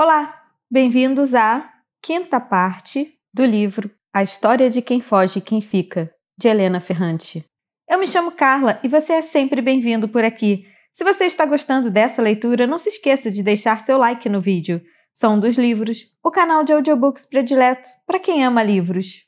Olá, bem-vindos à quinta parte do livro A História de Quem Foge e Quem Fica, de Helena Ferrante. Eu me chamo Carla e você é sempre bem-vindo por aqui. Se você está gostando dessa leitura, não se esqueça de deixar seu like no vídeo. São dos livros, o canal de audiobooks predileto para quem ama livros.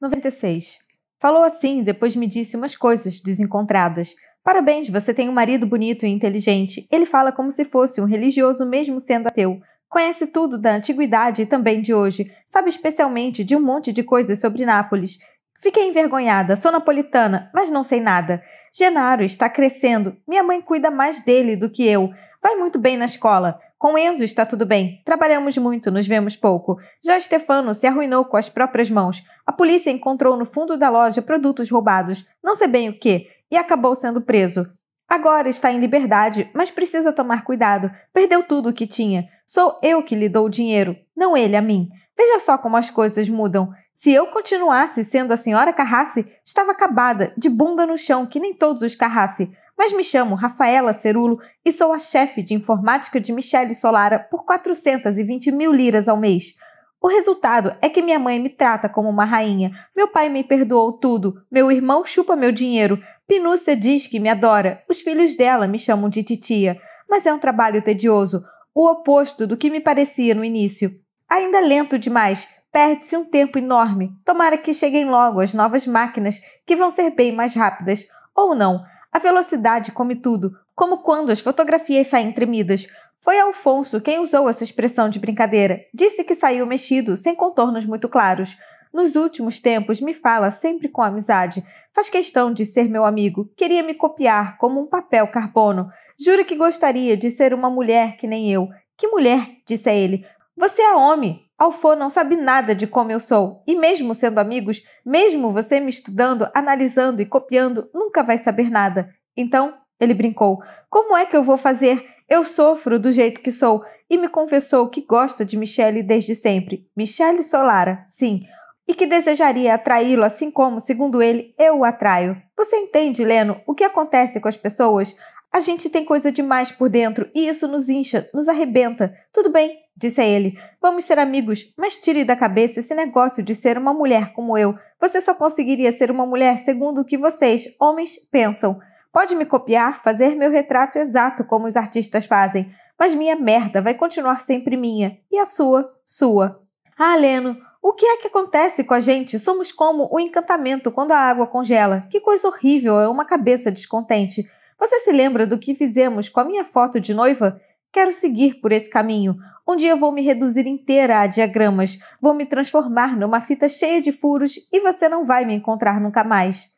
96. Falou assim e depois me disse umas coisas desencontradas Parabéns, você tem um marido bonito e inteligente. Ele fala como se fosse um religioso, mesmo sendo ateu. Conhece tudo da antiguidade e também de hoje. Sabe especialmente de um monte de coisas sobre Nápoles. Fiquei envergonhada, sou napolitana, mas não sei nada. Genaro está crescendo, minha mãe cuida mais dele do que eu. Vai muito bem na escola. Com Enzo está tudo bem. Trabalhamos muito, nos vemos pouco. Já Stefano se arruinou com as próprias mãos. A polícia encontrou no fundo da loja produtos roubados. Não sei bem o que e acabou sendo preso. Agora está em liberdade, mas precisa tomar cuidado. Perdeu tudo o que tinha. Sou eu que lhe dou o dinheiro, não ele a mim. Veja só como as coisas mudam. Se eu continuasse sendo a senhora Carrasse, estava acabada, de bunda no chão, que nem todos os Carrasse. Mas me chamo Rafaela Cerulo e sou a chefe de informática de Michele Solara por 420 mil liras ao mês. O resultado é que minha mãe me trata como uma rainha, meu pai me perdoou tudo, meu irmão chupa meu dinheiro, Pinúcia diz que me adora. Os filhos dela me chamam de titia, mas é um trabalho tedioso, o oposto do que me parecia no início. Ainda lento demais, perde-se um tempo enorme. Tomara que cheguem logo as novas máquinas, que vão ser bem mais rápidas. Ou não, a velocidade come tudo, como quando as fotografias saem tremidas. Foi Alfonso quem usou essa expressão de brincadeira. Disse que saiu mexido, sem contornos muito claros. Nos últimos tempos me fala sempre com amizade. Faz questão de ser meu amigo. Queria me copiar como um papel carbono. Juro que gostaria de ser uma mulher que nem eu. Que mulher? disse a ele. Você é homem. Alfô não sabe nada de como eu sou. E mesmo sendo amigos, mesmo você me estudando, analisando e copiando, nunca vai saber nada. Então, ele brincou. Como é que eu vou fazer? Eu sofro do jeito que sou e me confessou que gosta de Michele desde sempre. Michele Solara, sim, e que desejaria atraí-lo assim como, segundo ele, eu o atraio. Você entende, Leno, o que acontece com as pessoas? A gente tem coisa demais por dentro e isso nos incha, nos arrebenta. Tudo bem, disse ele. Vamos ser amigos, mas tire da cabeça esse negócio de ser uma mulher como eu. Você só conseguiria ser uma mulher segundo o que vocês, homens, pensam. Pode me copiar, fazer meu retrato exato como os artistas fazem, mas minha merda vai continuar sempre minha e a sua, sua. Ah, Leno, o que é que acontece com a gente? Somos como o encantamento quando a água congela. Que coisa horrível, é uma cabeça descontente. Você se lembra do que fizemos com a minha foto de noiva? Quero seguir por esse caminho. Um dia vou me reduzir inteira a diagramas, vou me transformar numa fita cheia de furos e você não vai me encontrar nunca mais.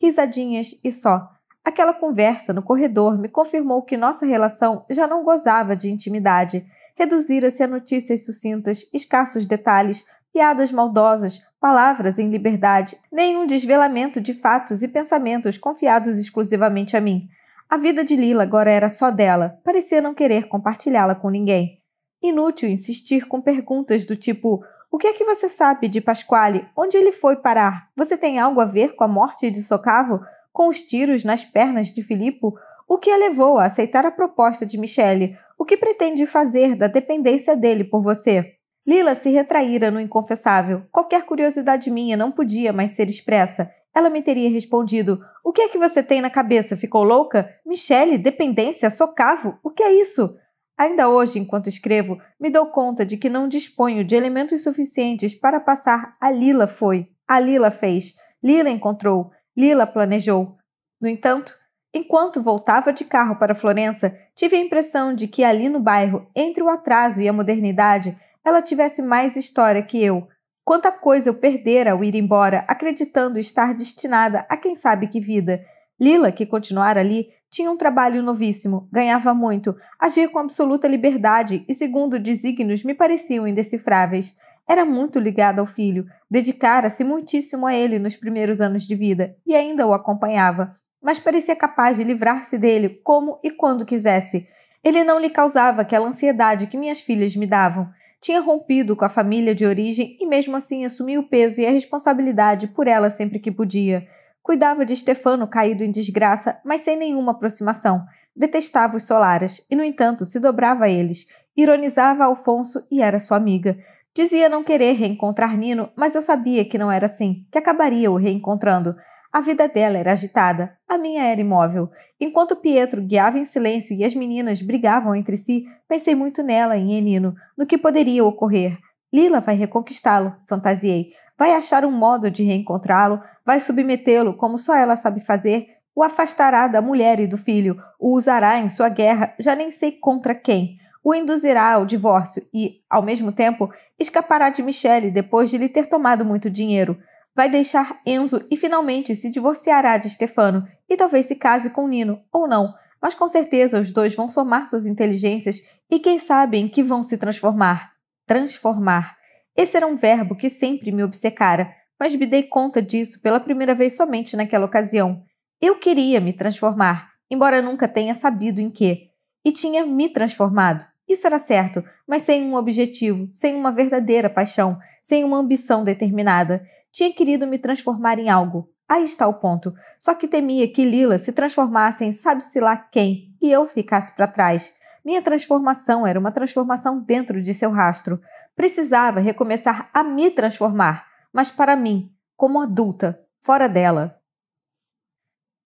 Risadinhas e só. Aquela conversa no corredor me confirmou que nossa relação já não gozava de intimidade. Reduzira-se a notícias sucintas, escassos detalhes, piadas maldosas, palavras em liberdade, nenhum desvelamento de fatos e pensamentos confiados exclusivamente a mim. A vida de Lila agora era só dela, parecia não querer compartilhá-la com ninguém. Inútil insistir com perguntas do tipo: O que é que você sabe de Pasquale? Onde ele foi parar? Você tem algo a ver com a morte de Socavo? Com os tiros nas pernas de Filippo? O que a levou a aceitar a proposta de Michele? O que pretende fazer da dependência dele por você? Lila se retraíra no inconfessável. Qualquer curiosidade minha não podia mais ser expressa. Ela me teria respondido: O que é que você tem na cabeça? Ficou louca? Michele, dependência, socavo? O que é isso? Ainda hoje, enquanto escrevo, me dou conta de que não disponho de elementos suficientes para passar a Lila foi, a Lila fez, Lila encontrou, Lila planejou. No entanto, Enquanto voltava de carro para Florença, tive a impressão de que ali no bairro, entre o atraso e a modernidade, ela tivesse mais história que eu. Quanta coisa eu perdera ao ir embora, acreditando estar destinada a quem sabe que vida. Lila, que continuara ali, tinha um trabalho novíssimo, ganhava muito, agia com absoluta liberdade e, segundo desígnios, me pareciam indecifráveis. Era muito ligada ao filho, dedicara-se muitíssimo a ele nos primeiros anos de vida e ainda o acompanhava, mas parecia capaz de livrar-se dele como e quando quisesse. Ele não lhe causava aquela ansiedade que minhas filhas me davam tinha rompido com a família de origem e mesmo assim assumia o peso e a responsabilidade por ela sempre que podia. Cuidava de Stefano caído em desgraça, mas sem nenhuma aproximação. Detestava os Solaras e, no entanto, se dobrava a eles. Ironizava Alfonso e era sua amiga. Dizia não querer reencontrar Nino, mas eu sabia que não era assim, que acabaria o reencontrando. A vida dela era agitada, a minha era imóvel. Enquanto Pietro guiava em silêncio e as meninas brigavam entre si, pensei muito nela, e em Enino, no que poderia ocorrer. Lila vai reconquistá-lo, fantasiei. Vai achar um modo de reencontrá-lo, vai submetê-lo, como só ela sabe fazer, o afastará da mulher e do filho, o usará em sua guerra, já nem sei contra quem. O induzirá ao divórcio e, ao mesmo tempo, escapará de Michelle depois de lhe ter tomado muito dinheiro vai deixar Enzo e finalmente se divorciará de Stefano e talvez se case com Nino ou não, mas com certeza os dois vão somar suas inteligências e quem sabe em que vão se transformar. Transformar. Esse era um verbo que sempre me obcecara, mas me dei conta disso pela primeira vez somente naquela ocasião. Eu queria me transformar, embora nunca tenha sabido em que. E tinha me transformado. Isso era certo, mas sem um objetivo, sem uma verdadeira paixão, sem uma ambição determinada. Tinha querido me transformar em algo. Aí está o ponto. Só que temia que Lila se transformasse em sabe-se lá quem e eu ficasse para trás. Minha transformação era uma transformação dentro de seu rastro. Precisava recomeçar a me transformar, mas para mim, como adulta, fora dela.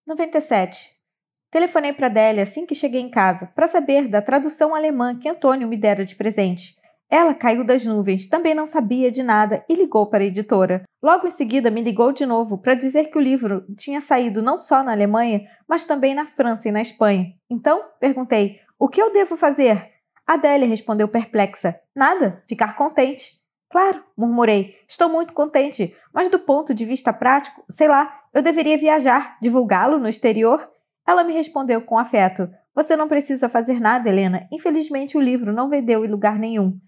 97. Telefonei para Adélia assim que cheguei em casa para saber da tradução alemã que Antônio me dera de presente. Ela caiu das nuvens, também não sabia de nada e ligou para a editora. Logo em seguida, me ligou de novo para dizer que o livro tinha saído não só na Alemanha, mas também na França e na Espanha. Então, perguntei: o que eu devo fazer? Adélia respondeu perplexa: nada, ficar contente. Claro, murmurei, estou muito contente, mas do ponto de vista prático, sei lá, eu deveria viajar, divulgá-lo no exterior? Ela me respondeu com afeto: Você não precisa fazer nada, Helena. Infelizmente, o livro não vendeu em lugar nenhum.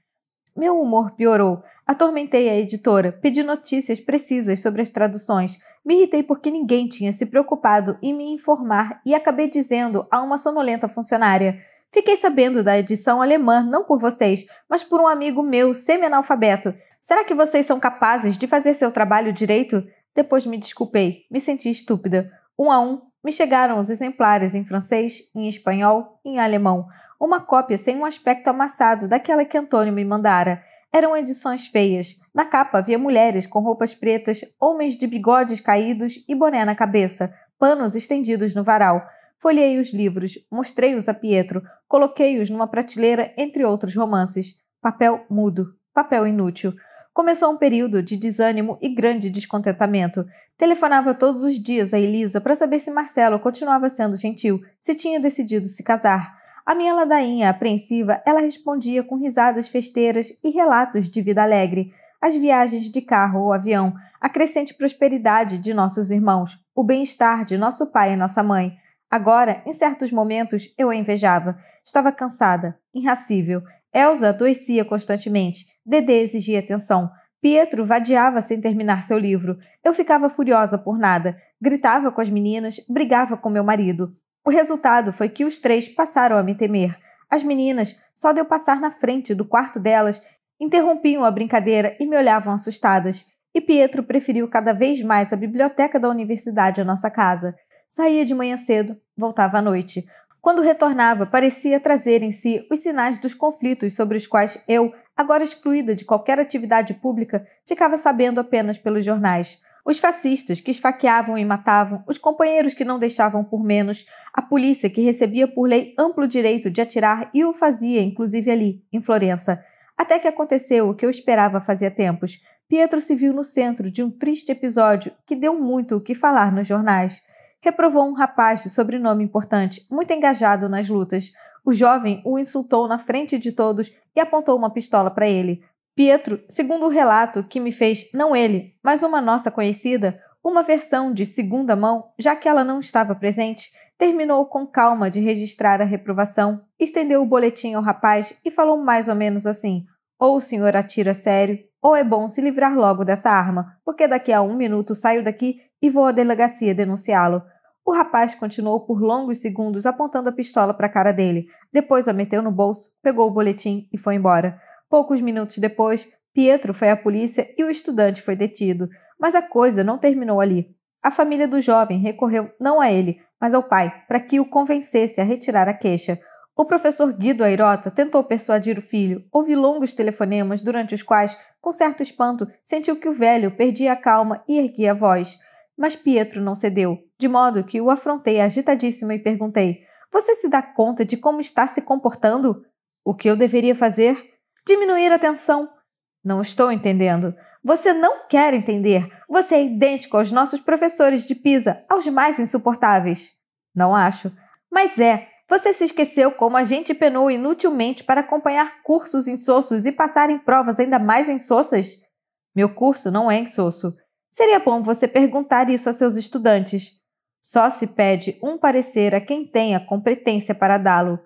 Meu humor piorou. Atormentei a editora, pedi notícias precisas sobre as traduções. Me irritei porque ninguém tinha se preocupado em me informar e acabei dizendo a uma sonolenta funcionária: Fiquei sabendo da edição alemã não por vocês, mas por um amigo meu semi-analfabeto. Será que vocês são capazes de fazer seu trabalho direito? Depois me desculpei, me senti estúpida. Um a um, me chegaram os exemplares em francês, em espanhol, em alemão. Uma cópia sem um aspecto amassado daquela que Antônio me mandara. Eram edições feias. Na capa havia mulheres com roupas pretas, homens de bigodes caídos e boné na cabeça, panos estendidos no varal. Folhei os livros, mostrei-os a Pietro, coloquei-os numa prateleira entre outros romances. Papel mudo, papel inútil. Começou um período de desânimo e grande descontentamento. Telefonava todos os dias a Elisa para saber se Marcelo continuava sendo gentil, se tinha decidido se casar. A minha ladainha apreensiva, ela respondia com risadas festeiras e relatos de vida alegre, as viagens de carro ou avião, a crescente prosperidade de nossos irmãos, o bem-estar de nosso pai e nossa mãe. Agora, em certos momentos, eu a invejava. Estava cansada, irracível. Elsa adoecia constantemente. Dedê exigia atenção. Pietro vadiava sem terminar seu livro. Eu ficava furiosa por nada. Gritava com as meninas, brigava com meu marido. O resultado foi que os três passaram a me temer. As meninas, só de eu passar na frente do quarto delas, interrompiam a brincadeira e me olhavam assustadas. E Pietro preferiu cada vez mais a biblioteca da universidade à nossa casa. Saía de manhã cedo, voltava à noite. Quando retornava, parecia trazer em si os sinais dos conflitos sobre os quais eu, agora excluída de qualquer atividade pública, ficava sabendo apenas pelos jornais. Os fascistas que esfaqueavam e matavam, os companheiros que não deixavam por menos, a polícia que recebia por lei amplo direito de atirar e o fazia, inclusive ali, em Florença. Até que aconteceu o que eu esperava fazia tempos. Pietro se viu no centro de um triste episódio que deu muito o que falar nos jornais. Reprovou um rapaz de sobrenome importante, muito engajado nas lutas. O jovem o insultou na frente de todos e apontou uma pistola para ele. Pietro, segundo o relato que me fez não ele, mas uma nossa conhecida, uma versão de segunda mão, já que ela não estava presente, terminou com calma de registrar a reprovação, estendeu o boletim ao rapaz e falou mais ou menos assim: ou o senhor atira sério, ou é bom se livrar logo dessa arma, porque daqui a um minuto saio daqui e vou à delegacia denunciá-lo. O rapaz continuou por longos segundos apontando a pistola para a cara dele, depois a meteu no bolso, pegou o boletim e foi embora. Poucos minutos depois, Pietro foi à polícia e o estudante foi detido. Mas a coisa não terminou ali. A família do jovem recorreu não a ele, mas ao pai, para que o convencesse a retirar a queixa. O professor Guido Airota tentou persuadir o filho. Houve longos telefonemas durante os quais, com certo espanto, sentiu que o velho perdia a calma e erguia a voz. Mas Pietro não cedeu, de modo que o afrontei agitadíssimo e perguntei: Você se dá conta de como está se comportando? O que eu deveria fazer? Diminuir a tensão. Não estou entendendo. Você não quer entender. Você é idêntico aos nossos professores de PISA, aos mais insuportáveis. Não acho. Mas é. Você se esqueceu como a gente penou inutilmente para acompanhar cursos insossos e passar em provas ainda mais insossas? Meu curso não é insosso. Seria bom você perguntar isso a seus estudantes. Só se pede um parecer a quem tenha competência para dá-lo.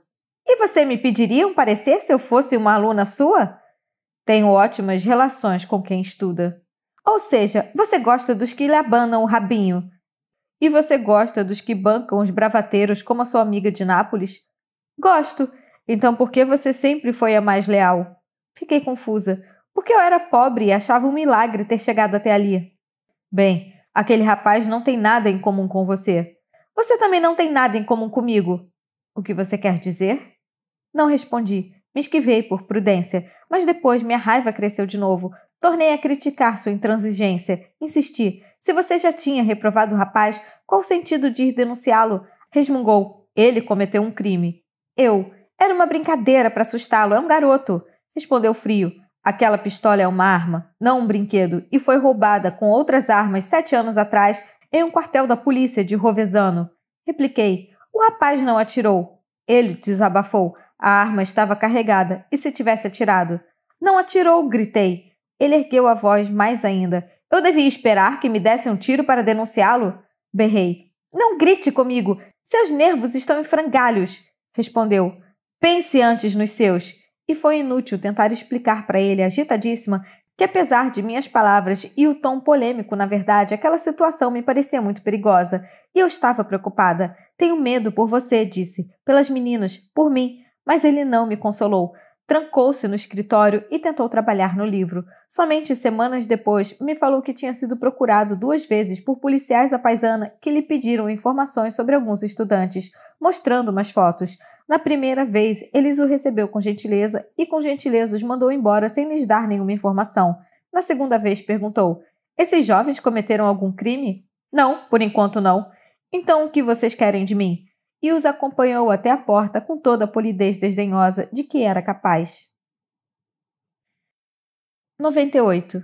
E você me pediria um parecer se eu fosse uma aluna sua? Tenho ótimas relações com quem estuda. Ou seja, você gosta dos que lhe abanam o rabinho. E você gosta dos que bancam os bravateiros como a sua amiga de Nápoles? Gosto. Então por que você sempre foi a mais leal? Fiquei confusa. Porque eu era pobre e achava um milagre ter chegado até ali. Bem, aquele rapaz não tem nada em comum com você. Você também não tem nada em comum comigo. O que você quer dizer? Não respondi, me esquivei por prudência, mas depois minha raiva cresceu de novo. Tornei a criticar sua intransigência. Insisti. Se você já tinha reprovado o rapaz, qual o sentido de ir denunciá-lo? Resmungou. Ele cometeu um crime. Eu. Era uma brincadeira para assustá-lo. É um garoto. Respondeu frio. Aquela pistola é uma arma, não um brinquedo, e foi roubada com outras armas sete anos atrás em um quartel da polícia de Rovesano. Repliquei. O rapaz não atirou. Ele desabafou. A arma estava carregada, e se tivesse atirado? Não atirou, gritei. Ele ergueu a voz mais ainda. Eu devia esperar que me desse um tiro para denunciá-lo? Berrei. Não grite comigo! Seus nervos estão em frangalhos! Respondeu. Pense antes nos seus! E foi inútil tentar explicar para ele, agitadíssima, que apesar de minhas palavras e o tom polêmico, na verdade, aquela situação me parecia muito perigosa. E eu estava preocupada. Tenho medo por você, disse. Pelas meninas, por mim. Mas ele não me consolou. Trancou-se no escritório e tentou trabalhar no livro. Somente semanas depois, me falou que tinha sido procurado duas vezes por policiais da paisana que lhe pediram informações sobre alguns estudantes, mostrando umas fotos. Na primeira vez, eles o recebeu com gentileza e com gentileza os mandou embora sem lhes dar nenhuma informação. Na segunda vez, perguntou: Esses jovens cometeram algum crime? Não, por enquanto não. Então o que vocês querem de mim? e os acompanhou até a porta com toda a polidez desdenhosa de que era capaz. 98.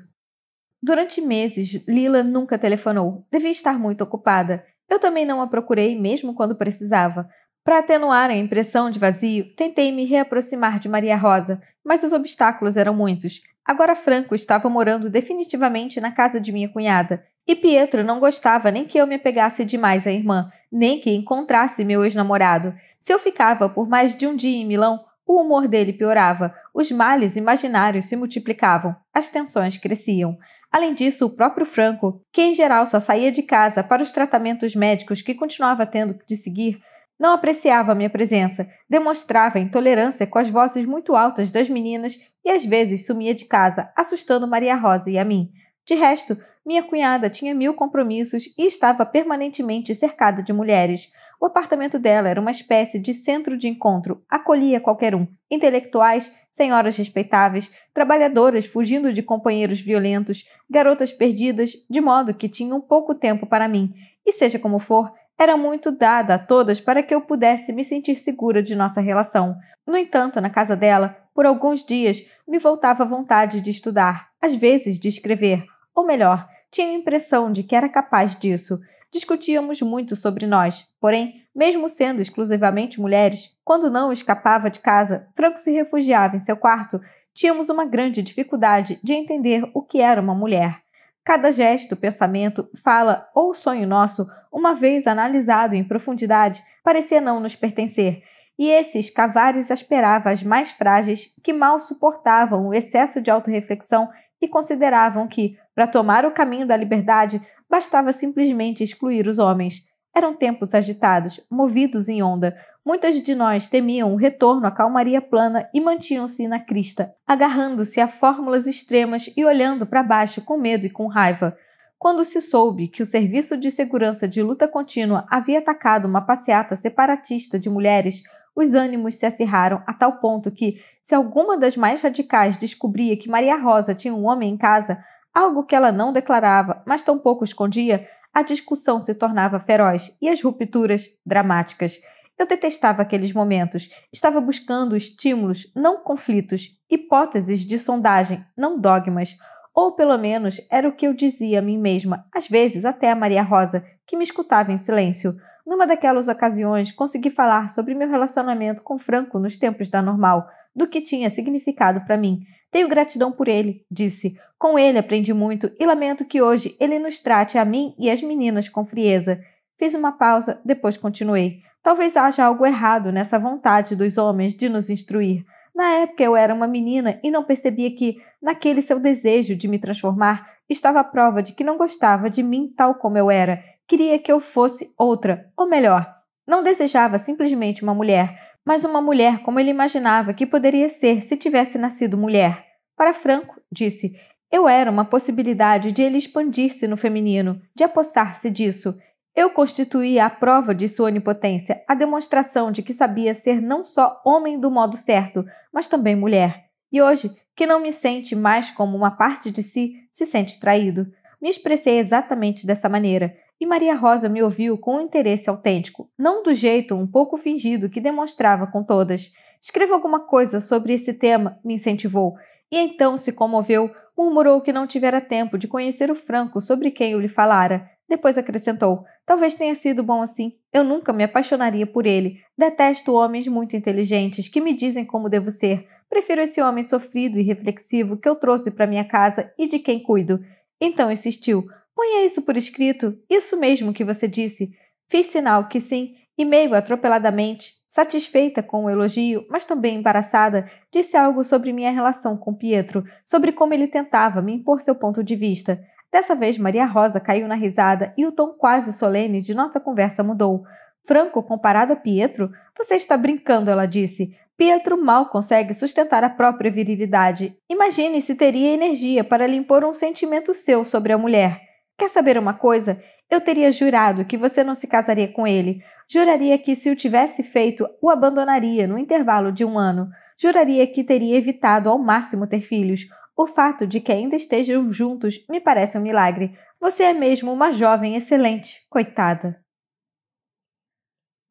Durante meses, Lila nunca telefonou. Devia estar muito ocupada. Eu também não a procurei, mesmo quando precisava. Para atenuar a impressão de vazio, tentei me reaproximar de Maria Rosa, mas os obstáculos eram muitos. Agora Franco estava morando definitivamente na casa de minha cunhada e Pietro não gostava nem que eu me apegasse demais à irmã, nem que encontrasse meu ex-namorado. Se eu ficava por mais de um dia em Milão, o humor dele piorava, os males imaginários se multiplicavam, as tensões cresciam. Além disso, o próprio Franco, que em geral só saía de casa para os tratamentos médicos que continuava tendo de seguir, não apreciava minha presença, demonstrava intolerância com as vozes muito altas das meninas e às vezes sumia de casa, assustando Maria Rosa e a mim. De resto, minha cunhada tinha mil compromissos e estava permanentemente cercada de mulheres. O apartamento dela era uma espécie de centro de encontro, acolhia qualquer um, intelectuais, senhoras respeitáveis, trabalhadoras fugindo de companheiros violentos, garotas perdidas, de modo que tinham um pouco tempo para mim. E seja como for, era muito dada a todas para que eu pudesse me sentir segura de nossa relação. No entanto, na casa dela, por alguns dias, me voltava vontade de estudar, às vezes de escrever, ou melhor, tinha a impressão de que era capaz disso. Discutíamos muito sobre nós, porém, mesmo sendo exclusivamente mulheres, quando não escapava de casa, Franco se refugiava em seu quarto. Tínhamos uma grande dificuldade de entender o que era uma mulher. Cada gesto, pensamento, fala ou sonho nosso, uma vez analisado em profundidade, parecia não nos pertencer, e esses cavar exasperava as mais frágeis que mal suportavam o excesso de autorreflexão e consideravam que, para tomar o caminho da liberdade, bastava simplesmente excluir os homens. Eram tempos agitados, movidos em onda. Muitas de nós temiam o retorno à calmaria plana e mantinham-se na crista, agarrando-se a fórmulas extremas e olhando para baixo com medo e com raiva. Quando se soube que o Serviço de Segurança de Luta Contínua havia atacado uma passeata separatista de mulheres, os ânimos se acirraram a tal ponto que, se alguma das mais radicais descobria que Maria Rosa tinha um homem em casa, algo que ela não declarava, mas tampouco escondia, a discussão se tornava feroz e as rupturas dramáticas. Eu detestava aqueles momentos. Estava buscando estímulos, não conflitos, hipóteses de sondagem, não dogmas. Ou pelo menos era o que eu dizia a mim mesma, às vezes até a Maria Rosa, que me escutava em silêncio. Numa daquelas ocasiões, consegui falar sobre meu relacionamento com Franco nos tempos da normal, do que tinha significado para mim. Tenho gratidão por ele, disse. Com ele aprendi muito e lamento que hoje ele nos trate a mim e as meninas com frieza. Fiz uma pausa, depois continuei. Talvez haja algo errado nessa vontade dos homens de nos instruir. Na época eu era uma menina e não percebia que, naquele seu desejo de me transformar, estava a prova de que não gostava de mim tal como eu era. Queria que eu fosse outra, ou melhor, não desejava simplesmente uma mulher mas uma mulher como ele imaginava que poderia ser se tivesse nascido mulher. Para Franco, disse, eu era uma possibilidade de ele expandir-se no feminino, de apossar-se disso. Eu constituía a prova de sua onipotência, a demonstração de que sabia ser não só homem do modo certo, mas também mulher. E hoje, que não me sente mais como uma parte de si, se sente traído. Me expressei exatamente dessa maneira e Maria Rosa me ouviu com um interesse autêntico, não do jeito um pouco fingido que demonstrava com todas. Escreva alguma coisa sobre esse tema, me incentivou, e então se comoveu, murmurou que não tivera tempo de conhecer o Franco sobre quem eu lhe falara. Depois acrescentou: Talvez tenha sido bom assim. Eu nunca me apaixonaria por ele. Detesto homens muito inteligentes que me dizem como devo ser. Prefiro esse homem sofrido e reflexivo que eu trouxe para minha casa e de quem cuido. Então insistiu: Ponha isso por escrito, isso mesmo que você disse. Fiz sinal que sim, e meio atropeladamente, satisfeita com o elogio, mas também embaraçada, disse algo sobre minha relação com Pietro, sobre como ele tentava me impor seu ponto de vista. Dessa vez, Maria Rosa caiu na risada e o tom quase solene de nossa conversa mudou. Franco comparado a Pietro? Você está brincando, ela disse. Pietro mal consegue sustentar a própria virilidade. Imagine se teria energia para lhe impor um sentimento seu sobre a mulher. Quer saber uma coisa? Eu teria jurado que você não se casaria com ele. Juraria que, se o tivesse feito, o abandonaria no intervalo de um ano. Juraria que teria evitado ao máximo ter filhos. O fato de que ainda estejam juntos me parece um milagre. Você é mesmo uma jovem excelente, coitada.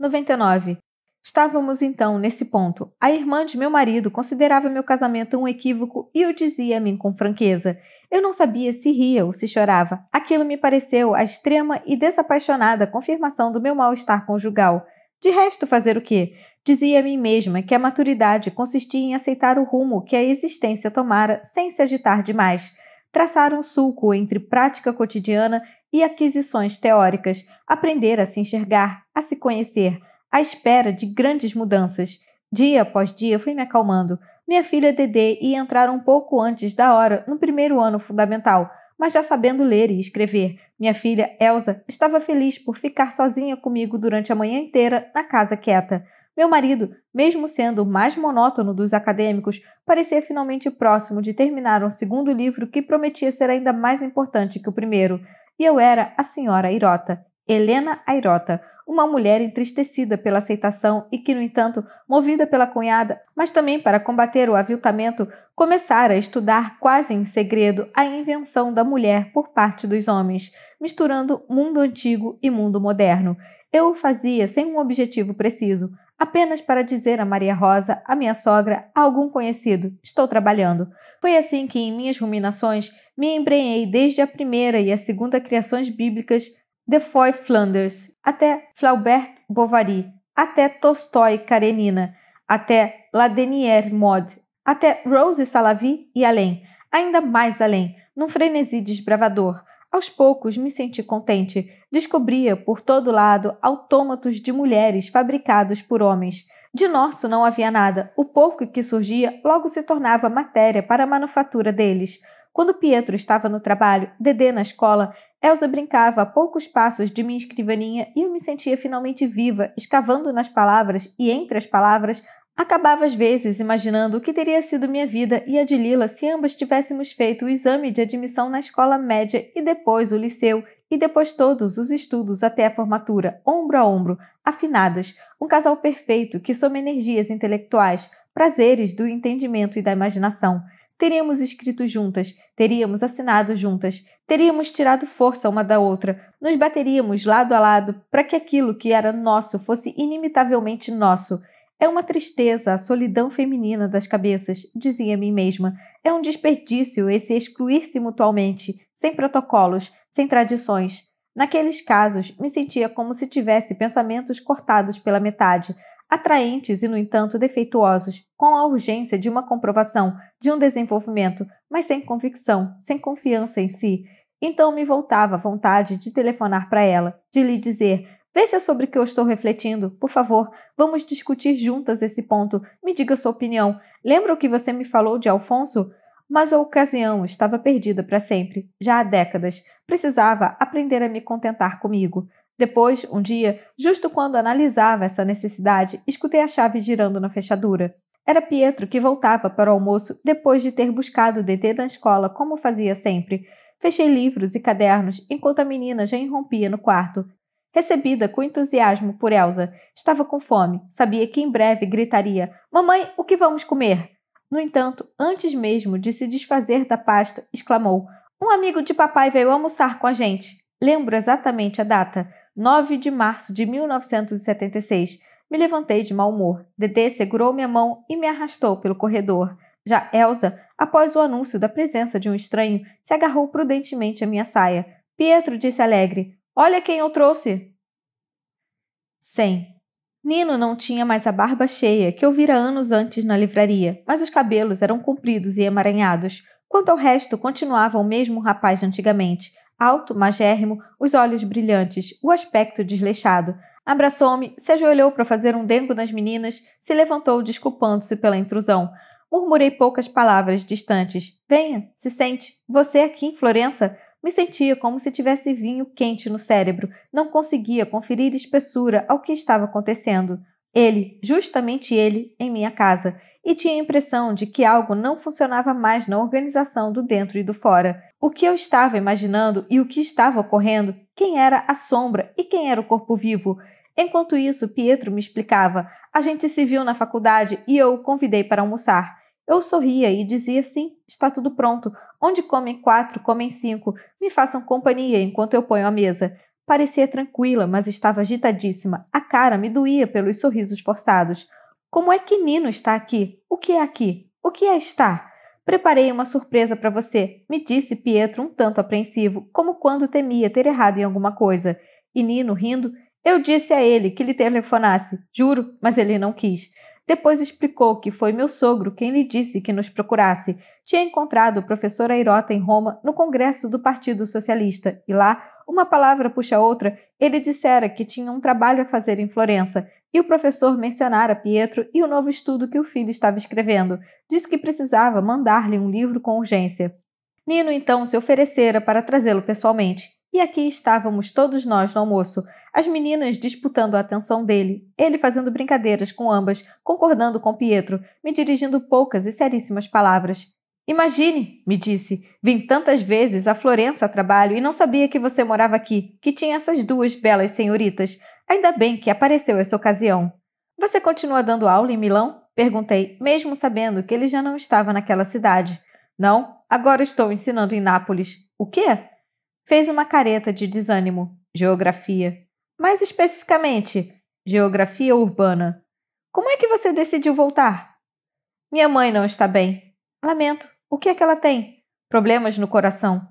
99. Estávamos então nesse ponto. A irmã de meu marido considerava meu casamento um equívoco e o dizia a mim com franqueza. Eu não sabia se ria ou se chorava. Aquilo me pareceu a extrema e desapaixonada confirmação do meu mal-estar conjugal. De resto, fazer o quê? Dizia a mim mesma que a maturidade consistia em aceitar o rumo que a existência tomara sem se agitar demais, traçar um sulco entre prática cotidiana e aquisições teóricas, aprender a se enxergar, a se conhecer, à espera de grandes mudanças. Dia após dia fui me acalmando. Minha filha Dedê ia entrar um pouco antes da hora no primeiro ano fundamental, mas já sabendo ler e escrever. Minha filha Elsa estava feliz por ficar sozinha comigo durante a manhã inteira na casa quieta. Meu marido, mesmo sendo o mais monótono dos acadêmicos, parecia finalmente próximo de terminar um segundo livro que prometia ser ainda mais importante que o primeiro. E eu era a senhora Irota. Helena Airota, uma mulher entristecida pela aceitação e que, no entanto, movida pela cunhada, mas também para combater o aviltamento, começara a estudar quase em segredo a invenção da mulher por parte dos homens, misturando mundo antigo e mundo moderno. Eu o fazia sem um objetivo preciso, apenas para dizer a Maria Rosa, a minha sogra, a algum conhecido: estou trabalhando. Foi assim que, em minhas ruminações, me embrenhei desde a primeira e a segunda criações bíblicas Defoe Flanders, até Flaubert Bovary, até Tolstói Karenina, até Ladenier Mod até Rose Salavi e além, ainda mais além, num frenesi desbravador. Aos poucos me senti contente. Descobria por todo lado autômatos de mulheres fabricados por homens. De nosso não havia nada. O pouco que surgia logo se tornava matéria para a manufatura deles. Quando Pietro estava no trabalho, Dedê na escola, Elsa brincava a poucos passos de minha escrivaninha e eu me sentia finalmente viva, escavando nas palavras e entre as palavras. Acabava às vezes imaginando o que teria sido minha vida e a de Lila se ambas tivéssemos feito o exame de admissão na escola média e depois o liceu e depois todos os estudos até a formatura, ombro a ombro, afinadas, um casal perfeito que soma energias intelectuais, prazeres do entendimento e da imaginação teríamos escrito juntas, teríamos assinado juntas, teríamos tirado força uma da outra, nos bateríamos lado a lado para que aquilo que era nosso fosse inimitavelmente nosso. É uma tristeza a solidão feminina das cabeças, dizia a mim mesma. É um desperdício esse excluir-se mutualmente, sem protocolos, sem tradições. Naqueles casos, me sentia como se tivesse pensamentos cortados pela metade, atraentes e, no entanto, defeituosos, com a urgência de uma comprovação, de um desenvolvimento, mas sem convicção, sem confiança em si. Então me voltava a vontade de telefonar para ela, de lhe dizer: Veja sobre o que eu estou refletindo, por favor, vamos discutir juntas esse ponto, me diga sua opinião. Lembra o que você me falou de Alfonso? Mas a ocasião estava perdida para sempre, já há décadas. Precisava aprender a me contentar comigo. Depois, um dia, justo quando analisava essa necessidade, escutei a chave girando na fechadura. Era Pietro que voltava para o almoço depois de ter buscado o DT na escola, como fazia sempre. Fechei livros e cadernos enquanto a menina já irrompia no quarto. Recebida com entusiasmo por Elsa, estava com fome, sabia que em breve gritaria: Mamãe, o que vamos comer? No entanto, antes mesmo de se desfazer da pasta, exclamou: Um amigo de papai veio almoçar com a gente. Lembro exatamente a data. 9 de março de 1976, me levantei de mau humor. Dedê segurou minha mão e me arrastou pelo corredor. Já Elsa, após o anúncio da presença de um estranho, se agarrou prudentemente à minha saia. Pietro disse alegre: Olha quem eu trouxe! 100. Nino não tinha mais a barba cheia que eu vira anos antes na livraria, mas os cabelos eram compridos e emaranhados. Quanto ao resto, continuava o mesmo rapaz de antigamente alto, magérrimo, os olhos brilhantes, o aspecto desleixado. Abraçou-me, se ajoelhou para fazer um dengo nas meninas, se levantou desculpando-se pela intrusão. Murmurei poucas palavras distantes. Venha, se sente. Você aqui em Florença? Me sentia como se tivesse vinho quente no cérebro. Não conseguia conferir espessura ao que estava acontecendo. Ele, justamente ele, em minha casa. E tinha a impressão de que algo não funcionava mais na organização do dentro e do fora. O que eu estava imaginando e o que estava ocorrendo, quem era a sombra e quem era o corpo vivo. Enquanto isso, Pietro me explicava. A gente se viu na faculdade e eu o convidei para almoçar. Eu sorria e dizia sim, está tudo pronto. Onde comem quatro, comem cinco. Me façam companhia enquanto eu ponho a mesa. Parecia tranquila, mas estava agitadíssima. A cara me doía pelos sorrisos forçados. Como é que Nino está aqui? O que é aqui? O que é estar? Preparei uma surpresa para você, me disse Pietro um tanto apreensivo, como quando temia ter errado em alguma coisa. E Nino, rindo, eu disse a ele que lhe telefonasse, juro, mas ele não quis. Depois explicou que foi meu sogro quem lhe disse que nos procurasse. Tinha encontrado o professor Airota em Roma no congresso do Partido Socialista e lá, uma palavra puxa outra, ele dissera que tinha um trabalho a fazer em Florença e o professor mencionara Pietro e o novo estudo que o filho estava escrevendo. Disse que precisava mandar-lhe um livro com urgência. Nino então se oferecera para trazê-lo pessoalmente. E aqui estávamos todos nós no almoço, as meninas disputando a atenção dele, ele fazendo brincadeiras com ambas, concordando com Pietro, me dirigindo poucas e seríssimas palavras. Imagine, me disse, vim tantas vezes a Florença a trabalho e não sabia que você morava aqui, que tinha essas duas belas senhoritas. Ainda bem que apareceu essa ocasião. Você continua dando aula em Milão? Perguntei, mesmo sabendo que ele já não estava naquela cidade. Não, agora estou ensinando em Nápoles. O quê? Fez uma careta de desânimo. Geografia. Mais especificamente, geografia urbana. Como é que você decidiu voltar? Minha mãe não está bem. Lamento. O que é que ela tem? Problemas no coração.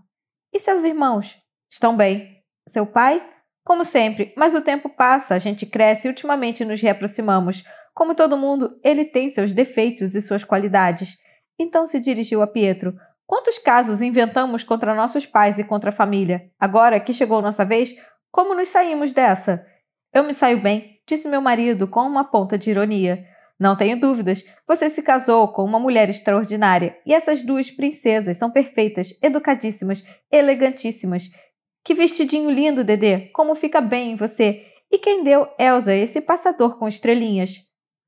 E seus irmãos? Estão bem. Seu pai? Como sempre, mas o tempo passa, a gente cresce e ultimamente nos reaproximamos. Como todo mundo, ele tem seus defeitos e suas qualidades. Então se dirigiu a Pietro. Quantos casos inventamos contra nossos pais e contra a família? Agora que chegou nossa vez, como nos saímos dessa? Eu me saio bem, disse meu marido com uma ponta de ironia. Não tenho dúvidas, você se casou com uma mulher extraordinária e essas duas princesas são perfeitas, educadíssimas, elegantíssimas. Que vestidinho lindo, Dedê! Como fica bem em você! E quem deu Elsa esse passador com estrelinhas?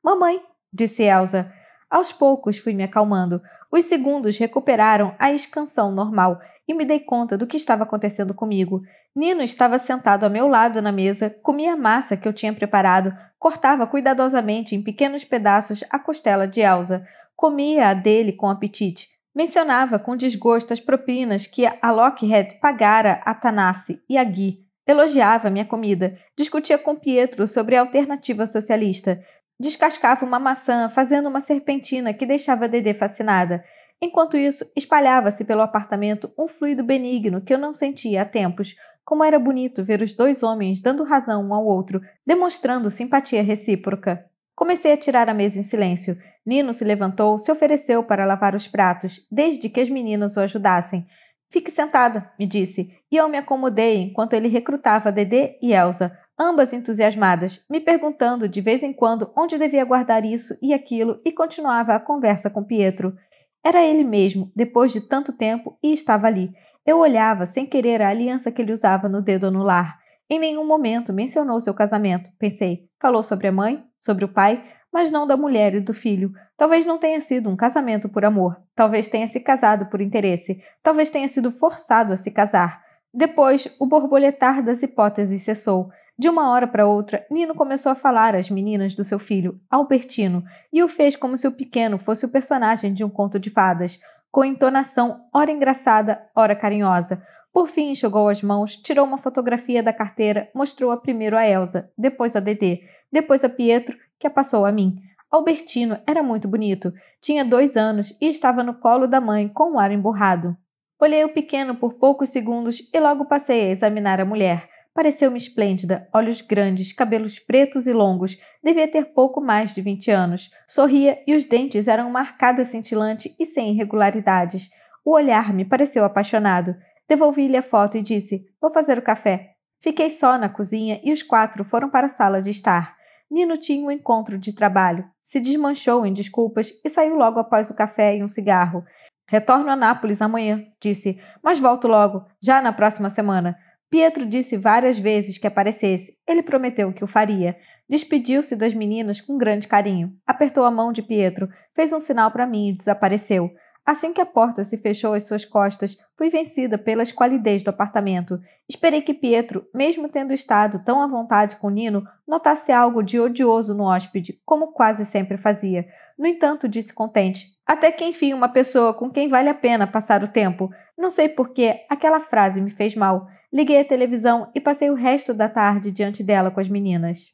Mamãe, disse Elsa. Aos poucos fui me acalmando. Os segundos recuperaram a escansão normal e me dei conta do que estava acontecendo comigo. Nino estava sentado a meu lado na mesa, comia a massa que eu tinha preparado, cortava cuidadosamente em pequenos pedaços a costela de Elsa. Comia a dele com apetite. Mencionava com desgosto as propinas que a Lockhead pagara a Tanassi e a Gui. Elogiava minha comida, discutia com Pietro sobre a alternativa socialista, descascava uma maçã fazendo uma serpentina que deixava Dedê fascinada. Enquanto isso, espalhava-se pelo apartamento um fluido benigno que eu não sentia há tempos. Como era bonito ver os dois homens dando razão um ao outro, demonstrando simpatia recíproca. Comecei a tirar a mesa em silêncio. Nino se levantou, se ofereceu para lavar os pratos, desde que as meninas o ajudassem. Fique sentada, me disse, e eu me acomodei enquanto ele recrutava Dedê e Elsa, ambas entusiasmadas, me perguntando de vez em quando onde devia guardar isso e aquilo e continuava a conversa com Pietro. Era ele mesmo, depois de tanto tempo, e estava ali. Eu olhava sem querer a aliança que ele usava no dedo anular. Em nenhum momento mencionou seu casamento, pensei. Falou sobre a mãe, sobre o pai, mas não da mulher e do filho. Talvez não tenha sido um casamento por amor, talvez tenha se casado por interesse, talvez tenha sido forçado a se casar. Depois, o borboletar das hipóteses cessou. De uma hora para outra, Nino começou a falar às meninas do seu filho, Albertino, e o fez como se o pequeno fosse o personagem de um conto de fadas, com entonação ora engraçada, ora carinhosa. Por fim, enxugou as mãos, tirou uma fotografia da carteira, mostrou-a primeiro a Elsa, depois a Dedê, depois a Pietro, que a passou a mim. Albertino era muito bonito, tinha dois anos e estava no colo da mãe com o ar emburrado. Olhei o pequeno por poucos segundos e logo passei a examinar a mulher. Pareceu-me esplêndida, olhos grandes, cabelos pretos e longos. Devia ter pouco mais de 20 anos. Sorria e os dentes eram uma arcada cintilante e sem irregularidades. O olhar me pareceu apaixonado. Devolvi-lhe a foto e disse: Vou fazer o café. Fiquei só na cozinha e os quatro foram para a sala de estar. Nino tinha um encontro de trabalho, se desmanchou em desculpas e saiu logo após o café e um cigarro. Retorno a Nápoles amanhã, disse, mas volto logo, já na próxima semana. Pietro disse várias vezes que aparecesse. Ele prometeu que o faria. Despediu-se das meninas com grande carinho. Apertou a mão de Pietro, fez um sinal para mim e desapareceu. Assim que a porta se fechou às suas costas, fui vencida pela esqualidez do apartamento. Esperei que Pietro, mesmo tendo estado tão à vontade com Nino, notasse algo de odioso no hóspede, como quase sempre fazia. No entanto, disse contente: Até que enfim, uma pessoa com quem vale a pena passar o tempo. Não sei porquê, aquela frase me fez mal. Liguei a televisão e passei o resto da tarde diante dela com as meninas.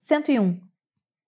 101.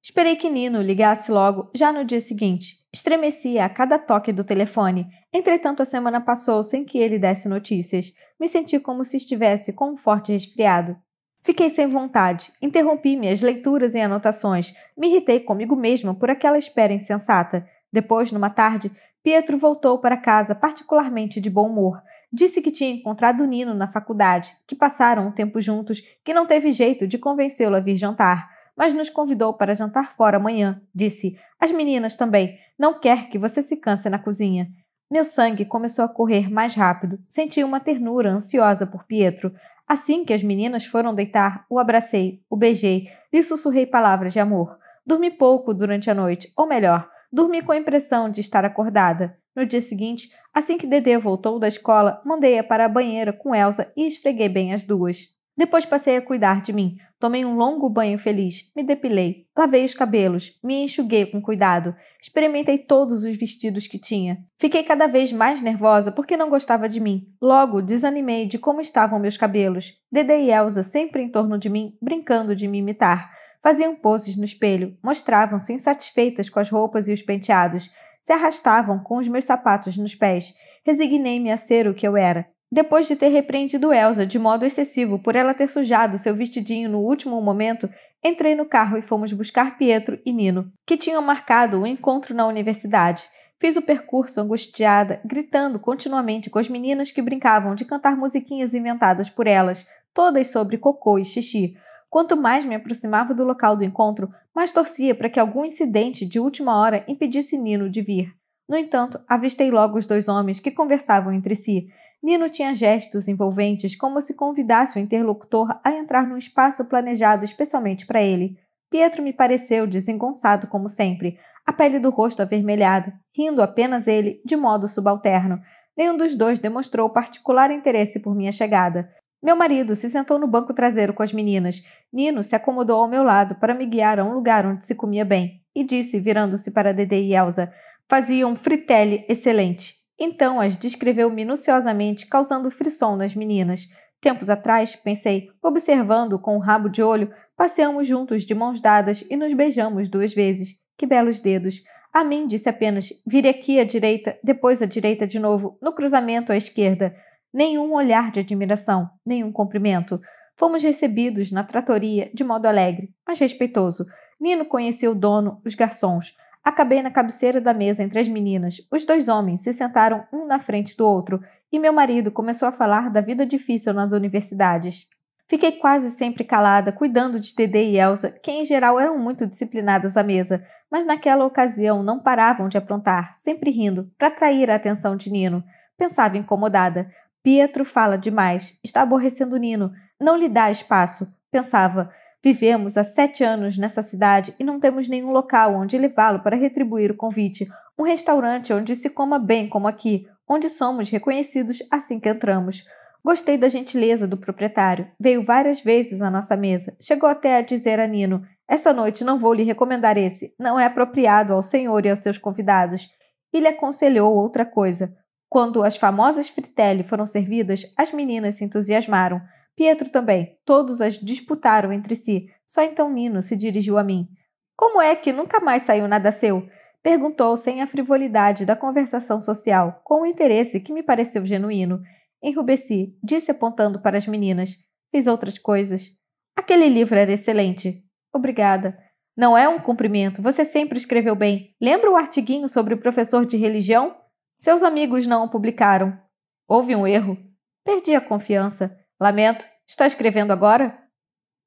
Esperei que Nino ligasse logo, já no dia seguinte. Estremecia a cada toque do telefone. Entretanto, a semana passou sem que ele desse notícias. Me senti como se estivesse com um forte resfriado. Fiquei sem vontade, interrompi minhas leituras e anotações, me irritei comigo mesma por aquela espera insensata. Depois, numa tarde, Pietro voltou para casa particularmente de bom humor. Disse que tinha encontrado Nino na faculdade, que passaram um tempo juntos, que não teve jeito de convencê-lo a vir jantar, mas nos convidou para jantar fora amanhã. Disse: as meninas também. Não quer que você se canse na cozinha. Meu sangue começou a correr mais rápido. Senti uma ternura ansiosa por Pietro. Assim que as meninas foram deitar, o abracei, o beijei, lhe sussurrei palavras de amor. Dormi pouco durante a noite, ou melhor, dormi com a impressão de estar acordada. No dia seguinte, assim que Dedê voltou da escola, mandei-a para a banheira com Elsa e esfreguei bem as duas. Depois passei a cuidar de mim. Tomei um longo banho feliz, me depilei, lavei os cabelos, me enxuguei com cuidado, experimentei todos os vestidos que tinha. Fiquei cada vez mais nervosa porque não gostava de mim. Logo, desanimei de como estavam meus cabelos. Dede e Elsa sempre em torno de mim, brincando de me imitar. Faziam poses no espelho, mostravam-se insatisfeitas com as roupas e os penteados, se arrastavam com os meus sapatos nos pés. Resignei-me a ser o que eu era. Depois de ter repreendido Elsa de modo excessivo por ela ter sujado seu vestidinho no último momento, entrei no carro e fomos buscar Pietro e Nino, que tinham marcado o um encontro na universidade. Fiz o percurso angustiada, gritando continuamente com as meninas que brincavam de cantar musiquinhas inventadas por elas, todas sobre cocô e xixi. Quanto mais me aproximava do local do encontro, mais torcia para que algum incidente de última hora impedisse Nino de vir. No entanto, avistei logo os dois homens que conversavam entre si. Nino tinha gestos envolventes, como se convidasse o interlocutor a entrar num espaço planejado especialmente para ele. Pietro me pareceu desengonçado, como sempre, a pele do rosto avermelhada, rindo apenas ele, de modo subalterno. Nenhum dos dois demonstrou particular interesse por minha chegada. Meu marido se sentou no banco traseiro com as meninas. Nino se acomodou ao meu lado para me guiar a um lugar onde se comia bem e disse, virando-se para Dede e Elsa: Faziam um fritelli excelente. Então as descreveu minuciosamente, causando frisson nas meninas. Tempos atrás, pensei, observando com o rabo de olho, passeamos juntos de mãos dadas e nos beijamos duas vezes. Que belos dedos! A mim disse apenas: vire aqui à direita, depois à direita de novo, no cruzamento à esquerda. Nenhum olhar de admiração, nenhum cumprimento. Fomos recebidos na tratoria de modo alegre, mas respeitoso. Nino conheceu o dono, os garçons. Acabei na cabeceira da mesa entre as meninas. Os dois homens se sentaram um na frente do outro e meu marido começou a falar da vida difícil nas universidades. Fiquei quase sempre calada, cuidando de Dedê e Elsa, que em geral eram muito disciplinadas à mesa, mas naquela ocasião não paravam de aprontar, sempre rindo, para atrair a atenção de Nino. Pensava incomodada. Pietro fala demais, está aborrecendo Nino, não lhe dá espaço. Pensava, Vivemos há sete anos nessa cidade e não temos nenhum local onde levá-lo para retribuir o convite. Um restaurante onde se coma bem, como aqui, onde somos reconhecidos assim que entramos. Gostei da gentileza do proprietário. Veio várias vezes à nossa mesa. Chegou até a dizer a Nino: Essa noite não vou lhe recomendar esse. Não é apropriado ao senhor e aos seus convidados. E lhe aconselhou outra coisa. Quando as famosas fritelli foram servidas, as meninas se entusiasmaram. Pietro também. Todos as disputaram entre si. Só então Nino se dirigiu a mim. Como é que nunca mais saiu nada seu? Perguntou sem a frivolidade da conversação social, com um interesse que me pareceu genuíno. Enrubesci, disse apontando para as meninas. Fiz outras coisas. Aquele livro era excelente. Obrigada. Não é um cumprimento, você sempre escreveu bem. Lembra o artiguinho sobre o professor de religião? Seus amigos não o publicaram. Houve um erro. Perdi a confiança. Lamento, Está escrevendo agora?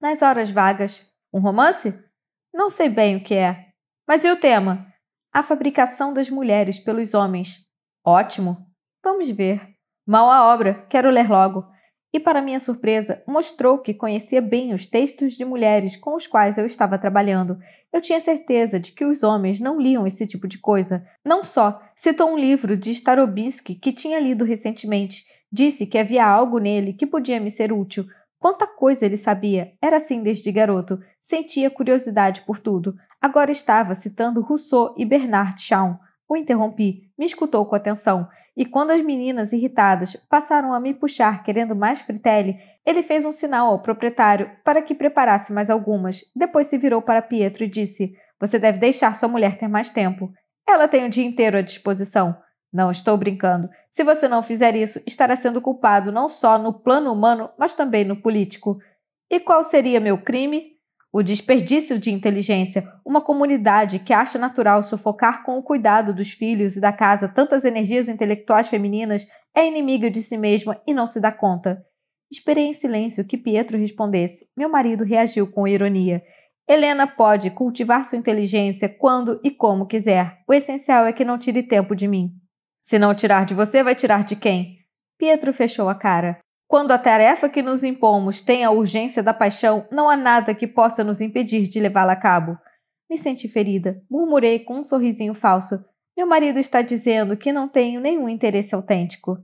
Nas horas vagas. Um romance? Não sei bem o que é. Mas e o tema? A fabricação das mulheres pelos homens. Ótimo. Vamos ver. Mal a obra, quero ler logo. E, para minha surpresa, mostrou que conhecia bem os textos de mulheres com os quais eu estava trabalhando. Eu tinha certeza de que os homens não liam esse tipo de coisa. Não só, citou um livro de Starobinsky que tinha lido recentemente Disse que havia algo nele que podia me ser útil. Quanta coisa ele sabia! Era assim desde garoto. Sentia curiosidade por tudo. Agora estava citando Rousseau e Bernard Shawn. O interrompi, me escutou com atenção, e quando as meninas irritadas passaram a me puxar querendo mais fritelle, ele fez um sinal ao proprietário para que preparasse mais algumas. Depois se virou para Pietro e disse: Você deve deixar sua mulher ter mais tempo. Ela tem o dia inteiro à disposição. Não estou brincando. Se você não fizer isso, estará sendo culpado não só no plano humano, mas também no político. E qual seria meu crime? O desperdício de inteligência, uma comunidade que acha natural sufocar com o cuidado dos filhos e da casa tantas energias intelectuais femininas, é inimiga de si mesma e não se dá conta. Esperei em silêncio que Pietro respondesse. Meu marido reagiu com ironia. Helena pode cultivar sua inteligência quando e como quiser. O essencial é que não tire tempo de mim. Se não tirar de você, vai tirar de quem? Pietro fechou a cara. Quando a tarefa que nos impomos tem a urgência da paixão, não há nada que possa nos impedir de levá-la a cabo. Me senti ferida, murmurei com um sorrisinho falso. Meu marido está dizendo que não tenho nenhum interesse autêntico.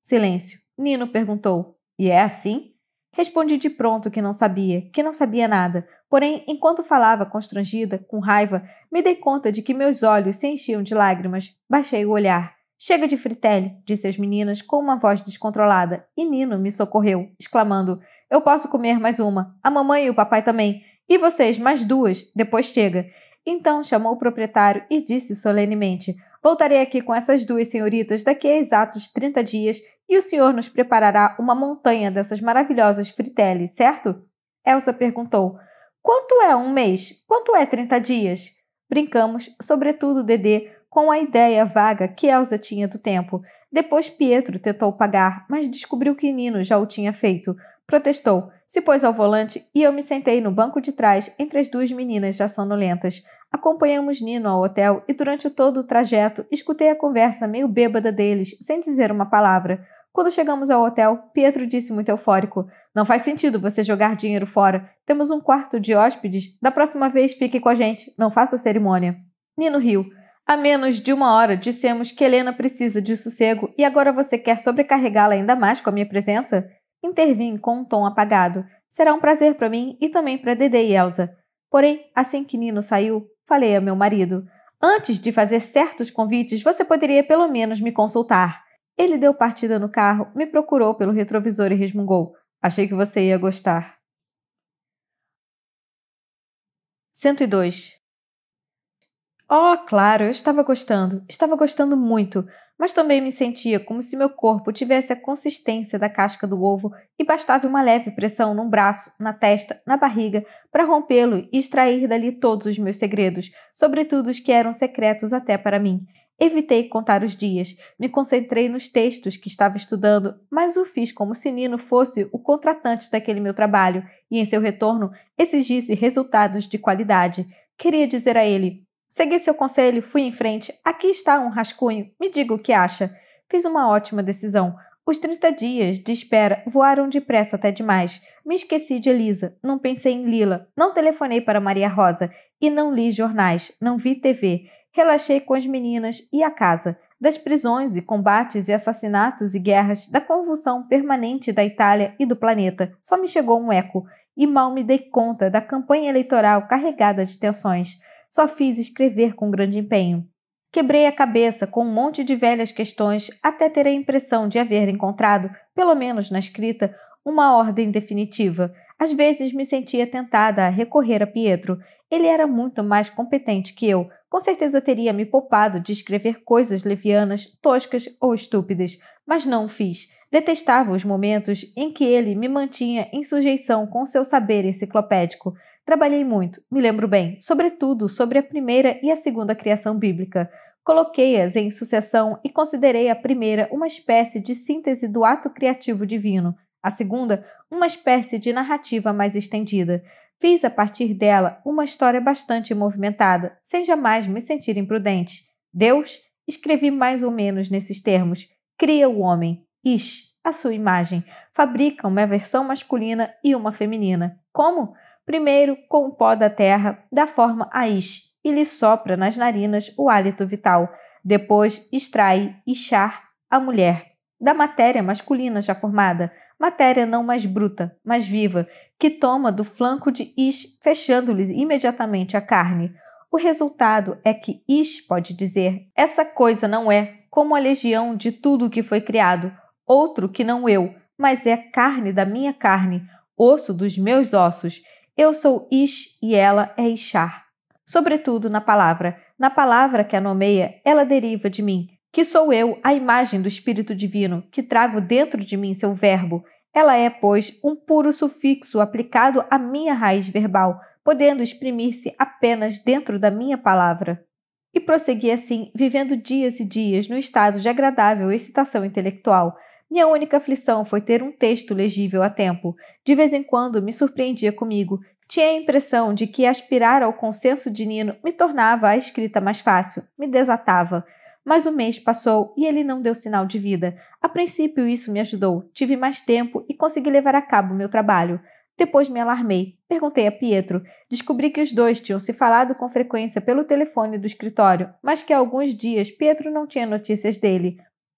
Silêncio. Nino perguntou: E é assim? Respondi de pronto que não sabia, que não sabia nada. Porém, enquanto falava, constrangida, com raiva, me dei conta de que meus olhos se enchiam de lágrimas. Baixei o olhar. Chega de fritelli, disse as meninas com uma voz descontrolada, e Nino me socorreu, exclamando: Eu posso comer mais uma, a mamãe e o papai também, e vocês mais duas, depois chega. Então chamou o proprietário e disse solenemente: Voltarei aqui com essas duas senhoritas daqui a exatos 30 dias e o senhor nos preparará uma montanha dessas maravilhosas fritelli, certo? Elsa perguntou: Quanto é um mês? Quanto é 30 dias? Brincamos, sobretudo Dedê, com a ideia vaga que Elsa tinha do tempo. Depois Pietro tentou pagar, mas descobriu que Nino já o tinha feito. Protestou, se pôs ao volante e eu me sentei no banco de trás entre as duas meninas já sonolentas. Acompanhamos Nino ao hotel e durante todo o trajeto escutei a conversa meio bêbada deles, sem dizer uma palavra. Quando chegamos ao hotel, Pietro disse muito eufórico: Não faz sentido você jogar dinheiro fora. Temos um quarto de hóspedes. Da próxima vez, fique com a gente. Não faça cerimônia. Nino riu. Há menos de uma hora dissemos que Helena precisa de sossego e agora você quer sobrecarregá-la ainda mais com a minha presença? Intervim com um tom apagado. Será um prazer para mim e também para Dede e Elsa. Porém, assim que Nino saiu, falei a meu marido: Antes de fazer certos convites, você poderia pelo menos me consultar. Ele deu partida no carro, me procurou pelo retrovisor e resmungou: Achei que você ia gostar. 102. Oh, claro, eu estava gostando, estava gostando muito, mas também me sentia como se meu corpo tivesse a consistência da casca do ovo e bastava uma leve pressão no braço, na testa, na barriga para rompê-lo e extrair dali todos os meus segredos, sobretudo os que eram secretos até para mim. Evitei contar os dias, me concentrei nos textos que estava estudando, mas o fiz como se Nino fosse o contratante daquele meu trabalho e, em seu retorno, exigisse resultados de qualidade. Queria dizer a ele: Segui seu conselho, fui em frente. Aqui está um rascunho. Me diga o que acha. Fiz uma ótima decisão. Os 30 dias de espera voaram depressa até demais. Me esqueci de Elisa, não pensei em Lila, não telefonei para Maria Rosa e não li jornais, não vi TV. Relaxei com as meninas e a casa. Das prisões e combates e assassinatos e guerras, da convulsão permanente da Itália e do planeta, só me chegou um eco e mal me dei conta da campanha eleitoral carregada de tensões. Só fiz escrever com grande empenho. Quebrei a cabeça com um monte de velhas questões até ter a impressão de haver encontrado, pelo menos na escrita, uma ordem definitiva. Às vezes me sentia tentada a recorrer a Pietro. Ele era muito mais competente que eu. Com certeza teria me poupado de escrever coisas levianas, toscas ou estúpidas, mas não o fiz. Detestava os momentos em que ele me mantinha em sujeição com seu saber enciclopédico. Trabalhei muito, me lembro bem, sobretudo sobre a primeira e a segunda criação bíblica. Coloquei-as em sucessão e considerei a primeira uma espécie de síntese do ato criativo divino, a segunda, uma espécie de narrativa mais estendida. Fiz a partir dela uma história bastante movimentada, sem jamais me sentir imprudente. Deus, escrevi mais ou menos nesses termos, cria o homem, ish, a sua imagem, fabrica uma versão masculina e uma feminina. Como? primeiro com o pó da terra, da forma aish, e lhe sopra nas narinas o hálito vital. Depois extrai Ishar, a mulher, da matéria masculina já formada, matéria não mais bruta, mas viva, que toma do flanco de Ish, fechando-lhes imediatamente a carne. O resultado é que Ish pode dizer: Essa coisa não é, como a legião de tudo que foi criado, outro que não eu, mas é carne da minha carne, osso dos meus ossos eu sou Ish e ela é Ishar. Sobretudo na palavra. Na palavra que a nomeia, ela deriva de mim, que sou eu, a imagem do Espírito Divino, que trago dentro de mim seu verbo. Ela é, pois, um puro sufixo aplicado à minha raiz verbal, podendo exprimir-se apenas dentro da minha palavra. E prossegui assim, vivendo dias e dias no estado de agradável excitação intelectual, minha única aflição foi ter um texto legível a tempo. De vez em quando me surpreendia comigo. Tinha a impressão de que aspirar ao consenso de Nino me tornava a escrita mais fácil, me desatava. Mas o mês passou e ele não deu sinal de vida. A princípio, isso me ajudou. Tive mais tempo e consegui levar a cabo meu trabalho. Depois me alarmei. Perguntei a Pietro. Descobri que os dois tinham se falado com frequência pelo telefone do escritório, mas que há alguns dias Pietro não tinha notícias dele.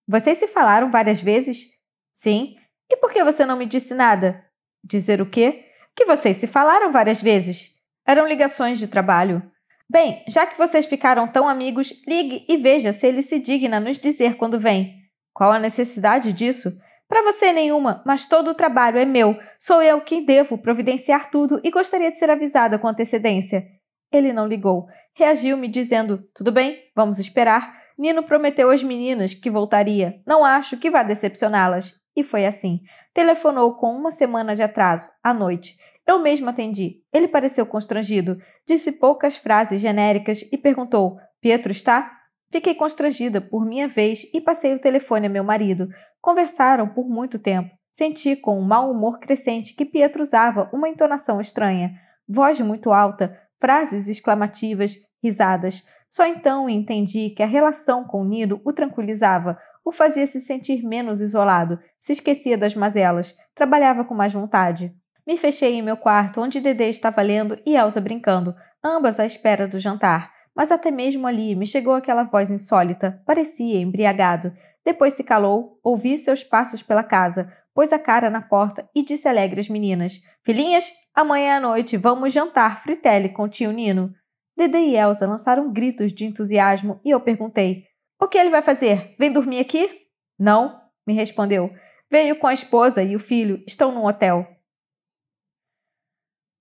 Vocês se falaram várias vezes? Sim. E por que você não me disse nada? Dizer o quê? Que vocês se falaram várias vezes. Eram ligações de trabalho. Bem, já que vocês ficaram tão amigos, ligue e veja se ele se digna nos dizer quando vem. Qual a necessidade disso? Para você nenhuma, mas todo o trabalho é meu. Sou eu quem devo providenciar tudo e gostaria de ser avisada com antecedência. Ele não ligou. Reagiu-me dizendo: Tudo bem, vamos esperar. Nino prometeu às meninas que voltaria. Não acho que vá decepcioná-las. E foi assim. Telefonou com uma semana de atraso, à noite. Eu mesmo atendi. Ele pareceu constrangido, disse poucas frases genéricas e perguntou: Pietro está? Fiquei constrangida por minha vez e passei o telefone a meu marido. Conversaram por muito tempo. Senti com um mau humor crescente que Pietro usava uma entonação estranha, voz muito alta, frases exclamativas, risadas. Só então entendi que a relação com o Nido o tranquilizava, o fazia se sentir menos isolado, se esquecia das mazelas, trabalhava com mais vontade. Me fechei em meu quarto, onde Dedê estava lendo e Elsa brincando, ambas à espera do jantar. Mas até mesmo ali me chegou aquela voz insólita, parecia embriagado. Depois se calou, ouvi seus passos pela casa, pôs a cara na porta e disse alegre às meninas: Filhinhas, amanhã à noite vamos jantar fritelli com tio Nino. Dede e Elsa lançaram gritos de entusiasmo e eu perguntei: O que ele vai fazer? Vem dormir aqui? Não, me respondeu. Veio com a esposa e o filho, estão num hotel.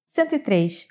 103.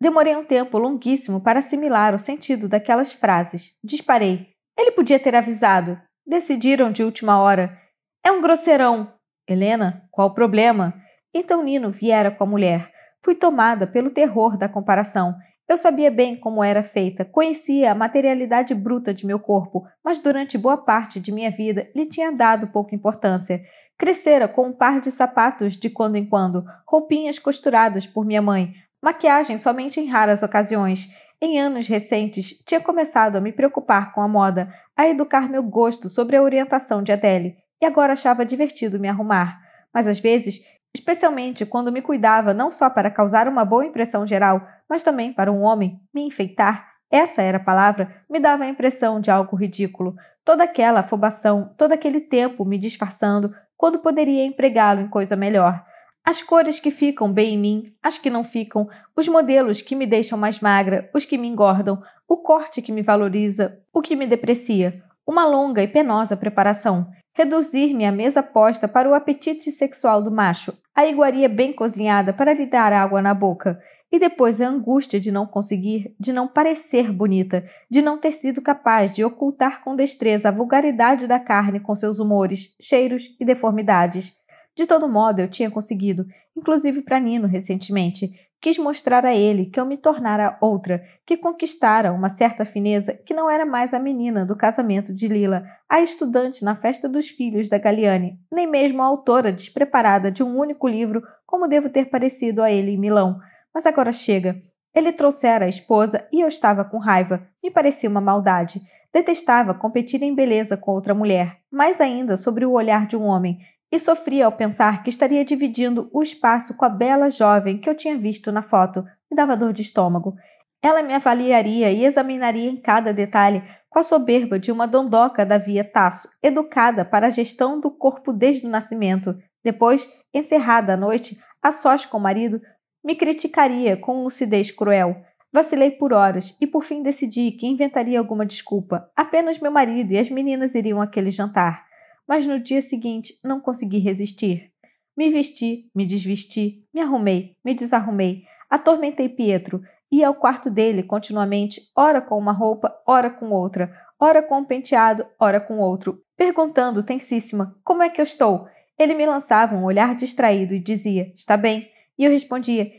Demorei um tempo longuíssimo para assimilar o sentido daquelas frases. Disparei. Ele podia ter avisado. Decidiram de última hora. É um grosseirão. Helena, qual o problema? Então Nino viera com a mulher. Fui tomada pelo terror da comparação eu sabia bem como era feita, conhecia a materialidade bruta de meu corpo, mas durante boa parte de minha vida lhe tinha dado pouca importância. Crescera com um par de sapatos de quando em quando, roupinhas costuradas por minha mãe, maquiagem somente em raras ocasiões. Em anos recentes, tinha começado a me preocupar com a moda, a educar meu gosto sobre a orientação de Adele, e agora achava divertido me arrumar. Mas às vezes especialmente quando me cuidava não só para causar uma boa impressão geral, mas também para um homem, me enfeitar, essa era a palavra, me dava a impressão de algo ridículo. Toda aquela afobação, todo aquele tempo me disfarçando, quando poderia empregá-lo em coisa melhor. As cores que ficam bem em mim, as que não ficam, os modelos que me deixam mais magra, os que me engordam, o corte que me valoriza, o que me deprecia. Uma longa e penosa preparação. Reduzir-me à mesa posta para o apetite sexual do macho, a iguaria bem cozinhada para lhe dar água na boca e depois a angústia de não conseguir, de não parecer bonita, de não ter sido capaz de ocultar com destreza a vulgaridade da carne com seus humores, cheiros e deformidades. De todo modo, eu tinha conseguido, inclusive para Nino recentemente. Quis mostrar a ele que eu me tornara outra, que conquistara uma certa fineza que não era mais a menina do casamento de Lila, a estudante na festa dos filhos da Galiane, nem mesmo a autora despreparada de um único livro, como devo ter parecido a ele em Milão mas agora chega. Ele trouxera a esposa e eu estava com raiva. Me parecia uma maldade. Detestava competir em beleza com outra mulher, mais ainda sobre o olhar de um homem, e sofria ao pensar que estaria dividindo o espaço com a bela jovem que eu tinha visto na foto. Me dava dor de estômago. Ela me avaliaria e examinaria em cada detalhe com a soberba de uma dondoca da Via Tasso, educada para a gestão do corpo desde o nascimento. Depois, encerrada a noite, a sós com o marido, me criticaria com lucidez cruel. Vacilei por horas e por fim decidi que inventaria alguma desculpa. Apenas meu marido e as meninas iriam àquele jantar. Mas no dia seguinte não consegui resistir. Me vesti, me desvesti, me arrumei, me desarrumei, atormentei Pietro, ia ao quarto dele continuamente, ora com uma roupa, ora com outra, ora com um penteado, ora com outro, perguntando tensíssima: Como é que eu estou? Ele me lançava um olhar distraído e dizia: Está bem. E eu respondia: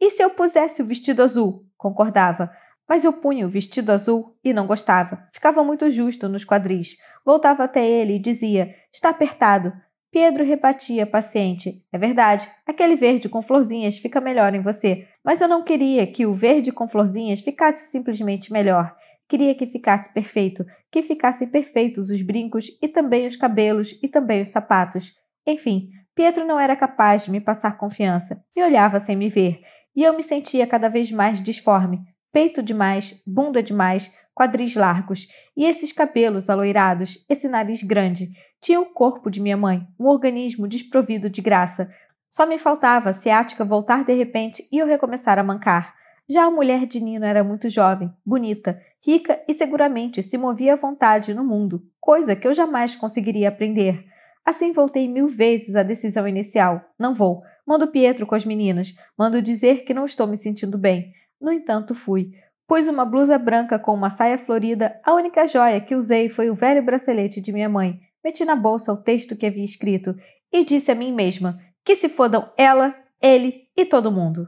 E se eu pusesse o vestido azul? Concordava. Mas eu punha o vestido azul e não gostava. Ficava muito justo nos quadris. Voltava até ele e dizia: Está apertado. Pedro rebatia paciente: É verdade, aquele verde com florzinhas fica melhor em você. Mas eu não queria que o verde com florzinhas ficasse simplesmente melhor. Queria que ficasse perfeito, que ficassem perfeitos os brincos e também os cabelos e também os sapatos. Enfim, Pietro não era capaz de me passar confiança e olhava sem me ver, e eu me sentia cada vez mais disforme, peito demais, bunda demais, quadris largos, e esses cabelos alourados, esse nariz grande, tinha o corpo de minha mãe, um organismo desprovido de graça. Só me faltava a ciática voltar de repente e eu recomeçar a mancar. Já a mulher de Nino era muito jovem, bonita, rica e seguramente se movia à vontade no mundo, coisa que eu jamais conseguiria aprender. Assim voltei mil vezes à decisão inicial. Não vou. Mando Pietro com as meninas. Mando dizer que não estou me sentindo bem. No entanto, fui. Pus uma blusa branca com uma saia florida. A única joia que usei foi o velho bracelete de minha mãe. Meti na bolsa o texto que havia escrito e disse a mim mesma: que se fodam ela, ele e todo mundo.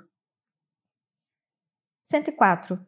104.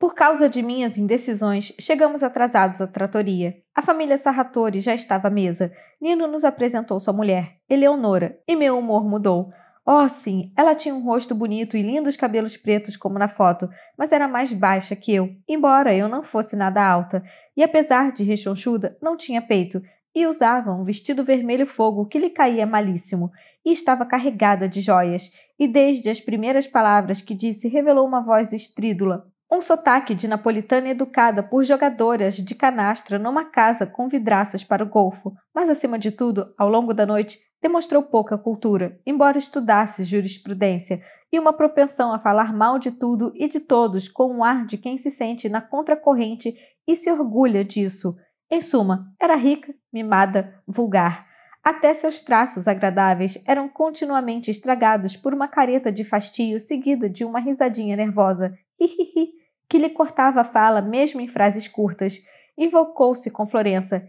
Por causa de minhas indecisões, chegamos atrasados à tratoria. A família Sarratori já estava à mesa. Nino nos apresentou sua mulher, Eleonora, e meu humor mudou. Oh, sim, ela tinha um rosto bonito e lindos cabelos pretos como na foto, mas era mais baixa que eu, embora eu não fosse nada alta, e apesar de rechonchuda, não tinha peito, e usava um vestido vermelho fogo que lhe caía malíssimo, e estava carregada de joias, e desde as primeiras palavras que disse revelou uma voz estrídula, um sotaque de napolitana educada por jogadoras de canastra numa casa com vidraças para o golfo, mas acima de tudo, ao longo da noite, demonstrou pouca cultura, embora estudasse jurisprudência, e uma propensão a falar mal de tudo e de todos com um ar de quem se sente na contracorrente e se orgulha disso. Em suma, era rica, mimada, vulgar. Até seus traços agradáveis eram continuamente estragados por uma careta de fastio seguida de uma risadinha nervosa. Hihihi que lhe cortava a fala mesmo em frases curtas, invocou-se com Florença.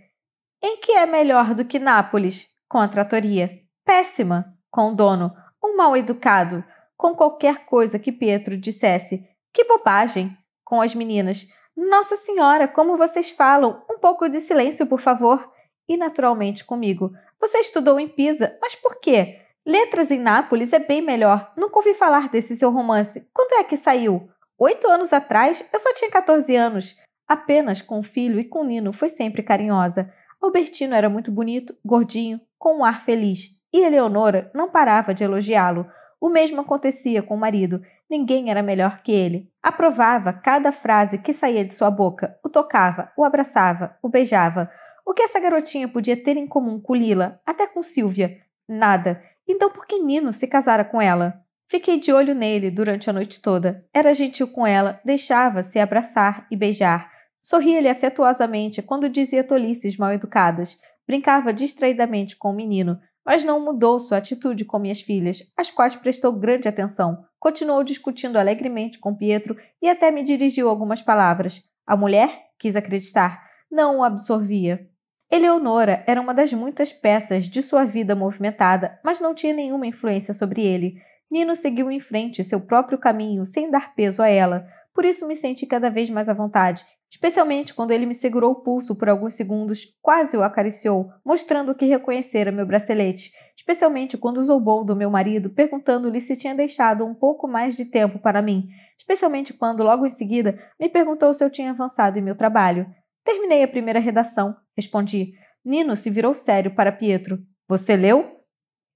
Em que é melhor do que Nápoles? Com a tratoria. Péssima! Com o dono. Um mal educado. Com qualquer coisa que Pietro dissesse. Que bobagem! Com as meninas. Nossa Senhora, como vocês falam! Um pouco de silêncio, por favor! E naturalmente comigo. Você estudou em Pisa, mas por quê? Letras em Nápoles é bem melhor. Nunca ouvi falar desse seu romance. Quando é que saiu? Oito anos atrás, eu só tinha 14 anos. Apenas com o filho e com o Nino foi sempre carinhosa. Albertino era muito bonito, gordinho, com um ar feliz. E Eleonora não parava de elogiá-lo. O mesmo acontecia com o marido. Ninguém era melhor que ele. Aprovava cada frase que saía de sua boca, o tocava, o abraçava, o beijava. O que essa garotinha podia ter em comum com Lila, até com Silvia? Nada. Então por que Nino se casara com ela? Fiquei de olho nele durante a noite toda. Era gentil com ela, deixava-se abraçar e beijar. Sorria-lhe afetuosamente quando dizia tolices mal educadas. Brincava distraidamente com o menino, mas não mudou sua atitude com minhas filhas, às quais prestou grande atenção. Continuou discutindo alegremente com Pietro e até me dirigiu algumas palavras. A mulher quis acreditar, não o absorvia. Eleonora era uma das muitas peças de sua vida movimentada, mas não tinha nenhuma influência sobre ele. Nino seguiu em frente seu próprio caminho sem dar peso a ela, por isso me senti cada vez mais à vontade, especialmente quando ele me segurou o pulso por alguns segundos, quase o acariciou, mostrando que reconhecera meu bracelete, especialmente quando zombou do meu marido, perguntando-lhe se tinha deixado um pouco mais de tempo para mim, especialmente quando, logo em seguida, me perguntou se eu tinha avançado em meu trabalho. Terminei a primeira redação, respondi. Nino se virou sério para Pietro. Você leu?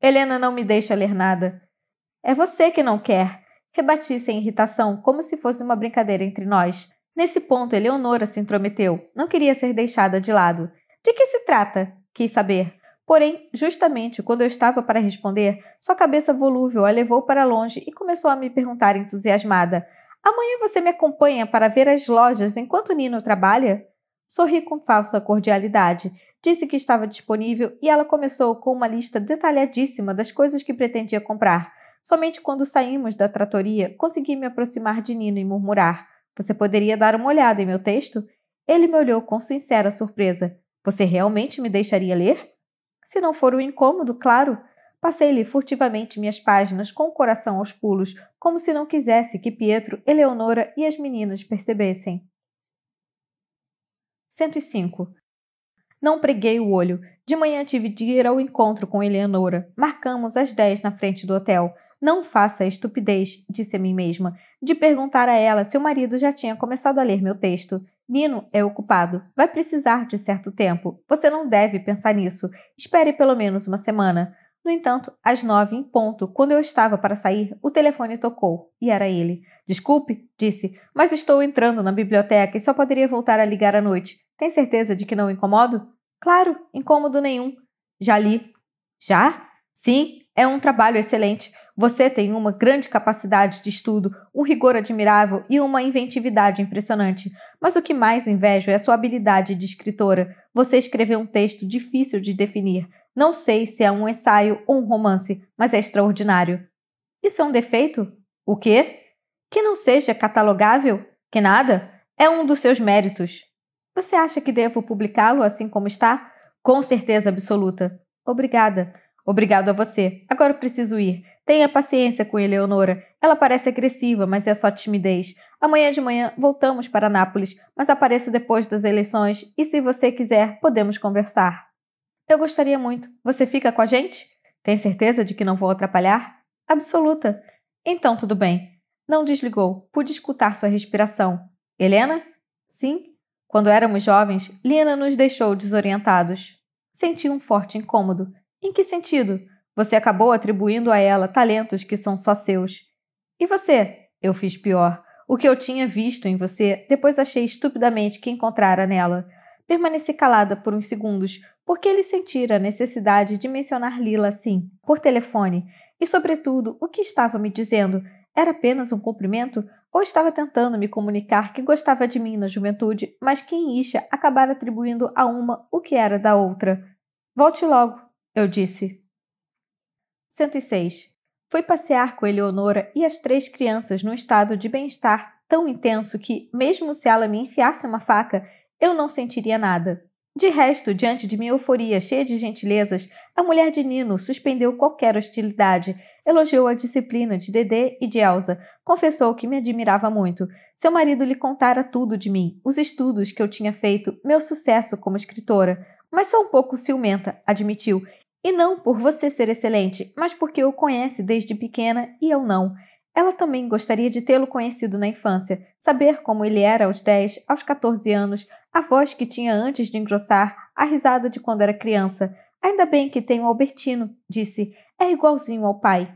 Helena não me deixa ler nada. É você que não quer. Rebati sem irritação, como se fosse uma brincadeira entre nós. Nesse ponto, Eleonora se intrometeu. Não queria ser deixada de lado. De que se trata? Quis saber. Porém, justamente quando eu estava para responder, sua cabeça volúvel a levou para longe e começou a me perguntar entusiasmada: Amanhã você me acompanha para ver as lojas enquanto Nino trabalha? Sorri com falsa cordialidade, disse que estava disponível e ela começou com uma lista detalhadíssima das coisas que pretendia comprar. Somente quando saímos da tratoria consegui me aproximar de Nino e murmurar: Você poderia dar uma olhada em meu texto? Ele me olhou com sincera surpresa. Você realmente me deixaria ler? Se não for um incômodo, claro. Passei-lhe furtivamente minhas páginas com o coração aos pulos, como se não quisesse que Pietro, Eleonora e as meninas percebessem. 105. Não preguei o olho. De manhã tive de ir ao encontro com Eleonora. Marcamos às 10 na frente do hotel. Não faça a estupidez, disse a mim mesma, de perguntar a ela se o marido já tinha começado a ler meu texto. Nino é ocupado, vai precisar de certo tempo. Você não deve pensar nisso. Espere pelo menos uma semana. No entanto, às nove em ponto, quando eu estava para sair, o telefone tocou e era ele. Desculpe, disse, mas estou entrando na biblioteca e só poderia voltar a ligar à noite. Tem certeza de que não incomodo? Claro, incômodo nenhum. Já li. Já? Sim, é um trabalho excelente. Você tem uma grande capacidade de estudo, um rigor admirável e uma inventividade impressionante. Mas o que mais invejo é a sua habilidade de escritora. Você escreveu um texto difícil de definir. Não sei se é um ensaio ou um romance, mas é extraordinário. Isso é um defeito? O quê? Que não seja catalogável? Que nada? É um dos seus méritos. Você acha que devo publicá-lo assim como está? Com certeza absoluta. Obrigada. Obrigado a você. Agora preciso ir. Tenha paciência com Eleonora. Ela parece agressiva, mas é só timidez. Amanhã de manhã voltamos para Nápoles, mas apareço depois das eleições e, se você quiser, podemos conversar. Eu gostaria muito. Você fica com a gente? Tem certeza de que não vou atrapalhar? Absoluta. Então, tudo bem. Não desligou. Pude escutar sua respiração. Helena? Sim. Quando éramos jovens, Lina nos deixou desorientados. Senti um forte incômodo. Em que sentido? Você acabou atribuindo a ela talentos que são só seus. E você? Eu fiz pior. O que eu tinha visto em você, depois achei estupidamente que encontrara nela. Permaneci calada por uns segundos, porque ele sentira a necessidade de mencionar Lila assim, por telefone. E, sobretudo, o que estava me dizendo? Era apenas um cumprimento? Ou estava tentando me comunicar que gostava de mim na juventude, mas que em Isha acabara atribuindo a uma o que era da outra? Volte logo, eu disse. 106. Foi passear com Eleonora e as três crianças num estado de bem-estar tão intenso que, mesmo se ela me enfiasse uma faca, eu não sentiria nada. De resto, diante de minha euforia cheia de gentilezas, a mulher de Nino suspendeu qualquer hostilidade, elogiou a disciplina de Dedê e de Elsa, confessou que me admirava muito. Seu marido lhe contara tudo de mim, os estudos que eu tinha feito, meu sucesso como escritora. Mas sou um pouco ciumenta, admitiu, e não por você ser excelente, mas porque o conhece desde pequena e eu não. Ela também gostaria de tê-lo conhecido na infância, saber como ele era aos 10, aos 14 anos, a voz que tinha antes de engrossar, a risada de quando era criança. Ainda bem que tem o Albertino, disse. É igualzinho ao pai.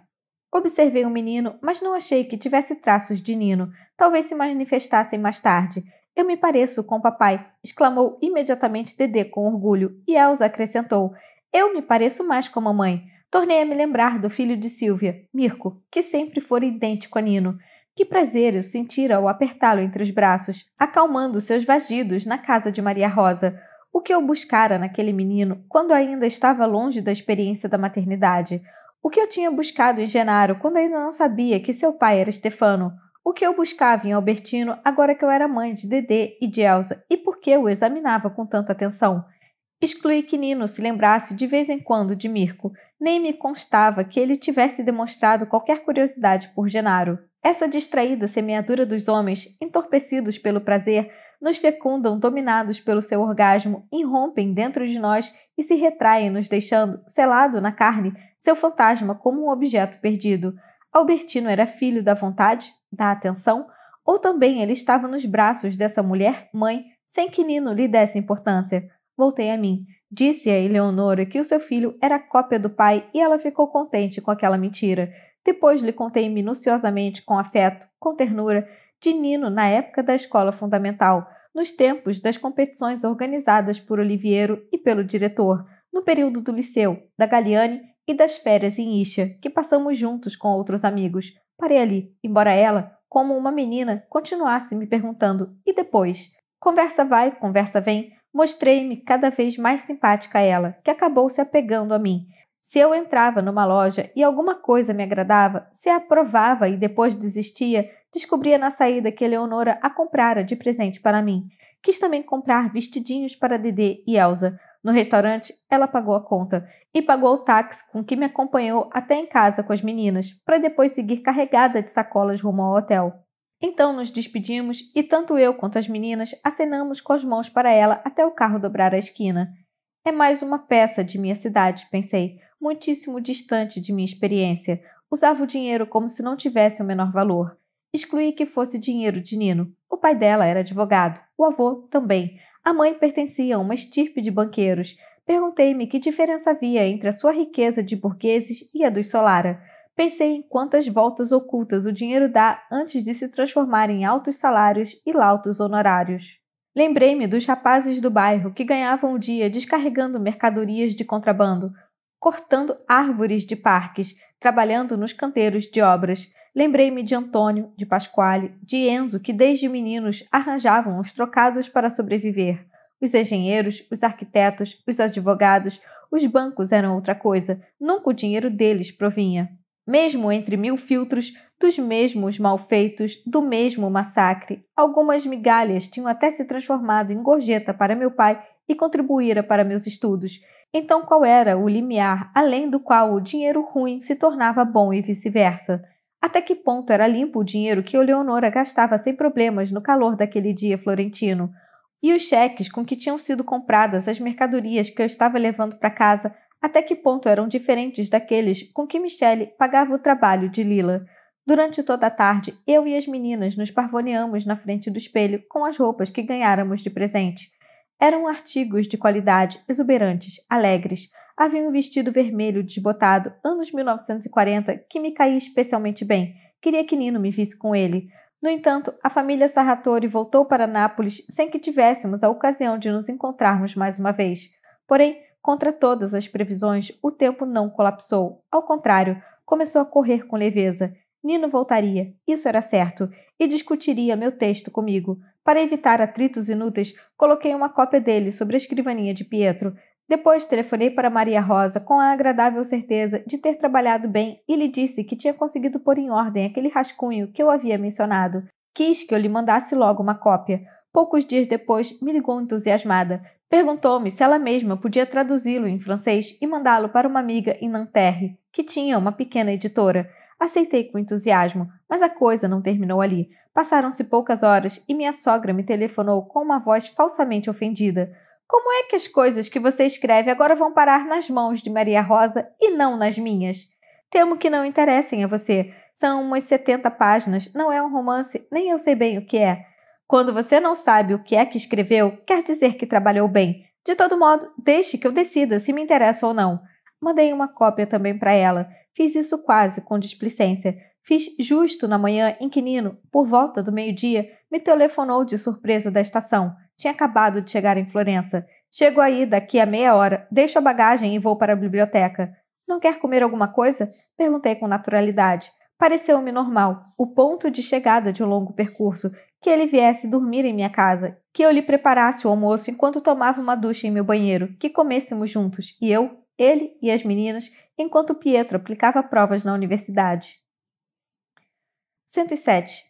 Observei o menino, mas não achei que tivesse traços de Nino. Talvez se manifestassem mais tarde. Eu me pareço com papai, exclamou imediatamente Dedê com orgulho, e Elsa acrescentou: eu me pareço mais com a mamãe. Tornei a me lembrar do filho de Silvia, Mirko, que sempre fora idêntico a Nino. Que prazer eu sentira ao apertá-lo entre os braços, acalmando seus vagidos na casa de Maria Rosa. O que eu buscara naquele menino quando ainda estava longe da experiência da maternidade. O que eu tinha buscado em Genaro quando ainda não sabia que seu pai era Stefano. O que eu buscava em Albertino agora que eu era mãe de Dedê e de Elsa e por que eu examinava com tanta atenção. Excluí que Nino se lembrasse de vez em quando de Mirko, nem me constava que ele tivesse demonstrado qualquer curiosidade por Genaro. Essa distraída semeadura dos homens, entorpecidos pelo prazer, nos fecundam, dominados pelo seu orgasmo, irrompem dentro de nós e se retraem, nos deixando, selado na carne, seu fantasma como um objeto perdido. Albertino era filho da vontade, da atenção, ou também ele estava nos braços dessa mulher, mãe, sem que Nino lhe desse importância. Voltei a mim. Disse a Eleonora que o seu filho era cópia do pai e ela ficou contente com aquela mentira. Depois lhe contei minuciosamente, com afeto, com ternura, de Nino na época da escola fundamental, nos tempos das competições organizadas por Oliviero e pelo diretor, no período do liceu, da Galiane e das férias em Isha, que passamos juntos com outros amigos. Parei ali, embora ela, como uma menina, continuasse me perguntando: e depois? Conversa vai, conversa vem. Mostrei-me cada vez mais simpática a ela, que acabou se apegando a mim. Se eu entrava numa loja e alguma coisa me agradava, se aprovava e depois desistia, descobria na saída que Eleonora a comprara de presente para mim. Quis também comprar vestidinhos para Dedê e Elsa. No restaurante, ela pagou a conta e pagou o táxi com que me acompanhou até em casa com as meninas, para depois seguir carregada de sacolas rumo ao hotel. Então nos despedimos e tanto eu quanto as meninas acenamos com as mãos para ela até o carro dobrar a esquina. É mais uma peça de minha cidade, pensei, muitíssimo distante de minha experiência. Usava o dinheiro como se não tivesse o menor valor. Excluí que fosse dinheiro de Nino. O pai dela era advogado, o avô também. A mãe pertencia a uma estirpe de banqueiros. Perguntei-me que diferença havia entre a sua riqueza de burgueses e a dos Solara. Pensei em quantas voltas ocultas o dinheiro dá antes de se transformar em altos salários e lautos honorários. Lembrei-me dos rapazes do bairro que ganhavam o dia descarregando mercadorias de contrabando, cortando árvores de parques, trabalhando nos canteiros de obras. Lembrei-me de Antônio, de Pasquale, de Enzo, que desde meninos arranjavam os trocados para sobreviver. Os engenheiros, os arquitetos, os advogados, os bancos eram outra coisa, nunca o dinheiro deles provinha mesmo entre mil filtros, dos mesmos malfeitos, do mesmo massacre. Algumas migalhas tinham até se transformado em gorjeta para meu pai e contribuíra para meus estudos. Então, qual era o limiar além do qual o dinheiro ruim se tornava bom e vice-versa? Até que ponto era limpo o dinheiro que Eleonora gastava sem problemas no calor daquele dia florentino? E os cheques com que tinham sido compradas as mercadorias que eu estava levando para casa até que ponto eram diferentes daqueles com que Michele pagava o trabalho de Lila. Durante toda a tarde, eu e as meninas nos parvoneamos na frente do espelho com as roupas que ganháramos de presente. Eram artigos de qualidade, exuberantes, alegres. Havia um vestido vermelho desbotado, anos 1940, que me caía especialmente bem. Queria que Nino me visse com ele. No entanto, a família Sarratori voltou para Nápoles sem que tivéssemos a ocasião de nos encontrarmos mais uma vez. Porém, Contra todas as previsões, o tempo não colapsou. Ao contrário, começou a correr com leveza. Nino voltaria, isso era certo, e discutiria meu texto comigo. Para evitar atritos inúteis, coloquei uma cópia dele sobre a escrivaninha de Pietro. Depois telefonei para Maria Rosa com a agradável certeza de ter trabalhado bem e lhe disse que tinha conseguido pôr em ordem aquele rascunho que eu havia mencionado. Quis que eu lhe mandasse logo uma cópia. Poucos dias depois, me ligou entusiasmada. Perguntou-me se ela mesma podia traduzi-lo em francês e mandá-lo para uma amiga em Nanterre, que tinha uma pequena editora. Aceitei com entusiasmo, mas a coisa não terminou ali. Passaram-se poucas horas e minha sogra me telefonou com uma voz falsamente ofendida. Como é que as coisas que você escreve agora vão parar nas mãos de Maria Rosa e não nas minhas? Temo que não interessem a você. São umas 70 páginas, não é um romance, nem eu sei bem o que é. Quando você não sabe o que é que escreveu, quer dizer que trabalhou bem. De todo modo, deixe que eu decida se me interessa ou não. Mandei uma cópia também para ela. Fiz isso quase com displicência. Fiz justo na manhã em que Nino, por volta do meio-dia, me telefonou de surpresa da estação. Tinha acabado de chegar em Florença. Chego aí daqui a meia hora, deixo a bagagem e vou para a biblioteca. Não quer comer alguma coisa? Perguntei com naturalidade. Pareceu-me normal, o ponto de chegada de um longo percurso, que ele viesse dormir em minha casa, que eu lhe preparasse o almoço enquanto tomava uma ducha em meu banheiro, que comêssemos juntos, e eu, ele e as meninas, enquanto Pietro aplicava provas na universidade. 107.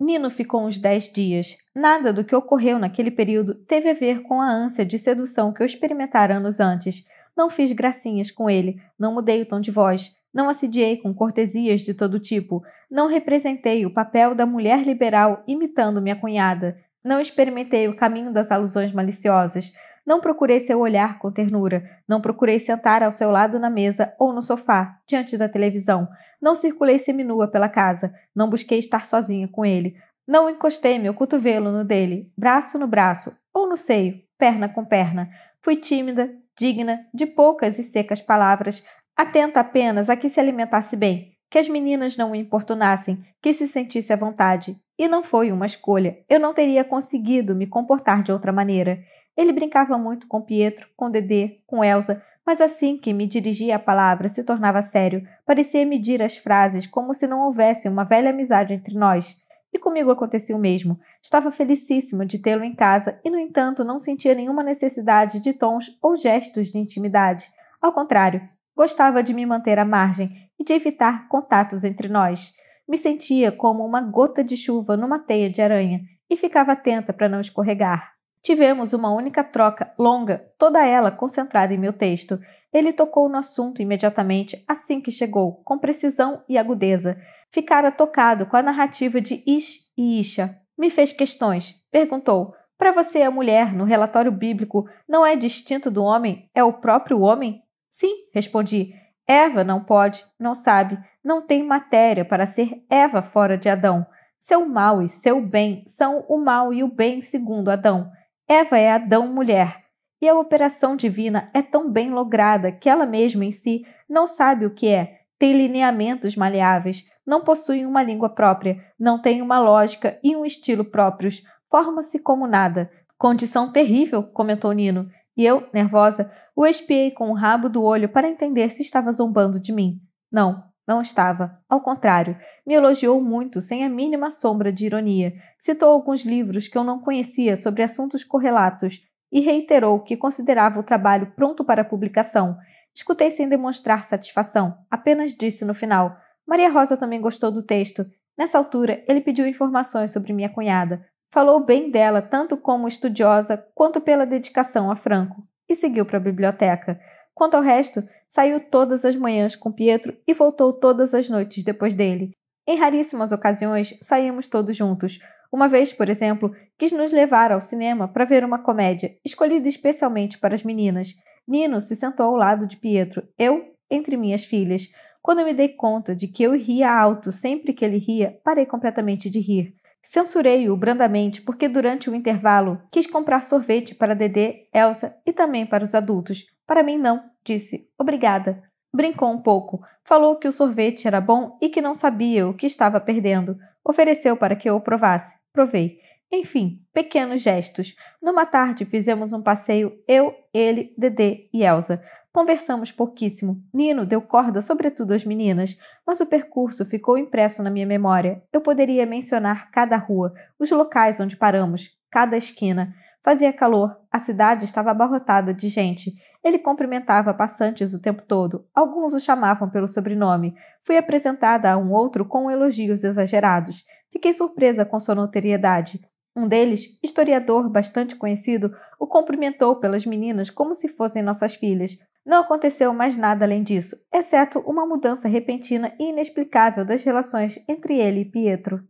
Nino ficou uns dez dias. Nada do que ocorreu naquele período teve a ver com a ânsia de sedução que eu experimentara anos antes. Não fiz gracinhas com ele, não mudei o tom de voz, não assediei com cortesias de todo tipo. Não representei o papel da mulher liberal imitando minha cunhada. Não experimentei o caminho das alusões maliciosas. Não procurei seu olhar com ternura. Não procurei sentar ao seu lado na mesa ou no sofá, diante da televisão. Não circulei seminua pela casa. Não busquei estar sozinha com ele. Não encostei meu cotovelo no dele, braço no braço ou no seio, perna com perna. Fui tímida, digna, de poucas e secas palavras, Atenta apenas a que se alimentasse bem, que as meninas não o importunassem, que se sentisse à vontade. E não foi uma escolha. Eu não teria conseguido me comportar de outra maneira. Ele brincava muito com Pietro, com Dedê, com Elsa, mas assim que me dirigia a palavra se tornava sério, parecia medir as frases como se não houvesse uma velha amizade entre nós. E comigo acontecia o mesmo. Estava felicíssimo de tê-lo em casa e, no entanto, não sentia nenhuma necessidade de tons ou gestos de intimidade. Ao contrário, Gostava de me manter à margem e de evitar contatos entre nós. Me sentia como uma gota de chuva numa teia de aranha e ficava atenta para não escorregar. Tivemos uma única troca longa, toda ela concentrada em meu texto. Ele tocou no assunto imediatamente assim que chegou, com precisão e agudeza. Ficara tocado com a narrativa de Ish e Isha. Me fez questões. Perguntou: Para você, a mulher, no relatório bíblico, não é distinto do homem? É o próprio homem? Sim, respondi. Eva não pode, não sabe, não tem matéria para ser Eva fora de Adão. Seu mal e seu bem são o mal e o bem segundo Adão. Eva é Adão mulher. E a operação divina é tão bem lograda que ela mesma em si não sabe o que é, tem lineamentos maleáveis, não possui uma língua própria, não tem uma lógica e um estilo próprios, forma-se como nada. Condição terrível, comentou Nino. E eu, nervosa, o espiei com o rabo do olho para entender se estava zombando de mim. Não, não estava. Ao contrário, me elogiou muito, sem a mínima sombra de ironia. Citou alguns livros que eu não conhecia sobre assuntos correlatos e reiterou que considerava o trabalho pronto para publicação. Escutei sem demonstrar satisfação, apenas disse no final. Maria Rosa também gostou do texto. Nessa altura, ele pediu informações sobre minha cunhada. Falou bem dela, tanto como estudiosa quanto pela dedicação a Franco e seguiu para a biblioteca. Quanto ao resto, saiu todas as manhãs com Pietro e voltou todas as noites depois dele. Em raríssimas ocasiões, saímos todos juntos. Uma vez, por exemplo, quis nos levar ao cinema para ver uma comédia, escolhida especialmente para as meninas. Nino se sentou ao lado de Pietro, eu entre minhas filhas. Quando me dei conta de que eu ria alto sempre que ele ria, parei completamente de rir. Censurei-o brandamente porque, durante o intervalo, quis comprar sorvete para Dedê, Elsa e também para os adultos. Para mim, não, disse. Obrigada. Brincou um pouco, falou que o sorvete era bom e que não sabia o que estava perdendo. Ofereceu para que eu o provasse. Provei. Enfim, pequenos gestos. Numa tarde fizemos um passeio, eu, ele, Dedê e Elsa. Conversamos pouquíssimo. Nino deu corda sobretudo às meninas, mas o percurso ficou impresso na minha memória. Eu poderia mencionar cada rua, os locais onde paramos, cada esquina. Fazia calor, a cidade estava abarrotada de gente. Ele cumprimentava passantes o tempo todo, alguns o chamavam pelo sobrenome. Fui apresentada a um outro com elogios exagerados. Fiquei surpresa com sua notoriedade. Um deles, historiador bastante conhecido, o cumprimentou pelas meninas como se fossem nossas filhas. Não aconteceu mais nada além disso, exceto uma mudança repentina e inexplicável das relações entre ele e Pietro.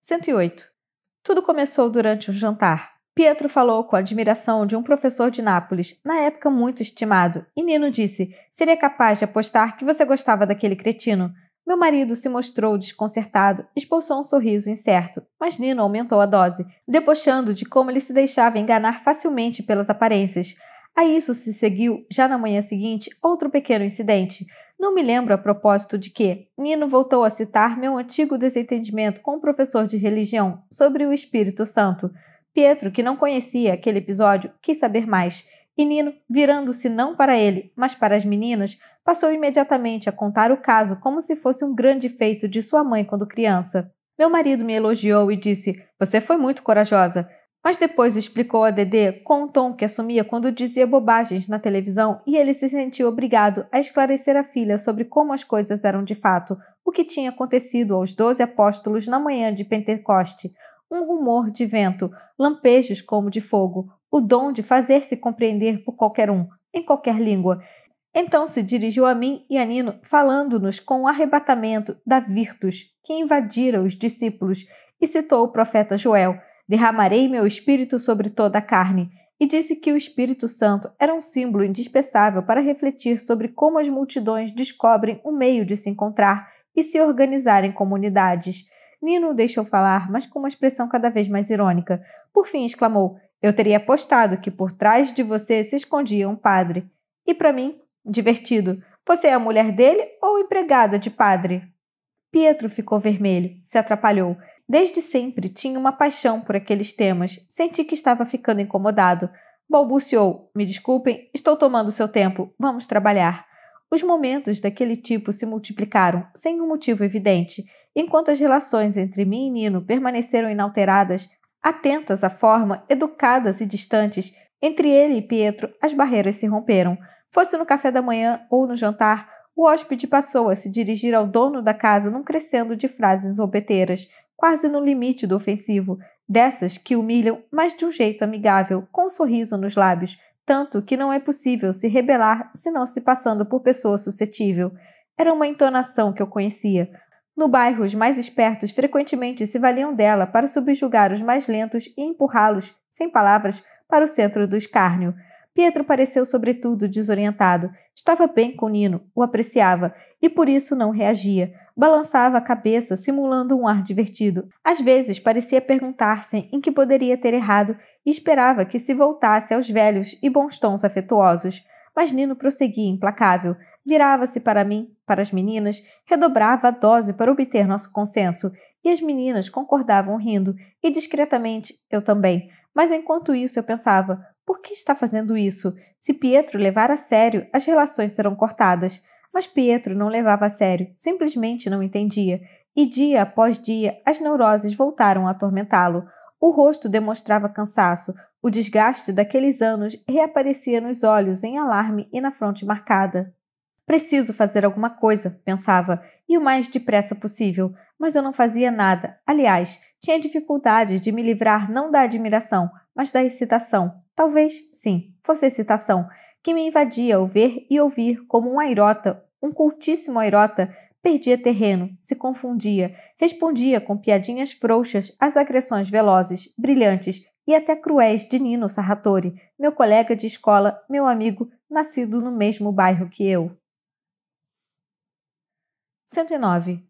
108. Tudo começou durante o jantar. Pietro falou com a admiração de um professor de Nápoles, na época muito estimado, e Nino disse: Seria capaz de apostar que você gostava daquele cretino. Meu marido se mostrou desconcertado, expulsou um sorriso incerto, mas Nino aumentou a dose, debochando de como ele se deixava enganar facilmente pelas aparências. A isso se seguiu, já na manhã seguinte, outro pequeno incidente. Não me lembro a propósito de que Nino voltou a citar meu antigo desentendimento com o um professor de religião sobre o Espírito Santo. Pietro, que não conhecia aquele episódio, quis saber mais, e Nino, virando-se não para ele, mas para as meninas, passou imediatamente a contar o caso como se fosse um grande feito de sua mãe quando criança. Meu marido me elogiou e disse: Você foi muito corajosa. Mas depois explicou a Dedê com um tom que assumia quando dizia bobagens na televisão e ele se sentiu obrigado a esclarecer a filha sobre como as coisas eram de fato, o que tinha acontecido aos doze apóstolos na manhã de Pentecoste. Um rumor de vento, lampejos como de fogo, o dom de fazer-se compreender por qualquer um, em qualquer língua. Então se dirigiu a mim e a Nino, falando-nos com o arrebatamento da virtus que invadira os discípulos, e citou o profeta Joel derramarei meu espírito sobre toda a carne, e disse que o Espírito Santo era um símbolo indispensável para refletir sobre como as multidões descobrem o um meio de se encontrar e se organizar em comunidades. Nino deixou falar, mas com uma expressão cada vez mais irônica. Por fim, exclamou: Eu teria apostado que por trás de você se escondia um padre. E para mim, divertido. Você é a mulher dele ou empregada de padre? Pietro ficou vermelho, se atrapalhou Desde sempre tinha uma paixão por aqueles temas. Senti que estava ficando incomodado. Balbuciou: Me desculpem, estou tomando seu tempo. Vamos trabalhar. Os momentos daquele tipo se multiplicaram, sem um motivo evidente, enquanto as relações entre mim e Nino permaneceram inalteradas, atentas à forma, educadas e distantes. Entre ele e Pietro, as barreiras se romperam. Fosse no café da manhã ou no jantar, o hóspede passou a se dirigir ao dono da casa num crescendo de frases obeteiras, quase no limite do ofensivo, dessas que humilham, mas de um jeito amigável, com um sorriso nos lábios, tanto que não é possível se rebelar se não se passando por pessoa suscetível. Era uma entonação que eu conhecia. No bairro, os mais espertos frequentemente se valiam dela para subjugar os mais lentos e empurrá-los, sem palavras, para o centro do escárnio. Pietro pareceu, sobretudo, desorientado. Estava bem com Nino, o apreciava, e por isso não reagia balançava a cabeça, simulando um ar divertido. Às vezes parecia perguntar-se em que poderia ter errado e esperava que se voltasse aos velhos e bons tons afetuosos. Mas Nino prosseguia implacável, virava-se para mim, para as meninas, redobrava a dose para obter nosso consenso, e as meninas concordavam rindo, e discretamente eu também. Mas enquanto isso eu pensava: por que está fazendo isso? Se Pietro levar a sério, as relações serão cortadas. Mas Pietro não levava a sério, simplesmente não entendia, e dia após dia as neuroses voltaram a atormentá-lo. O rosto demonstrava cansaço, o desgaste daqueles anos reaparecia nos olhos em alarme e na fronte marcada. Preciso fazer alguma coisa, pensava, e o mais depressa possível, mas eu não fazia nada. Aliás, tinha dificuldade de me livrar não da admiração, mas da excitação. Talvez, sim, fosse excitação, que me invadia ao ver e ouvir como um airota um cultíssimo airota perdia terreno, se confundia, respondia com piadinhas frouxas às agressões velozes, brilhantes e até cruéis de Nino Sarratori, meu colega de escola, meu amigo, nascido no mesmo bairro que eu. 109.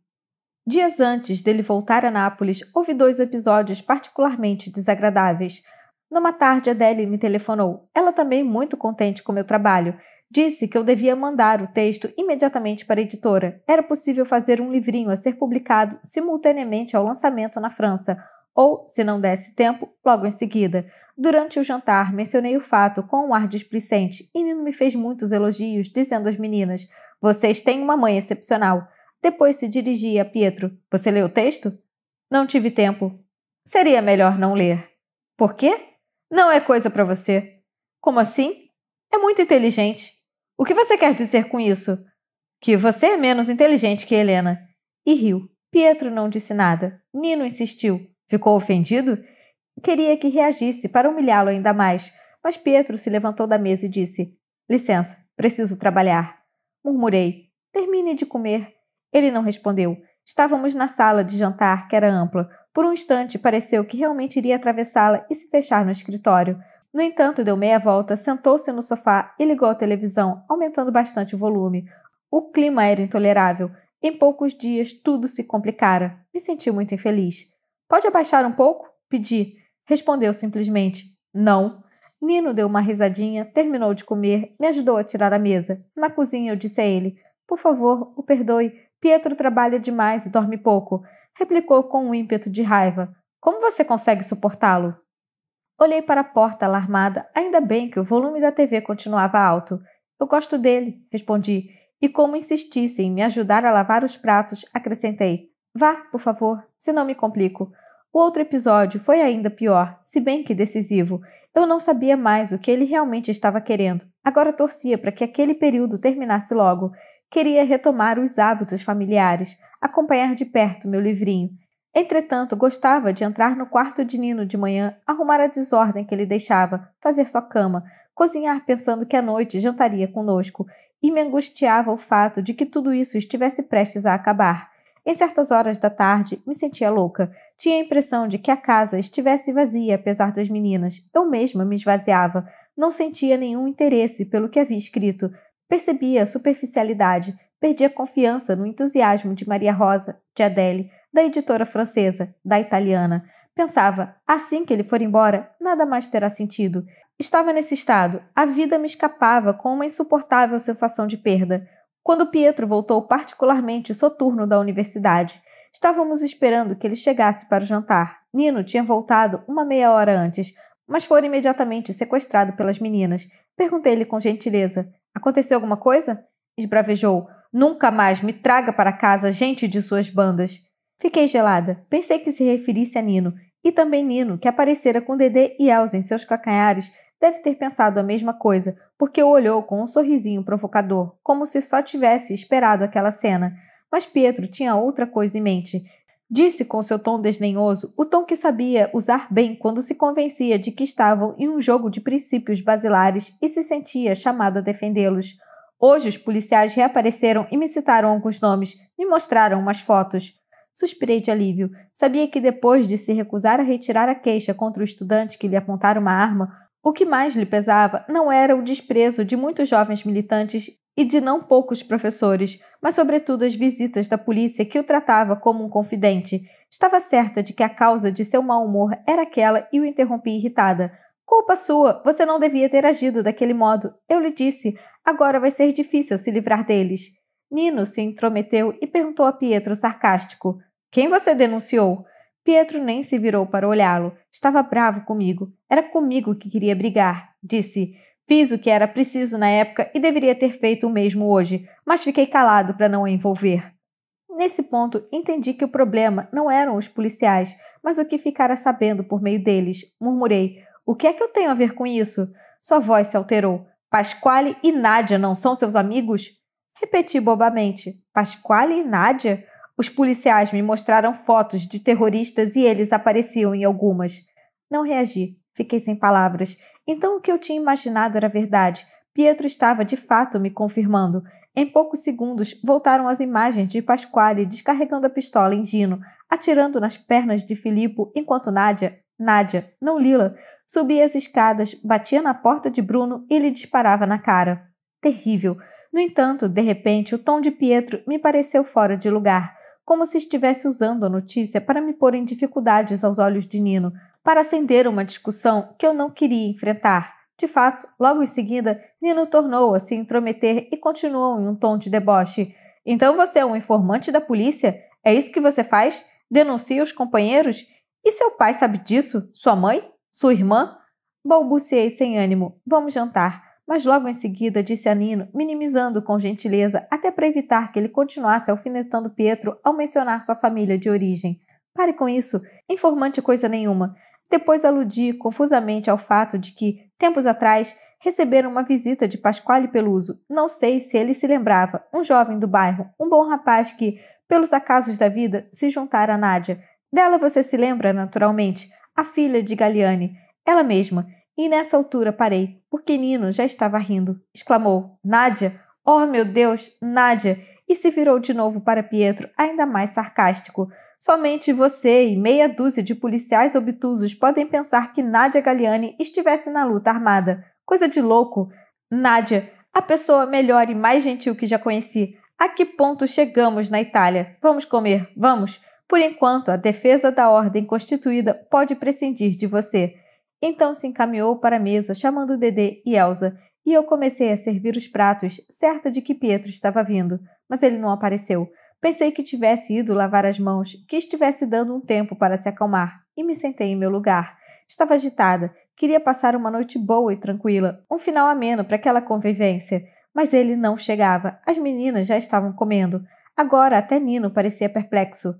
Dias antes dele voltar a Nápoles, houve dois episódios particularmente desagradáveis. Numa tarde, Adele me telefonou, ela também muito contente com meu trabalho disse que eu devia mandar o texto imediatamente para a editora. Era possível fazer um livrinho a ser publicado simultaneamente ao lançamento na França, ou, se não desse tempo, logo em seguida. Durante o jantar, mencionei o fato com um ar displicente e Nino me fez muitos elogios, dizendo às meninas: Vocês têm uma mãe excepcional. Depois se dirigia a Pietro: Você leu o texto? Não tive tempo. Seria melhor não ler. Por quê? Não é coisa para você. Como assim? É muito inteligente. O que você quer dizer com isso? Que você é menos inteligente que Helena. E riu. Pietro não disse nada. Nino insistiu. Ficou ofendido? Queria que reagisse para humilhá-lo ainda mais, mas Pietro se levantou da mesa e disse: Licença, preciso trabalhar. Murmurei: Termine de comer. Ele não respondeu. Estávamos na sala de jantar, que era ampla. Por um instante, pareceu que realmente iria atravessá-la e se fechar no escritório. No entanto, deu meia volta, sentou-se no sofá e ligou a televisão, aumentando bastante o volume. O clima era intolerável. Em poucos dias, tudo se complicara. Me senti muito infeliz. Pode abaixar um pouco? Pedi. Respondeu simplesmente: Não. Nino deu uma risadinha, terminou de comer, me ajudou a tirar a mesa. Na cozinha eu disse a ele: Por favor, o perdoe. Pietro trabalha demais e dorme pouco. Replicou com um ímpeto de raiva. Como você consegue suportá-lo? Olhei para a porta alarmada, ainda bem que o volume da TV continuava alto. Eu gosto dele, respondi, e como insistisse em me ajudar a lavar os pratos, acrescentei: Vá, por favor, se não me complico. O outro episódio foi ainda pior, se bem que decisivo. Eu não sabia mais o que ele realmente estava querendo. Agora torcia para que aquele período terminasse logo. Queria retomar os hábitos familiares, acompanhar de perto meu livrinho Entretanto, gostava de entrar no quarto de Nino de manhã, arrumar a desordem que ele deixava, fazer sua cama, cozinhar pensando que à noite jantaria conosco, e me angustiava o fato de que tudo isso estivesse prestes a acabar. Em certas horas da tarde, me sentia louca. Tinha a impressão de que a casa estivesse vazia, apesar das meninas. Eu mesma me esvaziava. Não sentia nenhum interesse pelo que havia escrito. Percebia a superficialidade. Perdia confiança no entusiasmo de Maria Rosa, de Adele da editora francesa, da italiana. Pensava, assim que ele for embora, nada mais terá sentido. Estava nesse estado, a vida me escapava com uma insuportável sensação de perda. Quando Pietro voltou particularmente soturno da universidade, estávamos esperando que ele chegasse para o jantar. Nino tinha voltado uma meia hora antes, mas foi imediatamente sequestrado pelas meninas. Perguntei-lhe com gentileza: Aconteceu alguma coisa? Esbravejou: Nunca mais me traga para casa gente de suas bandas. Fiquei gelada. Pensei que se referisse a Nino. E também Nino, que aparecera com Dedê e Elsa em seus cacanhares, deve ter pensado a mesma coisa, porque o olhou com um sorrisinho provocador, como se só tivesse esperado aquela cena. Mas Pietro tinha outra coisa em mente. Disse com seu tom desdenhoso, o tom que sabia usar bem quando se convencia de que estavam em um jogo de princípios basilares e se sentia chamado a defendê-los. Hoje os policiais reapareceram e me citaram alguns nomes, me mostraram umas fotos. Suspirei de alívio. Sabia que depois de se recusar a retirar a queixa contra o estudante que lhe apontara uma arma, o que mais lhe pesava não era o desprezo de muitos jovens militantes e de não poucos professores, mas sobretudo as visitas da polícia que o tratava como um confidente. Estava certa de que a causa de seu mau humor era aquela e o interrompi irritada. Culpa sua, você não devia ter agido daquele modo. Eu lhe disse, agora vai ser difícil se livrar deles. Nino se intrometeu e perguntou a Pietro sarcástico: quem você denunciou? Pietro nem se virou para olhá-lo. Estava bravo comigo. Era comigo que queria brigar. Disse: Fiz o que era preciso na época e deveria ter feito o mesmo hoje, mas fiquei calado para não envolver. Nesse ponto, entendi que o problema não eram os policiais, mas o que ficara sabendo por meio deles. Murmurei: O que é que eu tenho a ver com isso? Sua voz se alterou. Pasquale e Nádia não são seus amigos? Repeti bobamente: Pasquale e Nádia? Os policiais me mostraram fotos de terroristas e eles apareciam em algumas. Não reagi. Fiquei sem palavras. Então o que eu tinha imaginado era verdade. Pietro estava de fato me confirmando. Em poucos segundos, voltaram as imagens de Pasquale descarregando a pistola em Gino, atirando nas pernas de Filippo, enquanto Nádia, Nádia, não Lila, subia as escadas, batia na porta de Bruno e lhe disparava na cara. Terrível. No entanto, de repente, o tom de Pietro me pareceu fora de lugar como se estivesse usando a notícia para me pôr em dificuldades aos olhos de Nino, para acender uma discussão que eu não queria enfrentar. De fato, logo em seguida, Nino tornou a se intrometer e continuou em um tom de deboche. Então você é um informante da polícia? É isso que você faz? Denuncia os companheiros? E seu pai sabe disso? Sua mãe? Sua irmã? Balbuciei sem ânimo. Vamos jantar mas logo em seguida disse a Nino, minimizando com gentileza, até para evitar que ele continuasse alfinetando Pietro ao mencionar sua família de origem. Pare com isso, informante coisa nenhuma. Depois aludi confusamente ao fato de que, tempos atrás, receberam uma visita de Pasquale Peluso. Não sei se ele se lembrava, um jovem do bairro, um bom rapaz que, pelos acasos da vida, se juntara a Nádia. Dela você se lembra, naturalmente, a filha de Galiani, ela mesma. E nessa altura parei, porque Nino já estava rindo. Exclamou: Nádia! Oh meu Deus, Nádia! E se virou de novo para Pietro, ainda mais sarcástico. Somente você e meia dúzia de policiais obtusos podem pensar que Nádia Galiani estivesse na luta armada. Coisa de louco! Nádia, a pessoa melhor e mais gentil que já conheci. A que ponto chegamos na Itália? Vamos comer, vamos! Por enquanto, a defesa da ordem constituída pode prescindir de você. Então se encaminhou para a mesa, chamando Dedê e Elsa, e eu comecei a servir os pratos, certa de que Pietro estava vindo, mas ele não apareceu. Pensei que tivesse ido lavar as mãos, que estivesse dando um tempo para se acalmar, e me sentei em meu lugar. Estava agitada, queria passar uma noite boa e tranquila, um final ameno para aquela convivência, mas ele não chegava. As meninas já estavam comendo. Agora até Nino parecia perplexo.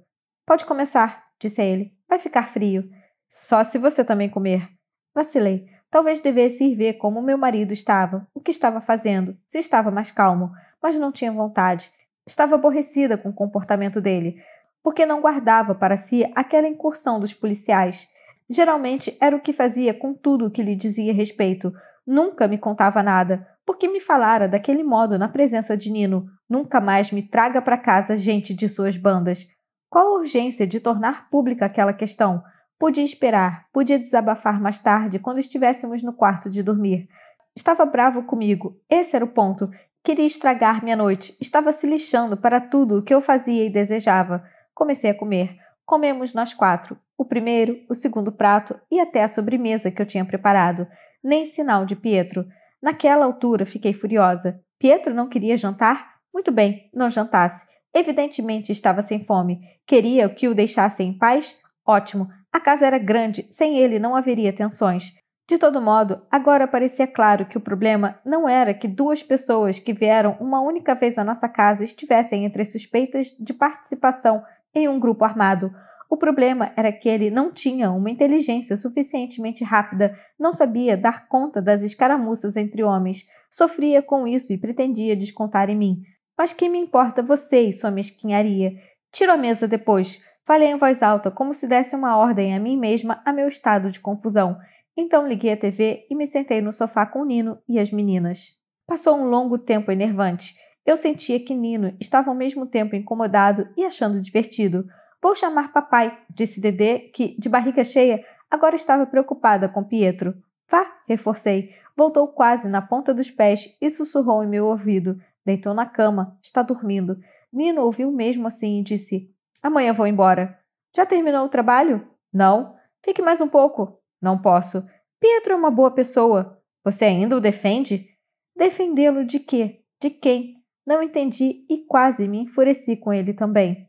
Pode começar, disse ele. Vai ficar frio. Só se você também comer, Vacilei. Talvez devesse ir ver como meu marido estava, o que estava fazendo, se estava mais calmo, mas não tinha vontade. Estava aborrecida com o comportamento dele, porque não guardava para si aquela incursão dos policiais. Geralmente era o que fazia com tudo o que lhe dizia respeito. Nunca me contava nada, porque me falara daquele modo na presença de Nino. Nunca mais me traga para casa gente de suas bandas. Qual a urgência de tornar pública aquela questão? Podia esperar, podia desabafar mais tarde, quando estivéssemos no quarto de dormir. Estava bravo comigo, esse era o ponto. Queria estragar minha noite, estava se lixando para tudo o que eu fazia e desejava. Comecei a comer. Comemos nós quatro: o primeiro, o segundo prato e até a sobremesa que eu tinha preparado. Nem sinal de Pietro. Naquela altura fiquei furiosa. Pietro não queria jantar? Muito bem, não jantasse. Evidentemente estava sem fome. Queria que o deixassem em paz? Ótimo, a casa era grande, sem ele não haveria tensões. De todo modo, agora parecia claro que o problema não era que duas pessoas que vieram uma única vez à nossa casa estivessem entre suspeitas de participação em um grupo armado. O problema era que ele não tinha uma inteligência suficientemente rápida, não sabia dar conta das escaramuças entre homens, sofria com isso e pretendia descontar em mim. Mas que me importa você e sua mesquinharia? Tiro a mesa depois. Falei em voz alta, como se desse uma ordem a mim mesma, a meu estado de confusão. Então liguei a TV e me sentei no sofá com Nino e as meninas. Passou um longo tempo enervante. Eu sentia que Nino estava ao mesmo tempo incomodado e achando divertido. Vou chamar papai, disse Dedê, que, de barriga cheia, agora estava preocupada com Pietro. Vá, reforcei. Voltou quase na ponta dos pés e sussurrou em meu ouvido. Deitou na cama, está dormindo. Nino ouviu mesmo assim e disse: Amanhã vou embora. Já terminou o trabalho? Não. Fique mais um pouco. Não posso. Pietro é uma boa pessoa. Você ainda o defende? Defendê-lo de quê? De quem? Não entendi e quase me enfureci com ele também.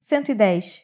110.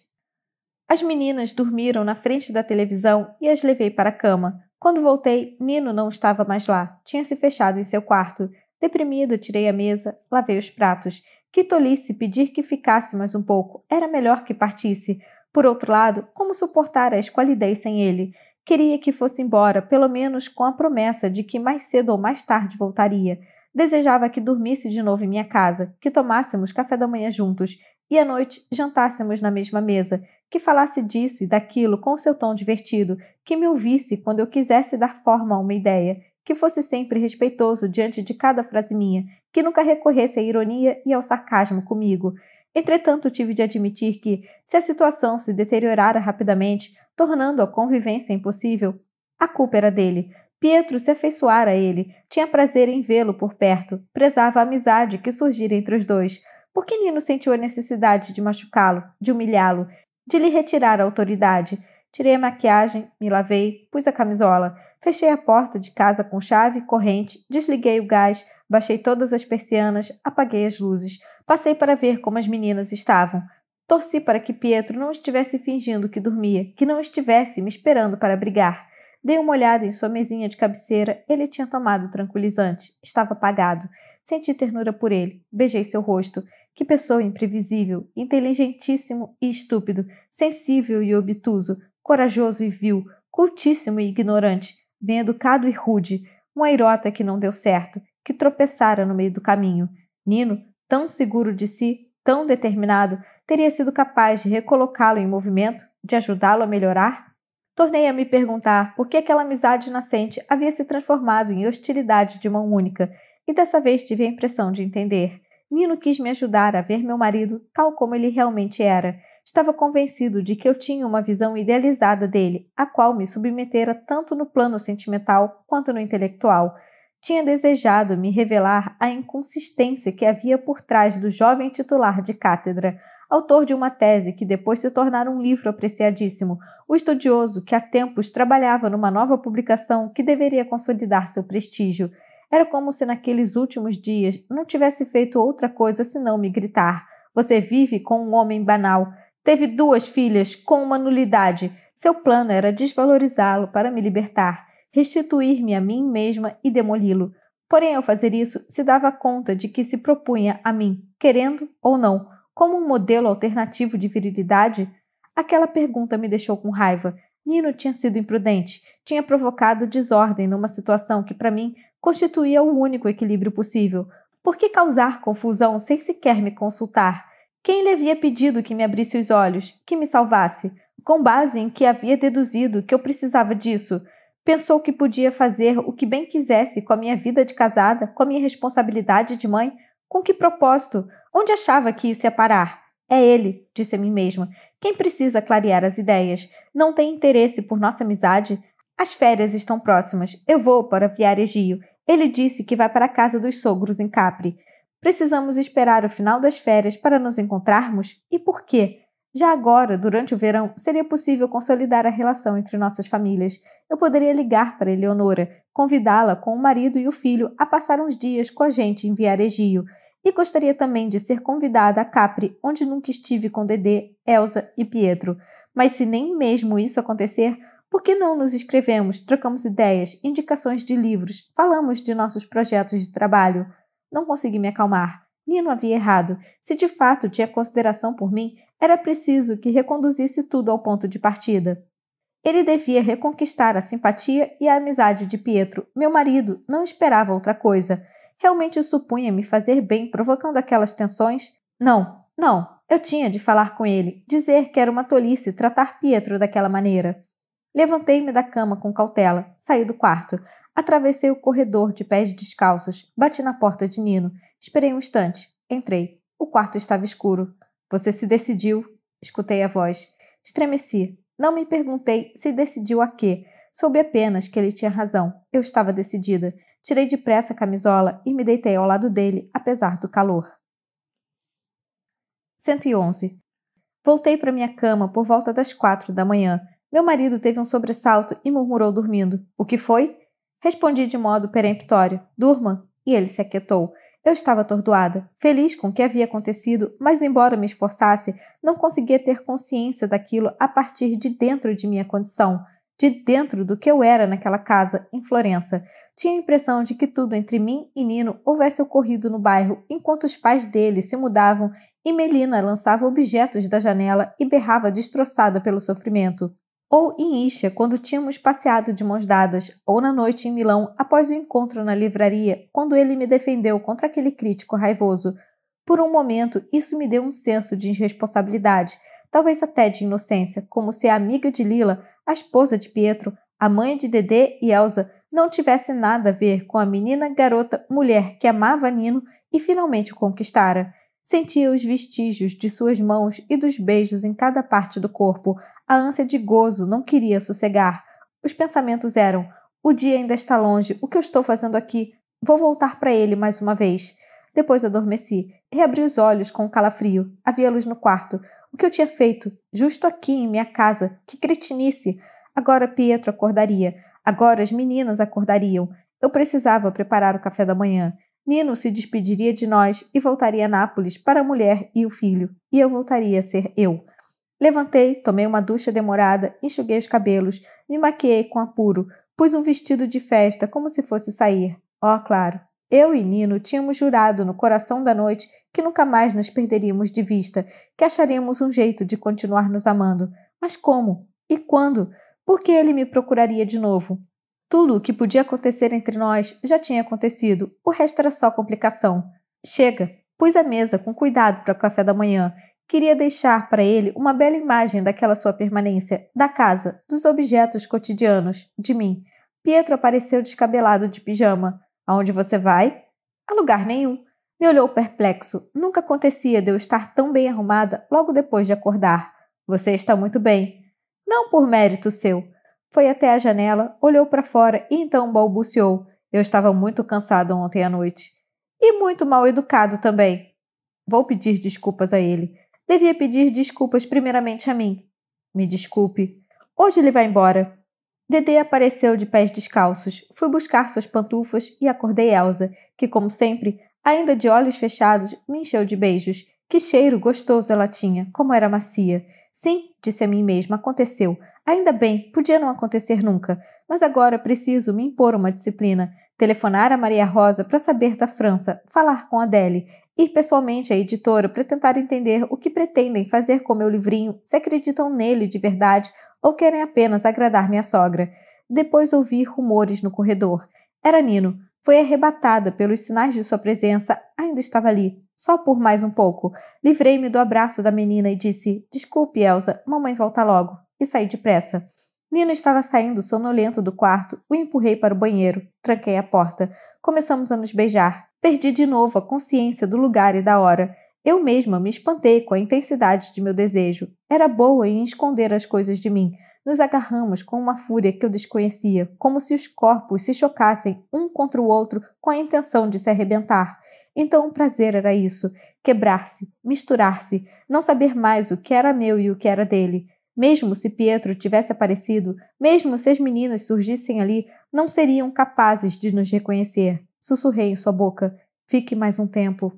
As meninas dormiram na frente da televisão e as levei para a cama. Quando voltei, Nino não estava mais lá. Tinha se fechado em seu quarto. Deprimida, tirei a mesa, lavei os pratos. Que tolice pedir que ficasse mais um pouco, era melhor que partisse. Por outro lado, como suportar a esqualidez sem ele? Queria que fosse embora, pelo menos com a promessa de que mais cedo ou mais tarde voltaria. Desejava que dormisse de novo em minha casa, que tomássemos café da manhã juntos e à noite jantássemos na mesma mesa, que falasse disso e daquilo com seu tom divertido, que me ouvisse quando eu quisesse dar forma a uma ideia, que fosse sempre respeitoso diante de cada frase minha, que nunca recorresse à ironia e ao sarcasmo comigo. Entretanto, tive de admitir que, se a situação se deteriorara rapidamente, tornando a convivência impossível, a culpa era dele. Pietro se afeiçoara a ele, tinha prazer em vê-lo por perto, prezava a amizade que surgira entre os dois. Por que Nino sentiu a necessidade de machucá-lo, de humilhá-lo, de lhe retirar a autoridade? Tirei a maquiagem, me lavei, pus a camisola. Fechei a porta de casa com chave e corrente, desliguei o gás, baixei todas as persianas, apaguei as luzes, passei para ver como as meninas estavam. Torci para que Pietro não estivesse fingindo que dormia, que não estivesse me esperando para brigar. Dei uma olhada em sua mesinha de cabeceira, ele tinha tomado tranquilizante, estava apagado. Senti ternura por ele, beijei seu rosto. Que pessoa imprevisível, inteligentíssimo e estúpido, sensível e obtuso, corajoso e vil, cultíssimo e ignorante bem educado e rude, um airota que não deu certo, que tropeçara no meio do caminho. Nino, tão seguro de si, tão determinado, teria sido capaz de recolocá-lo em movimento, de ajudá-lo a melhorar? Tornei a me perguntar por que aquela amizade nascente havia se transformado em hostilidade de mão única, e dessa vez tive a impressão de entender. Nino quis me ajudar a ver meu marido tal como ele realmente era estava convencido de que eu tinha uma visão idealizada dele, a qual me submetera tanto no plano sentimental quanto no intelectual. Tinha desejado me revelar a inconsistência que havia por trás do jovem titular de cátedra, autor de uma tese que depois se tornara um livro apreciadíssimo, o estudioso que há tempos trabalhava numa nova publicação que deveria consolidar seu prestígio. Era como se naqueles últimos dias não tivesse feito outra coisa senão me gritar: Você vive com um homem banal. Teve duas filhas com uma nulidade. Seu plano era desvalorizá-lo para me libertar, restituir-me a mim mesma e demoli-lo. Porém, ao fazer isso, se dava conta de que se propunha a mim, querendo ou não, como um modelo alternativo de virilidade? Aquela pergunta me deixou com raiva. Nino tinha sido imprudente, tinha provocado desordem numa situação que, para mim, constituía o único equilíbrio possível. Por que causar confusão sem sequer me consultar? Quem lhe havia pedido que me abrisse os olhos, que me salvasse, com base em que havia deduzido que eu precisava disso? Pensou que podia fazer o que bem quisesse com a minha vida de casada, com a minha responsabilidade de mãe? Com que propósito? Onde achava que isso ia parar? É ele, disse a mim mesma. Quem precisa clarear as ideias? Não tem interesse por nossa amizade? As férias estão próximas. Eu vou para Viareggio. Ele disse que vai para a casa dos sogros em Capri. Precisamos esperar o final das férias para nos encontrarmos? E por quê? Já agora, durante o verão, seria possível consolidar a relação entre nossas famílias. Eu poderia ligar para Eleonora, convidá-la com o marido e o filho a passar uns dias com a gente em Viareggio. E gostaria também de ser convidada a Capri, onde nunca estive com Dedê, Elsa e Pietro. Mas se nem mesmo isso acontecer, por que não nos escrevemos, trocamos ideias, indicações de livros, falamos de nossos projetos de trabalho? Não consegui me acalmar. Nino havia errado. Se de fato tinha consideração por mim, era preciso que reconduzisse tudo ao ponto de partida. Ele devia reconquistar a simpatia e a amizade de Pietro. Meu marido não esperava outra coisa. Realmente supunha me fazer bem provocando aquelas tensões? Não, não. Eu tinha de falar com ele, dizer que era uma tolice tratar Pietro daquela maneira. Levantei-me da cama com cautela, saí do quarto. Atravessei o corredor de pés descalços, bati na porta de Nino, esperei um instante, entrei. O quarto estava escuro. Você se decidiu? Escutei a voz. Estremeci. Não me perguntei se decidiu a quê. Soube apenas que ele tinha razão. Eu estava decidida. Tirei depressa a camisola e me deitei ao lado dele, apesar do calor. 111. Voltei para minha cama por volta das quatro da manhã. Meu marido teve um sobressalto e murmurou dormindo. O que foi? Respondi de modo peremptório: Durma. E ele se aquietou. Eu estava atordoada, feliz com o que havia acontecido, mas embora me esforçasse, não conseguia ter consciência daquilo a partir de dentro de minha condição, de dentro do que eu era naquela casa em Florença. Tinha a impressão de que tudo entre mim e Nino houvesse ocorrido no bairro enquanto os pais dele se mudavam e Melina lançava objetos da janela e berrava destroçada pelo sofrimento ou em Isha, quando tínhamos passeado de mãos dadas, ou na noite em Milão, após o encontro na livraria, quando ele me defendeu contra aquele crítico raivoso. Por um momento, isso me deu um senso de irresponsabilidade, talvez até de inocência, como se a amiga de Lila, a esposa de Pietro, a mãe de Dedê e Elsa, não tivesse nada a ver com a menina, garota, mulher que amava Nino e finalmente o conquistara. Sentia os vestígios de suas mãos e dos beijos em cada parte do corpo, a ânsia de gozo não queria sossegar. Os pensamentos eram: o dia ainda está longe, o que eu estou fazendo aqui? Vou voltar para ele mais uma vez. Depois adormeci. Reabri os olhos com um calafrio. Havia luz no quarto. O que eu tinha feito? Justo aqui, em minha casa. Que cretinice! Agora Pietro acordaria. Agora as meninas acordariam. Eu precisava preparar o café da manhã. Nino se despediria de nós e voltaria a Nápoles para a mulher e o filho. E eu voltaria a ser eu. Levantei, tomei uma ducha demorada, enxuguei os cabelos, me maquiei com apuro, pus um vestido de festa como se fosse sair. Ó, oh, claro, eu e Nino tínhamos jurado no coração da noite que nunca mais nos perderíamos de vista, que acharíamos um jeito de continuar nos amando. Mas como? E quando? Por que ele me procuraria de novo? Tudo o que podia acontecer entre nós já tinha acontecido, o resto era só complicação. Chega, pus a mesa com cuidado para o café da manhã Queria deixar para ele uma bela imagem daquela sua permanência, da casa, dos objetos cotidianos, de mim. Pietro apareceu descabelado de pijama. Aonde você vai? A lugar nenhum. Me olhou perplexo. Nunca acontecia de eu estar tão bem arrumada logo depois de acordar. Você está muito bem. Não por mérito seu. Foi até a janela, olhou para fora e então balbuciou. Eu estava muito cansado ontem à noite. E muito mal educado também. Vou pedir desculpas a ele devia pedir desculpas primeiramente a mim. Me desculpe. Hoje ele vai embora. Dedê apareceu de pés descalços, fui buscar suas pantufas e acordei Elsa, que, como sempre, ainda de olhos fechados, me encheu de beijos. Que cheiro gostoso ela tinha, como era macia. Sim, disse a mim mesma, aconteceu. Ainda bem, podia não acontecer nunca, mas agora preciso me impor uma disciplina. Telefonar a Maria Rosa para saber da França, falar com Adele ir pessoalmente à editora para tentar entender o que pretendem fazer com meu livrinho, se acreditam nele de verdade ou querem apenas agradar minha sogra. Depois ouvi rumores no corredor. Era Nino. Foi arrebatada pelos sinais de sua presença, ainda estava ali, só por mais um pouco. Livrei-me do abraço da menina e disse: Desculpe, Elsa, mamãe volta logo. E saí depressa. Nino estava saindo sonolento do quarto, o empurrei para o banheiro, tranquei a porta. Começamos a nos beijar. Perdi de novo a consciência do lugar e da hora. Eu mesma me espantei com a intensidade de meu desejo. Era boa em esconder as coisas de mim. Nos agarramos com uma fúria que eu desconhecia, como se os corpos se chocassem um contra o outro com a intenção de se arrebentar. Então o prazer era isso: quebrar-se, misturar-se, não saber mais o que era meu e o que era dele. Mesmo se Pietro tivesse aparecido, mesmo se as meninas surgissem ali, não seriam capazes de nos reconhecer. Sussurrei em sua boca. Fique mais um tempo.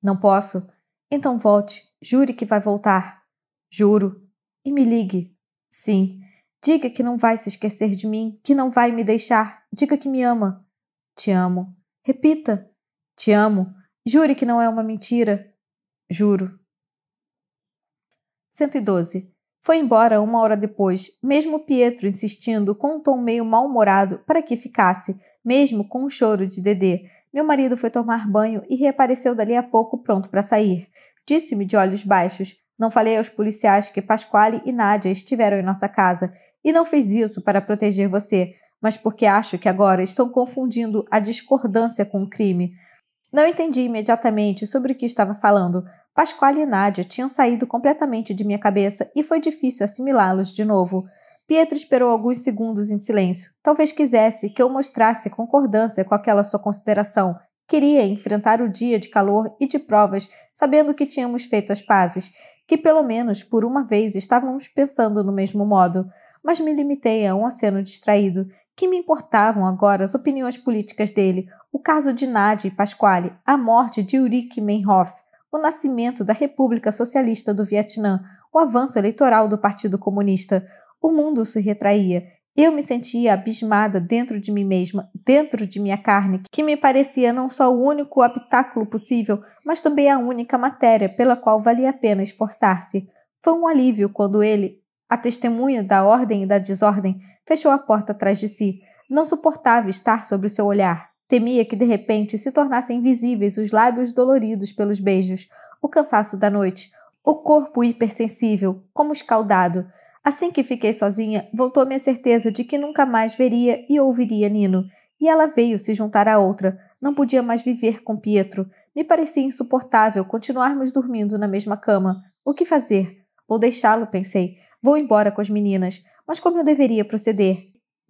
Não posso. Então volte. Jure que vai voltar. Juro. E me ligue. Sim. Diga que não vai se esquecer de mim, que não vai me deixar. Diga que me ama. Te amo. Repita. Te amo. Jure que não é uma mentira. Juro. 112. Foi embora uma hora depois, mesmo Pietro insistindo com um tom meio mal-humorado para que ficasse, mesmo com o choro de Dedê. Meu marido foi tomar banho e reapareceu dali a pouco pronto para sair. Disse-me de olhos baixos: Não falei aos policiais que Pasquale e Nádia estiveram em nossa casa, e não fiz isso para proteger você, mas porque acho que agora estão confundindo a discordância com o crime. Não entendi imediatamente sobre o que estava falando. Pasquale e Nádia tinham saído completamente de minha cabeça e foi difícil assimilá-los de novo. Pietro esperou alguns segundos em silêncio. Talvez quisesse que eu mostrasse concordância com aquela sua consideração. Queria enfrentar o dia de calor e de provas, sabendo que tínhamos feito as pazes, que pelo menos por uma vez estávamos pensando no mesmo modo. Mas me limitei a um aceno distraído. Que me importavam agora as opiniões políticas dele, o caso de Nadia e Pasquale, a morte de Ulrich Meinhof, o nascimento da República Socialista do Vietnã, o avanço eleitoral do Partido Comunista, o mundo se retraía. Eu me sentia abismada dentro de mim mesma, dentro de minha carne, que me parecia não só o único habitáculo possível, mas também a única matéria pela qual valia a pena esforçar-se. Foi um alívio quando ele, a testemunha da ordem e da desordem, fechou a porta atrás de si. Não suportava estar sobre seu olhar. Temia que de repente se tornassem visíveis os lábios doloridos pelos beijos, o cansaço da noite, o corpo hipersensível, como escaldado. Assim que fiquei sozinha, voltou minha certeza de que nunca mais veria e ouviria Nino, e ela veio se juntar à outra. Não podia mais viver com Pietro. Me parecia insuportável continuarmos dormindo na mesma cama. O que fazer? Vou deixá-lo, pensei. Vou embora com as meninas. Mas como eu deveria proceder?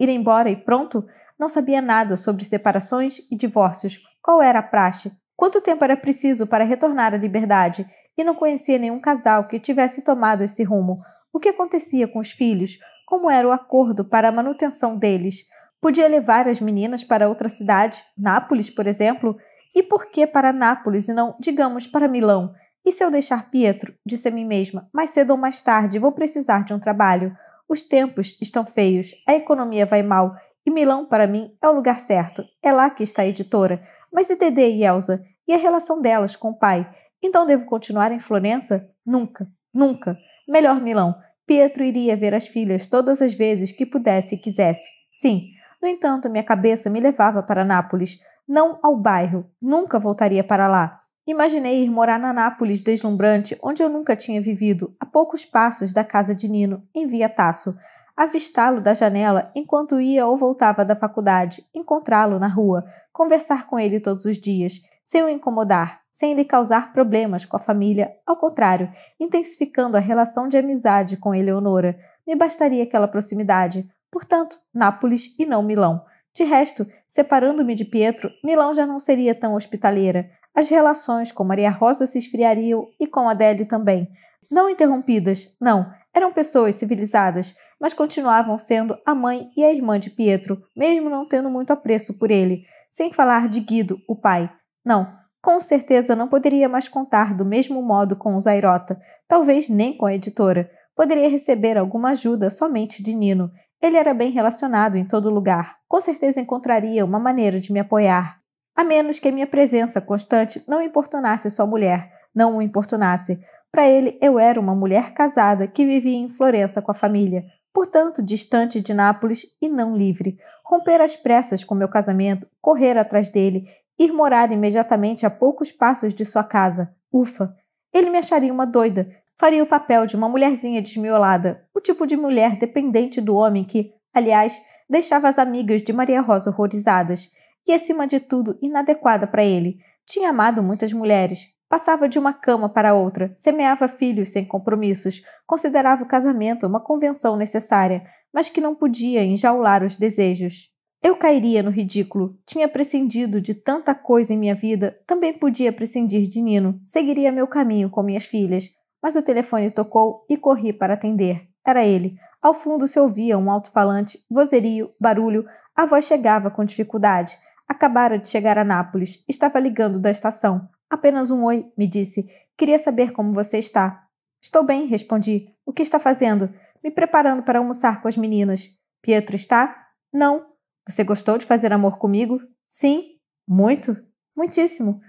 Ir embora e pronto? Não sabia nada sobre separações e divórcios. Qual era a praxe? Quanto tempo era preciso para retornar à liberdade? E não conhecia nenhum casal que tivesse tomado esse rumo. O que acontecia com os filhos? Como era o acordo para a manutenção deles? Podia levar as meninas para outra cidade, Nápoles, por exemplo? E por que para Nápoles e não, digamos, para Milão? E se eu deixar Pietro? Disse a mim mesma, mais cedo ou mais tarde vou precisar de um trabalho. Os tempos estão feios, a economia vai mal, e Milão, para mim, é o lugar certo. É lá que está a editora. Mas e Dede e Elsa? E a relação delas com o pai? Então devo continuar em Florença? Nunca, nunca. Melhor Milão. Pietro iria ver as filhas todas as vezes que pudesse e quisesse. Sim, no entanto, minha cabeça me levava para Nápoles, não ao bairro, nunca voltaria para lá. Imaginei ir morar na Nápoles deslumbrante, onde eu nunca tinha vivido, a poucos passos da casa de Nino, em Via Tasso. Avistá-lo da janela enquanto ia ou voltava da faculdade, encontrá-lo na rua, conversar com ele todos os dias, sem o incomodar, sem lhe causar problemas com a família, ao contrário, intensificando a relação de amizade com Eleonora. Me bastaria aquela proximidade, portanto, Nápoles e não Milão. De resto, separando-me de Pietro, Milão já não seria tão hospitaleira. As relações com Maria Rosa se esfriariam e com Adele também. Não interrompidas, não, eram pessoas civilizadas, mas continuavam sendo a mãe e a irmã de Pietro, mesmo não tendo muito apreço por ele, sem falar de Guido, o pai. Não, com certeza não poderia mais contar do mesmo modo com o Zairota, talvez nem com a editora. Poderia receber alguma ajuda somente de Nino. Ele era bem relacionado em todo lugar. Com certeza encontraria uma maneira de me apoiar. A menos que a minha presença constante não importunasse sua mulher, não o importunasse. Para ele, eu era uma mulher casada que vivia em Florença com a família, portanto distante de Nápoles e não livre. Romper as pressas com meu casamento, correr atrás dele, ir morar imediatamente a poucos passos de sua casa. Ufa! Ele me acharia uma doida. Faria o papel de uma mulherzinha desmiolada, o tipo de mulher dependente do homem que, aliás, deixava as amigas de Maria Rosa horrorizadas e, acima de tudo, inadequada para ele. Tinha amado muitas mulheres, passava de uma cama para outra, semeava filhos sem compromissos, considerava o casamento uma convenção necessária, mas que não podia enjaular os desejos. Eu cairia no ridículo. Tinha prescindido de tanta coisa em minha vida, também podia prescindir de Nino. Seguiria meu caminho com minhas filhas. Mas o telefone tocou e corri para atender. Era ele. Ao fundo se ouvia um alto-falante, vozerio, barulho. A voz chegava com dificuldade. Acabara de chegar a Nápoles. Estava ligando da estação. Apenas um oi, me disse. Queria saber como você está. Estou bem, respondi. O que está fazendo? Me preparando para almoçar com as meninas. Pietro está? Não. Você gostou de fazer amor comigo? Sim. Muito? Muitíssimo.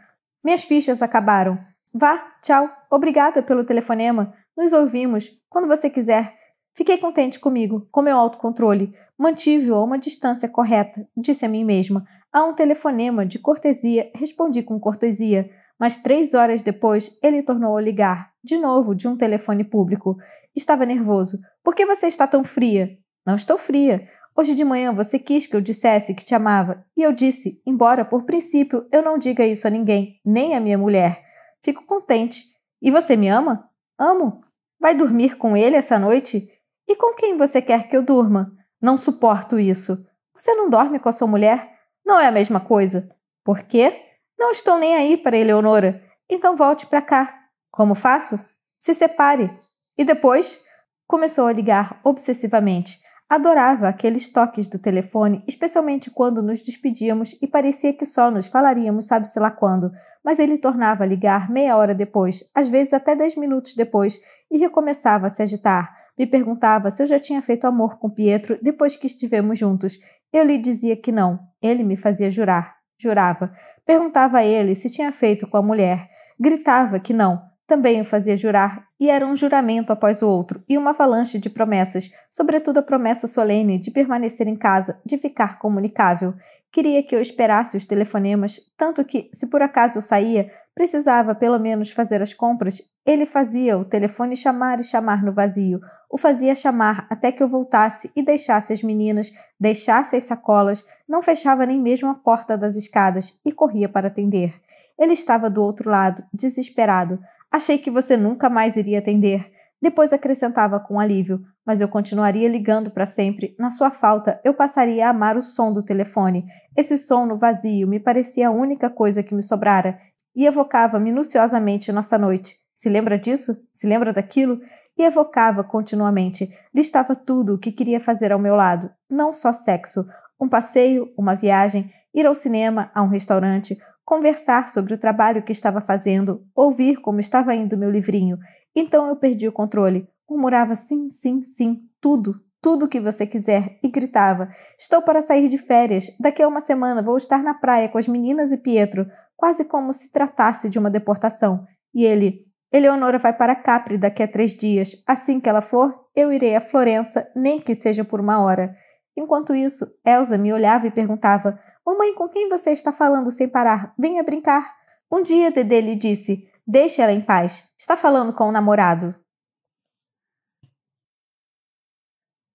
Minhas fichas acabaram. Vá, tchau. Obrigada pelo telefonema. Nos ouvimos. Quando você quiser. Fiquei contente comigo, com meu autocontrole. Mantive-o a uma distância correta, disse a mim mesma. A um telefonema de cortesia, respondi com cortesia. Mas três horas depois, ele tornou a ligar, de novo de um telefone público. Estava nervoso. Por que você está tão fria? Não estou fria. Hoje de manhã você quis que eu dissesse que te amava, e eu disse, embora por princípio eu não diga isso a ninguém, nem a minha mulher. Fico contente. E você me ama? Amo. Vai dormir com ele essa noite? E com quem você quer que eu durma? Não suporto isso. Você não dorme com a sua mulher? Não é a mesma coisa. Por quê? Não estou nem aí para Eleonora. Então volte para cá. Como faço? Se separe. E depois? Começou a ligar obsessivamente. Adorava aqueles toques do telefone, especialmente quando nos despedíamos e parecia que só nos falaríamos, sabe-se lá quando, mas ele tornava a ligar meia hora depois, às vezes até dez minutos depois, e recomeçava a se agitar. Me perguntava se eu já tinha feito amor com Pietro depois que estivemos juntos. Eu lhe dizia que não. Ele me fazia jurar. Jurava. Perguntava a ele se tinha feito com a mulher. Gritava que não também o fazia jurar, e era um juramento após o outro, e uma avalanche de promessas, sobretudo a promessa solene de permanecer em casa, de ficar comunicável. Queria que eu esperasse os telefonemas, tanto que, se por acaso eu saía, precisava pelo menos fazer as compras, ele fazia o telefone chamar e chamar no vazio, o fazia chamar até que eu voltasse e deixasse as meninas, deixasse as sacolas, não fechava nem mesmo a porta das escadas e corria para atender. Ele estava do outro lado, desesperado, Achei que você nunca mais iria atender. Depois acrescentava com alívio, mas eu continuaria ligando para sempre. Na sua falta, eu passaria a amar o som do telefone. Esse som no vazio me parecia a única coisa que me sobrara e evocava minuciosamente nossa noite. Se lembra disso? Se lembra daquilo? E evocava continuamente. Listava tudo o que queria fazer ao meu lado, não só sexo, um passeio, uma viagem, ir ao cinema, a um restaurante, conversar sobre o trabalho que estava fazendo, ouvir como estava indo meu livrinho. Então eu perdi o controle, murmurava sim, sim, sim, tudo, tudo que você quiser e gritava: Estou para sair de férias. Daqui a uma semana vou estar na praia com as meninas e Pietro, quase como se tratasse de uma deportação. E ele: Eleonora vai para Capri daqui a três dias. Assim que ela for, eu irei a Florença, nem que seja por uma hora. Enquanto isso, Elsa me olhava e perguntava: Mamãe, com quem você está falando sem parar? Venha brincar. Um dia Dedê lhe disse: Deixe ela em paz. Está falando com o namorado.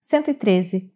113.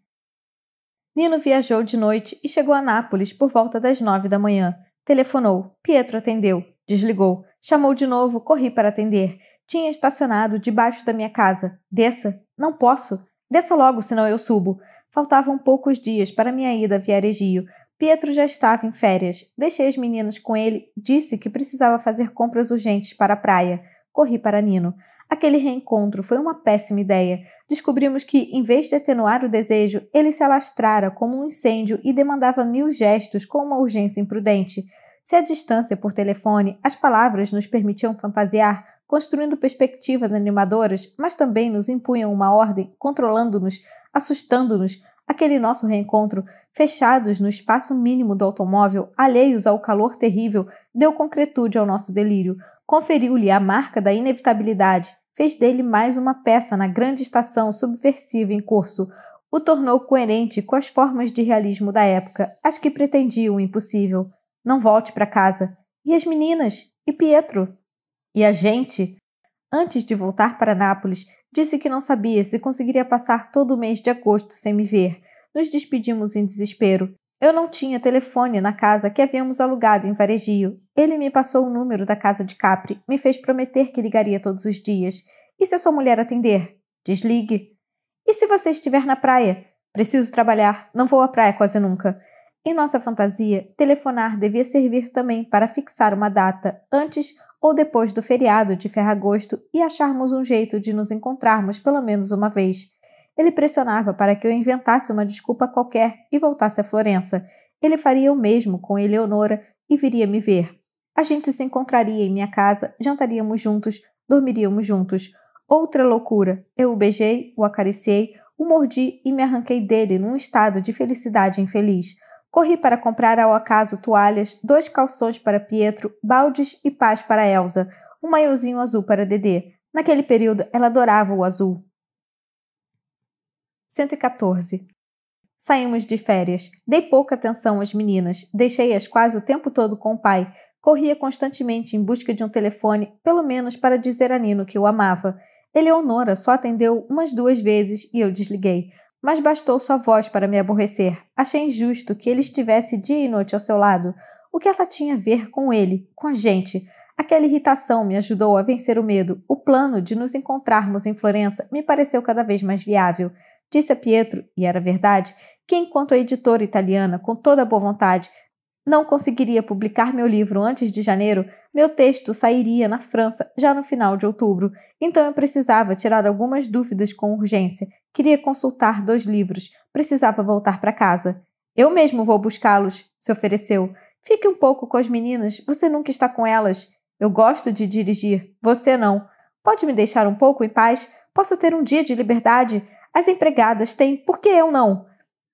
Nino viajou de noite e chegou a Nápoles por volta das nove da manhã. Telefonou. Pietro atendeu. Desligou. Chamou de novo. Corri para atender. Tinha estacionado debaixo da minha casa. Desça. Não posso. Desça logo, senão eu subo. Faltavam poucos dias para minha ida a Viareggio. Pietro já estava em férias. Deixei as meninas com ele, disse que precisava fazer compras urgentes para a praia. Corri para Nino. Aquele reencontro foi uma péssima ideia. Descobrimos que, em vez de atenuar o desejo, ele se alastrara como um incêndio e demandava mil gestos com uma urgência imprudente. Se a distância por telefone, as palavras nos permitiam fantasiar, construindo perspectivas animadoras, mas também nos impunham uma ordem, controlando-nos, assustando-nos, aquele nosso reencontro, fechados no espaço mínimo do automóvel, alheios ao calor terrível, deu concretude ao nosso delírio, conferiu-lhe a marca da inevitabilidade, fez dele mais uma peça na grande estação subversiva em curso, o tornou coerente com as formas de realismo da época, as que pretendiam o impossível. Não volte para casa. E as meninas? E Pietro? E a gente? Antes de voltar para Nápoles, Disse que não sabia se conseguiria passar todo o mês de agosto sem me ver. Nos despedimos em desespero. Eu não tinha telefone na casa que havíamos alugado em Varejio. Ele me passou o número da casa de Capri, me fez prometer que ligaria todos os dias. E se a sua mulher atender? Desligue. E se você estiver na praia? Preciso trabalhar, não vou à praia quase nunca. Em nossa fantasia, telefonar devia servir também para fixar uma data, antes ou depois do feriado de Ferragosto e acharmos um jeito de nos encontrarmos pelo menos uma vez. Ele pressionava para que eu inventasse uma desculpa qualquer e voltasse a Florença. Ele faria o mesmo com Eleonora e viria me ver. A gente se encontraria em minha casa, jantaríamos juntos, dormiríamos juntos. Outra loucura! Eu o beijei, o acariciei, o mordi e me arranquei dele num estado de felicidade infeliz. Corri para comprar ao acaso toalhas, dois calções para Pietro, baldes e paz para Elsa, um maiozinho azul para Dedê. Naquele período, ela adorava o azul. 114. Saímos de férias. Dei pouca atenção às meninas. Deixei-as quase o tempo todo com o pai. Corria constantemente em busca de um telefone, pelo menos para dizer a Nino que o amava. Eleonora só atendeu umas duas vezes e eu desliguei. Mas bastou sua voz para me aborrecer. Achei injusto que ele estivesse dia e noite ao seu lado. O que ela tinha a ver com ele, com a gente? Aquela irritação me ajudou a vencer o medo. O plano de nos encontrarmos em Florença me pareceu cada vez mais viável. Disse a Pietro, e era verdade, que enquanto a editora italiana, com toda a boa vontade, não conseguiria publicar meu livro antes de janeiro, meu texto sairia na França já no final de outubro. Então eu precisava tirar algumas dúvidas com urgência Queria consultar dois livros. Precisava voltar para casa. Eu mesmo vou buscá-los, se ofereceu. Fique um pouco com as meninas. Você nunca está com elas. Eu gosto de dirigir. Você não. Pode me deixar um pouco em paz? Posso ter um dia de liberdade? As empregadas têm, por que eu não?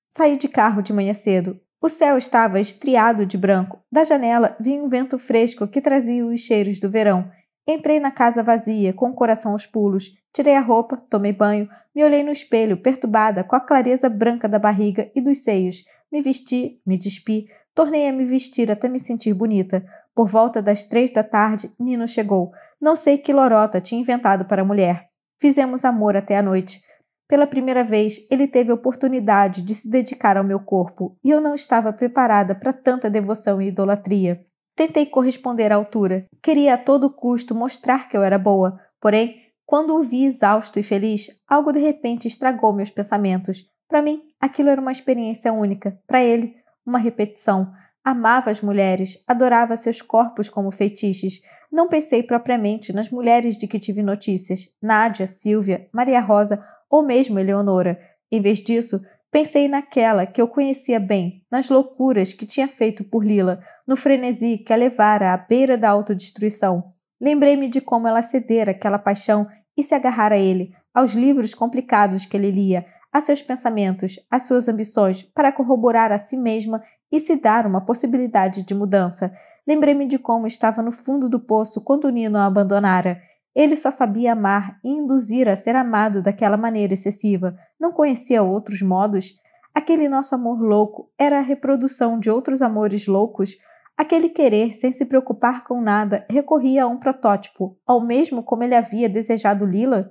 Saí de carro de manhã cedo. O céu estava estriado de branco. Da janela vinha um vento fresco que trazia os cheiros do verão. Entrei na casa vazia, com o coração aos pulos. Tirei a roupa, tomei banho, me olhei no espelho, perturbada, com a clareza branca da barriga e dos seios. Me vesti, me despi, tornei a me vestir até me sentir bonita. Por volta das três da tarde, Nino chegou. Não sei que lorota tinha inventado para a mulher. Fizemos amor até a noite. Pela primeira vez, ele teve a oportunidade de se dedicar ao meu corpo e eu não estava preparada para tanta devoção e idolatria. Tentei corresponder à altura. Queria a todo custo mostrar que eu era boa, porém quando o vi exausto e feliz, algo de repente estragou meus pensamentos. Para mim, aquilo era uma experiência única. Para ele, uma repetição. Amava as mulheres, adorava seus corpos como feitiços. Não pensei propriamente nas mulheres de que tive notícias, Nádia, Silvia, Maria Rosa ou mesmo Eleonora. Em vez disso, Pensei naquela que eu conhecia bem, nas loucuras que tinha feito por Lila, no frenesi que a levara à beira da autodestruição. Lembrei-me de como ela cedera àquela paixão e se agarrar a ele, aos livros complicados que ele lia, a seus pensamentos, às suas ambições, para corroborar a si mesma e se dar uma possibilidade de mudança. Lembrei-me de como estava no fundo do poço quando Nino a abandonara. Ele só sabia amar e induzir a ser amado daquela maneira excessiva. Não conhecia outros modos. Aquele nosso amor louco era a reprodução de outros amores loucos, Aquele querer, sem se preocupar com nada, recorria a um protótipo, ao mesmo como ele havia desejado Lila?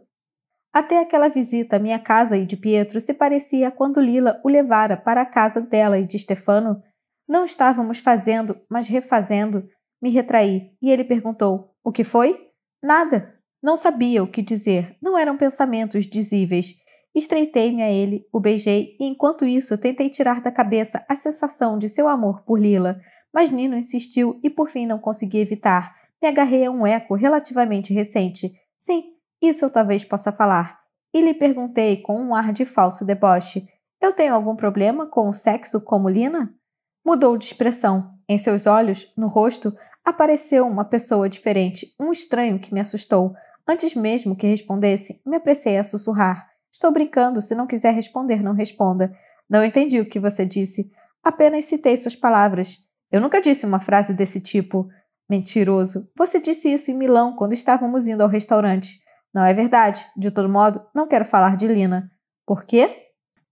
Até aquela visita à minha casa e de Pietro se parecia a quando Lila o levara para a casa dela e de Stefano. Não estávamos fazendo, mas refazendo. Me retraí e ele perguntou: O que foi? Nada. Não sabia o que dizer, não eram pensamentos dizíveis. Estreitei-me a ele, o beijei e, enquanto isso, tentei tirar da cabeça a sensação de seu amor por Lila, mas Nino insistiu e por fim não consegui evitar. Me agarrei a um eco relativamente recente. Sim, isso eu talvez possa falar. E lhe perguntei com um ar de falso deboche: Eu tenho algum problema com o sexo como Lina? Mudou de expressão. Em seus olhos, no rosto, apareceu uma pessoa diferente, um estranho que me assustou. Antes mesmo que respondesse, me apressei a sussurrar. Estou brincando, se não quiser responder, não responda. Não entendi o que você disse. Apenas citei suas palavras. Eu nunca disse uma frase desse tipo. Mentiroso. Você disse isso em Milão quando estávamos indo ao restaurante. Não é verdade. De todo modo, não quero falar de Lina. Por quê?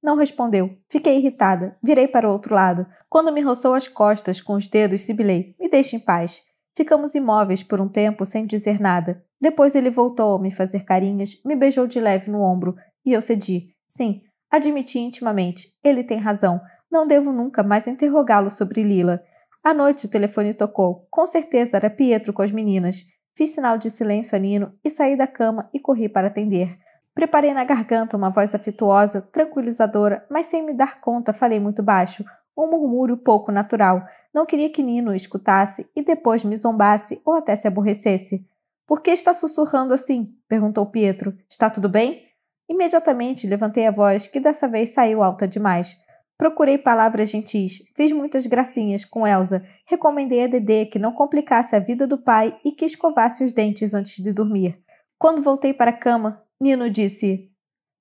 Não respondeu. Fiquei irritada. Virei para o outro lado. Quando me roçou as costas com os dedos, sibilei. Me deixe em paz. Ficamos imóveis por um tempo sem dizer nada. Depois ele voltou a me fazer carinhas, me beijou de leve no ombro e eu cedi. Sim, admiti intimamente. Ele tem razão. Não devo nunca mais interrogá-lo sobre Lila. À noite o telefone tocou. Com certeza era Pietro com as meninas. Fiz sinal de silêncio a Nino e saí da cama e corri para atender. Preparei na garganta uma voz afetuosa, tranquilizadora, mas sem me dar conta falei muito baixo, um murmúrio pouco natural. Não queria que Nino escutasse e depois me zombasse ou até se aborrecesse. Por que está sussurrando assim? perguntou Pietro. Está tudo bem? Imediatamente levantei a voz, que dessa vez saiu alta demais. Procurei palavras gentis, fiz muitas gracinhas com Elsa, recomendei a Dedê que não complicasse a vida do pai e que escovasse os dentes antes de dormir. Quando voltei para a cama, Nino disse: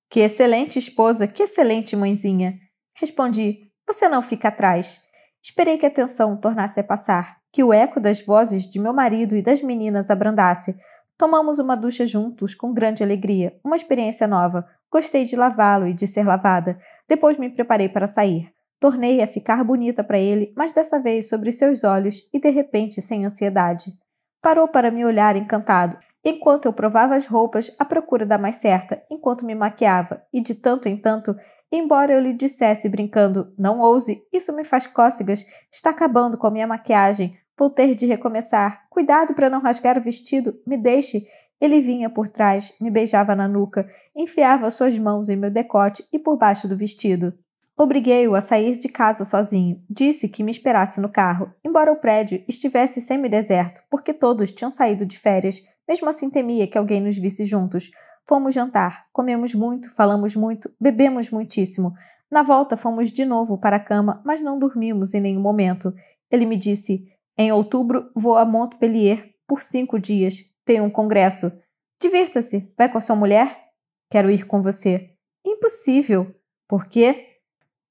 Que excelente esposa, que excelente mãezinha. Respondi: Você não fica atrás. Esperei que a tensão tornasse a passar, que o eco das vozes de meu marido e das meninas abrandasse. Tomamos uma ducha juntos com grande alegria, uma experiência nova, Gostei de lavá-lo e de ser lavada. Depois me preparei para sair. Tornei a ficar bonita para ele, mas dessa vez sobre seus olhos e de repente sem ansiedade. Parou para me olhar encantado, enquanto eu provava as roupas à procura da mais certa, enquanto me maquiava, e de tanto em tanto, embora eu lhe dissesse brincando: Não ouse, isso me faz cócegas, está acabando com a minha maquiagem, vou ter de recomeçar, cuidado para não rasgar o vestido, me deixe, ele vinha por trás, me beijava na nuca, enfiava suas mãos em meu decote e por baixo do vestido. Obriguei-o a sair de casa sozinho. Disse que me esperasse no carro, embora o prédio estivesse semi-deserto, porque todos tinham saído de férias. Mesmo assim, temia que alguém nos visse juntos. Fomos jantar, comemos muito, falamos muito, bebemos muitíssimo. Na volta, fomos de novo para a cama, mas não dormimos em nenhum momento. Ele me disse: Em outubro vou a Montpellier por cinco dias. Tem um congresso. Divirta-se. Vai com a sua mulher? Quero ir com você. Impossível. Por quê?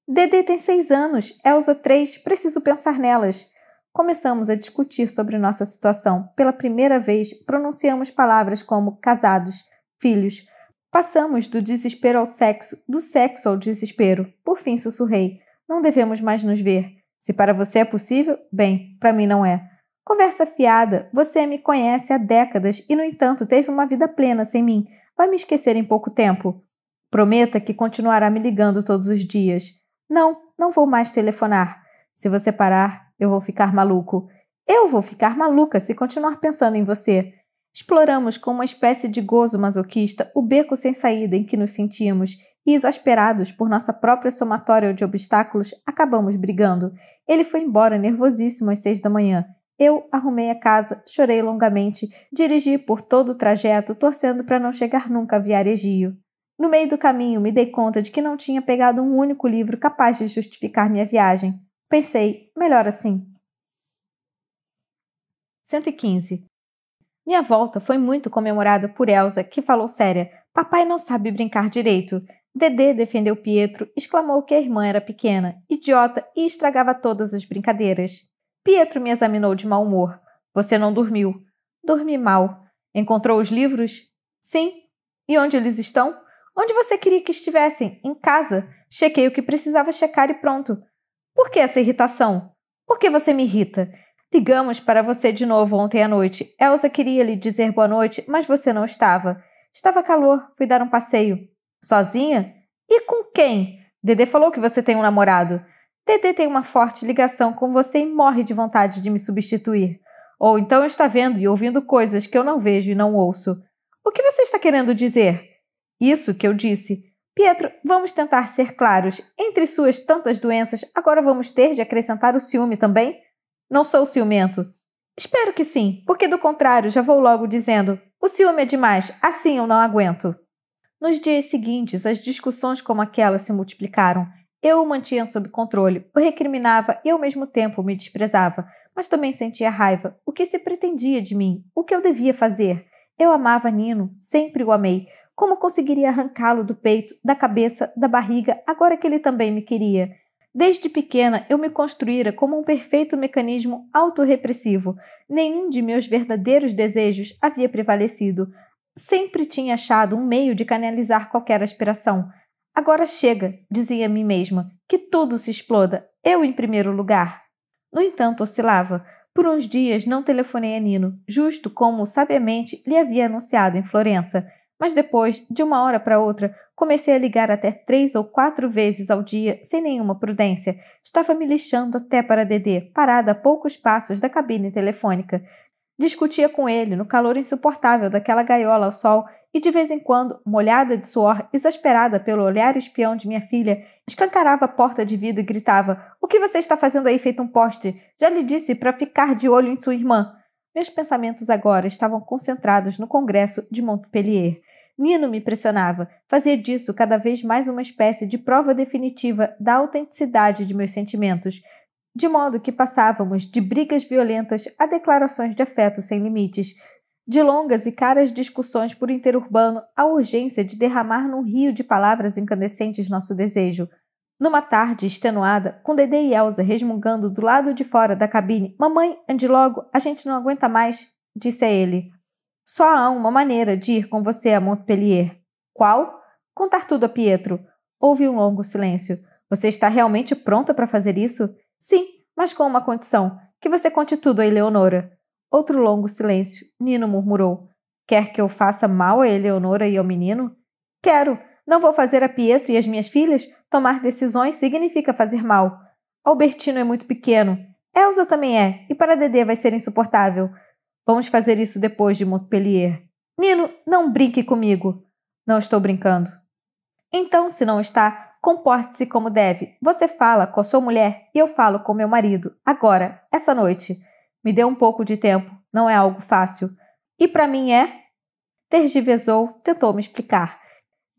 Dedê tem seis anos, Elsa três, preciso pensar nelas. Começamos a discutir sobre nossa situação. Pela primeira vez, pronunciamos palavras como casados, filhos. Passamos do desespero ao sexo, do sexo ao desespero. Por fim, sussurrei: Não devemos mais nos ver. Se para você é possível, bem, para mim não é. Conversa fiada, você me conhece há décadas e, no entanto, teve uma vida plena sem mim. Vai me esquecer em pouco tempo? Prometa que continuará me ligando todos os dias. Não, não vou mais telefonar. Se você parar, eu vou ficar maluco. Eu vou ficar maluca se continuar pensando em você. Exploramos com uma espécie de gozo masoquista o beco sem saída em que nos sentimos e, exasperados por nossa própria somatória de obstáculos, acabamos brigando. Ele foi embora nervosíssimo às seis da manhã eu arrumei a casa, chorei longamente, dirigi por todo o trajeto, torcendo para não chegar nunca a Viaregio. No meio do caminho, me dei conta de que não tinha pegado um único livro capaz de justificar minha viagem. Pensei, melhor assim. 115. Minha volta foi muito comemorada por Elsa, que falou séria: Papai não sabe brincar direito. Dedê defendeu Pietro, exclamou que a irmã era pequena, idiota e estragava todas as brincadeiras. Pietro me examinou de mau humor. Você não dormiu. Dormi mal. Encontrou os livros? Sim. E onde eles estão? Onde você queria que estivessem? Em casa. Chequei o que precisava checar e pronto. Por que essa irritação? Por que você me irrita? Ligamos para você de novo ontem à noite. Elsa queria lhe dizer boa noite, mas você não estava. Estava calor, fui dar um passeio. Sozinha? E com quem? Dedê falou que você tem um namorado. Tetê tem uma forte ligação com você e morre de vontade de me substituir. Ou então está vendo e ouvindo coisas que eu não vejo e não ouço. O que você está querendo dizer? Isso que eu disse. Pietro, vamos tentar ser claros. Entre suas tantas doenças, agora vamos ter de acrescentar o ciúme também? Não sou ciumento. Espero que sim, porque do contrário já vou logo dizendo: o ciúme é demais, assim eu não aguento. Nos dias seguintes, as discussões como aquela se multiplicaram. Eu o mantinha sob controle, o recriminava e ao mesmo tempo me desprezava, mas também sentia raiva. O que se pretendia de mim? O que eu devia fazer? Eu amava Nino, sempre o amei. Como conseguiria arrancá-lo do peito, da cabeça, da barriga, agora que ele também me queria? Desde pequena eu me construíra como um perfeito mecanismo autorrepressivo. Nenhum de meus verdadeiros desejos havia prevalecido. Sempre tinha achado um meio de canalizar qualquer aspiração. Agora chega, dizia a mim mesma, que tudo se exploda, eu em primeiro lugar. No entanto, oscilava. Por uns dias não telefonei a Nino, justo como sabiamente lhe havia anunciado em Florença, mas depois, de uma hora para outra, comecei a ligar até três ou quatro vezes ao dia sem nenhuma prudência. Estava me lixando até para Dedê, parada a poucos passos da cabine telefônica. Discutia com ele no calor insuportável daquela gaiola ao sol e de vez em quando, molhada de suor, exasperada pelo olhar espião de minha filha, escancarava a porta de vidro e gritava: O que você está fazendo aí feito um poste? Já lhe disse para ficar de olho em sua irmã. Meus pensamentos agora estavam concentrados no Congresso de Montpellier. Nino me pressionava, fazia disso cada vez mais uma espécie de prova definitiva da autenticidade de meus sentimentos, de modo que passávamos de brigas violentas a declarações de afeto sem limites, de longas e caras discussões por interurbano à urgência de derramar num rio de palavras incandescentes nosso desejo. Numa tarde extenuada, com Dedé e Elsa resmungando do lado de fora da cabine, Mamãe, ande logo, a gente não aguenta mais, disse a ele. Só há uma maneira de ir com você a Montpellier. Qual? Contar tudo a Pietro. Houve um longo silêncio. Você está realmente pronta para fazer isso? Sim, mas com uma condição: que você conte tudo a Eleonora. Outro longo silêncio. Nino murmurou. Quer que eu faça mal a Eleonora e ao menino? Quero! Não vou fazer a Pietro e as minhas filhas? Tomar decisões significa fazer mal. Albertino é muito pequeno. Elsa também é, e para Dedê vai ser insuportável. Vamos fazer isso depois de Montpellier. Nino, não brinque comigo. Não estou brincando. Então, se não está, comporte-se como deve. Você fala com a sua mulher e eu falo com meu marido, agora, essa noite. Me deu um pouco de tempo, não é algo fácil. E para mim é? Tergiversou, tentou me explicar.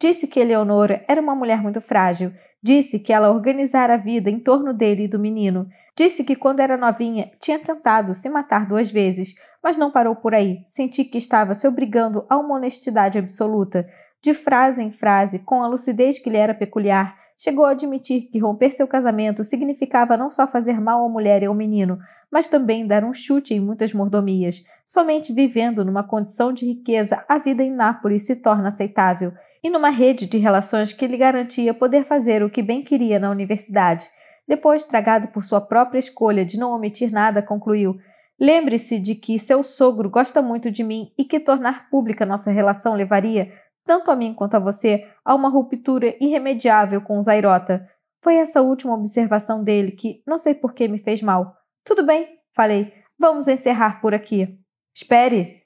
Disse que Eleonora era uma mulher muito frágil. Disse que ela organizara a vida em torno dele e do menino. Disse que quando era novinha tinha tentado se matar duas vezes, mas não parou por aí. Senti que estava se obrigando a uma honestidade absoluta. De frase em frase, com a lucidez que lhe era peculiar, chegou a admitir que romper seu casamento significava não só fazer mal à mulher e ao menino, mas também dar um chute em muitas mordomias. Somente vivendo numa condição de riqueza, a vida em Nápoles se torna aceitável, e numa rede de relações que lhe garantia poder fazer o que bem queria na universidade. Depois, tragado por sua própria escolha de não omitir nada, concluiu: Lembre-se de que seu sogro gosta muito de mim e que tornar pública nossa relação levaria, tanto a mim quanto a você, há uma ruptura irremediável com o Zairota. Foi essa última observação dele que, não sei por que, me fez mal. Tudo bem, falei. Vamos encerrar por aqui. Espere.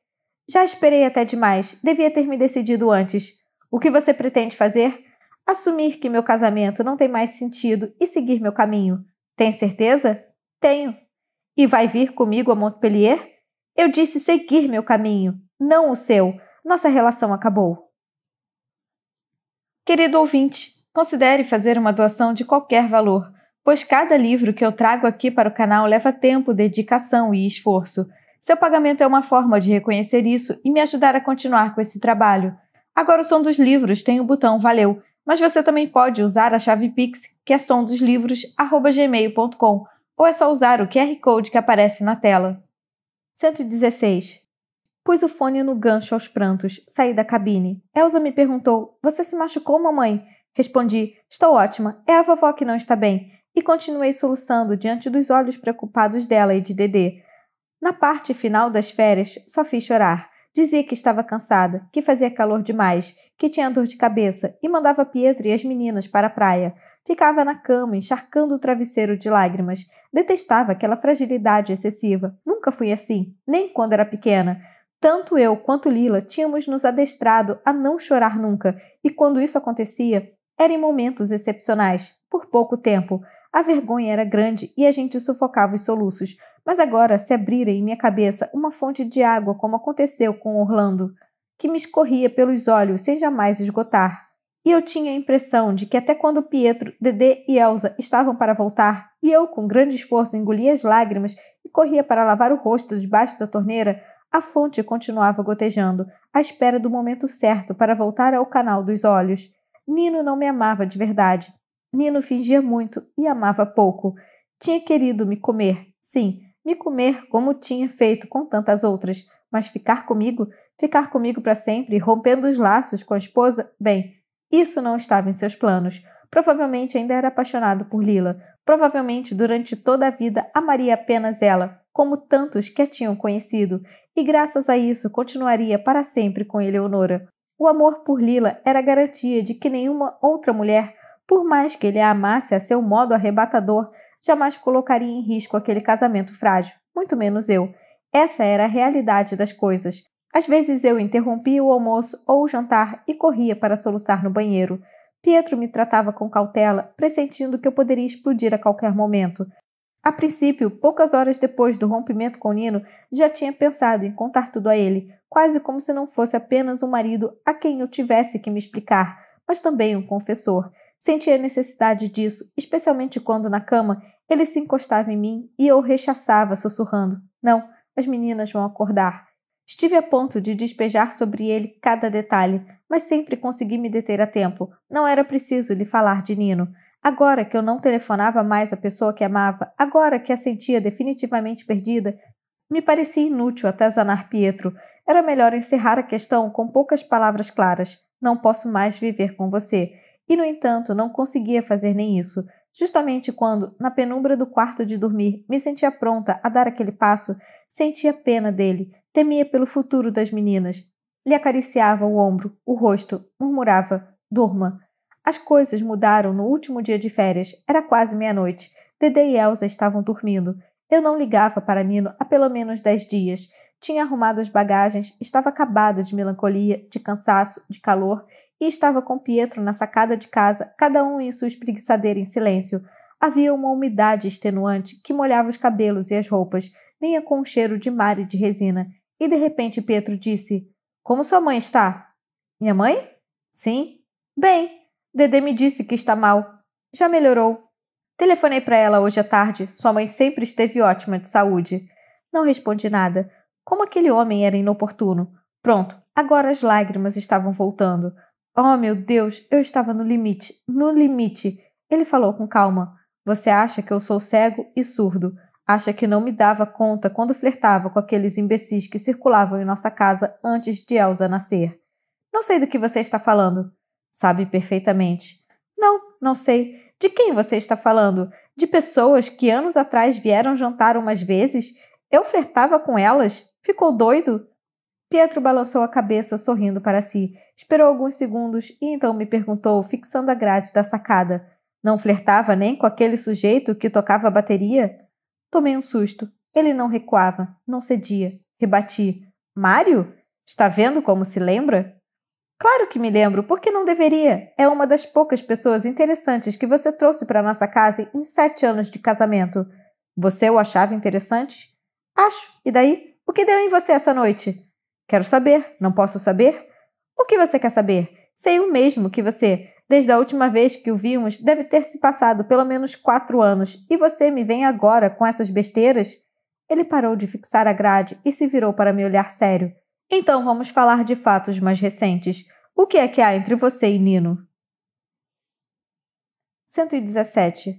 Já esperei até demais. Devia ter me decidido antes. O que você pretende fazer? Assumir que meu casamento não tem mais sentido e seguir meu caminho. Tem certeza? Tenho. E vai vir comigo a Montpellier? Eu disse seguir meu caminho, não o seu. Nossa relação acabou. Querido ouvinte, considere fazer uma doação de qualquer valor, pois cada livro que eu trago aqui para o canal leva tempo, dedicação e esforço. Seu pagamento é uma forma de reconhecer isso e me ajudar a continuar com esse trabalho. Agora o som dos livros tem o botão Valeu, mas você também pode usar a chave Pix, que é somdoslivros@gmail.com, ou é só usar o QR Code que aparece na tela. 116 Pus o fone no gancho aos prantos, saí da cabine. Elsa me perguntou: Você se machucou, mamãe? Respondi: Estou ótima, é a vovó que não está bem. E continuei soluçando diante dos olhos preocupados dela e de Dedê. Na parte final das férias, só fiz chorar. Dizia que estava cansada, que fazia calor demais, que tinha dor de cabeça e mandava Pietro e as meninas para a praia. Ficava na cama, encharcando o travesseiro de lágrimas. Detestava aquela fragilidade excessiva. Nunca fui assim, nem quando era pequena. Tanto eu quanto Lila tínhamos nos adestrado a não chorar nunca, e quando isso acontecia, era em momentos excepcionais, por pouco tempo. A vergonha era grande e a gente sufocava os soluços, mas agora se abrira em minha cabeça uma fonte de água, como aconteceu com Orlando, que me escorria pelos olhos sem jamais esgotar. E eu tinha a impressão de que até quando Pietro, Dedê e Elsa estavam para voltar, e eu, com grande esforço, engolia as lágrimas e corria para lavar o rosto debaixo da torneira, a fonte continuava gotejando, à espera do momento certo para voltar ao canal dos olhos. Nino não me amava de verdade. Nino fingia muito e amava pouco. Tinha querido me comer, sim, me comer como tinha feito com tantas outras, mas ficar comigo, ficar comigo para sempre, rompendo os laços com a esposa, bem, isso não estava em seus planos. Provavelmente ainda era apaixonado por Lila. Provavelmente durante toda a vida amaria apenas ela, como tantos que a tinham conhecido e graças a isso continuaria para sempre com Eleonora. O amor por Lila era garantia de que nenhuma outra mulher, por mais que ele a amasse a seu modo arrebatador, jamais colocaria em risco aquele casamento frágil, muito menos eu. Essa era a realidade das coisas. Às vezes eu interrompia o almoço ou o jantar e corria para soluçar no banheiro. Pietro me tratava com cautela, pressentindo que eu poderia explodir a qualquer momento. A princípio, poucas horas depois do rompimento com Nino, já tinha pensado em contar tudo a ele, quase como se não fosse apenas um marido a quem eu tivesse que me explicar, mas também um confessor. Sentia necessidade disso, especialmente quando na cama ele se encostava em mim e eu rechaçava, sussurrando: Não, as meninas vão acordar. Estive a ponto de despejar sobre ele cada detalhe, mas sempre consegui me deter a tempo. Não era preciso lhe falar de Nino. Agora que eu não telefonava mais à pessoa que amava, agora que a sentia definitivamente perdida, me parecia inútil atazanar Pietro. Era melhor encerrar a questão com poucas palavras claras. Não posso mais viver com você. E, no entanto, não conseguia fazer nem isso. Justamente quando, na penumbra do quarto de dormir, me sentia pronta a dar aquele passo, sentia pena dele, temia pelo futuro das meninas. Lhe acariciava o ombro, o rosto, murmurava: Durma. As coisas mudaram no último dia de férias. Era quase meia-noite. Dedé e Elsa estavam dormindo. Eu não ligava para Nino há pelo menos dez dias. Tinha arrumado as bagagens, estava acabada de melancolia, de cansaço, de calor e estava com Pietro na sacada de casa, cada um em sua espreguiçadeira em silêncio. Havia uma umidade extenuante que molhava os cabelos e as roupas, vinha com um cheiro de mar e de resina. E de repente Pietro disse: Como sua mãe está? Minha mãe? Sim. Bem, Dedê me disse que está mal. Já melhorou. Telefonei para ela hoje à tarde. Sua mãe sempre esteve ótima de saúde. Não respondi nada. Como aquele homem era inoportuno. Pronto, agora as lágrimas estavam voltando. Oh, meu Deus, eu estava no limite, no limite. Ele falou com calma. Você acha que eu sou cego e surdo? Acha que não me dava conta quando flertava com aqueles imbecis que circulavam em nossa casa antes de Elsa nascer? Não sei do que você está falando. Sabe perfeitamente. Não, não sei. De quem você está falando? De pessoas que anos atrás vieram jantar umas vezes? Eu flertava com elas? Ficou doido? Pietro balançou a cabeça, sorrindo para si. Esperou alguns segundos e então me perguntou, fixando a grade da sacada. Não flertava nem com aquele sujeito que tocava a bateria? Tomei um susto. Ele não recuava, não cedia. Rebati. Mário? Está vendo como se lembra? Claro que me lembro, porque não deveria. É uma das poucas pessoas interessantes que você trouxe para nossa casa em sete anos de casamento. Você o achava interessante? Acho. E daí? O que deu em você essa noite? Quero saber. Não posso saber? O que você quer saber? Sei o mesmo que você. Desde a última vez que o vimos, deve ter se passado pelo menos quatro anos. E você me vem agora com essas besteiras? Ele parou de fixar a grade e se virou para me olhar sério. Então vamos falar de fatos mais recentes. O que é que há entre você e Nino? 117.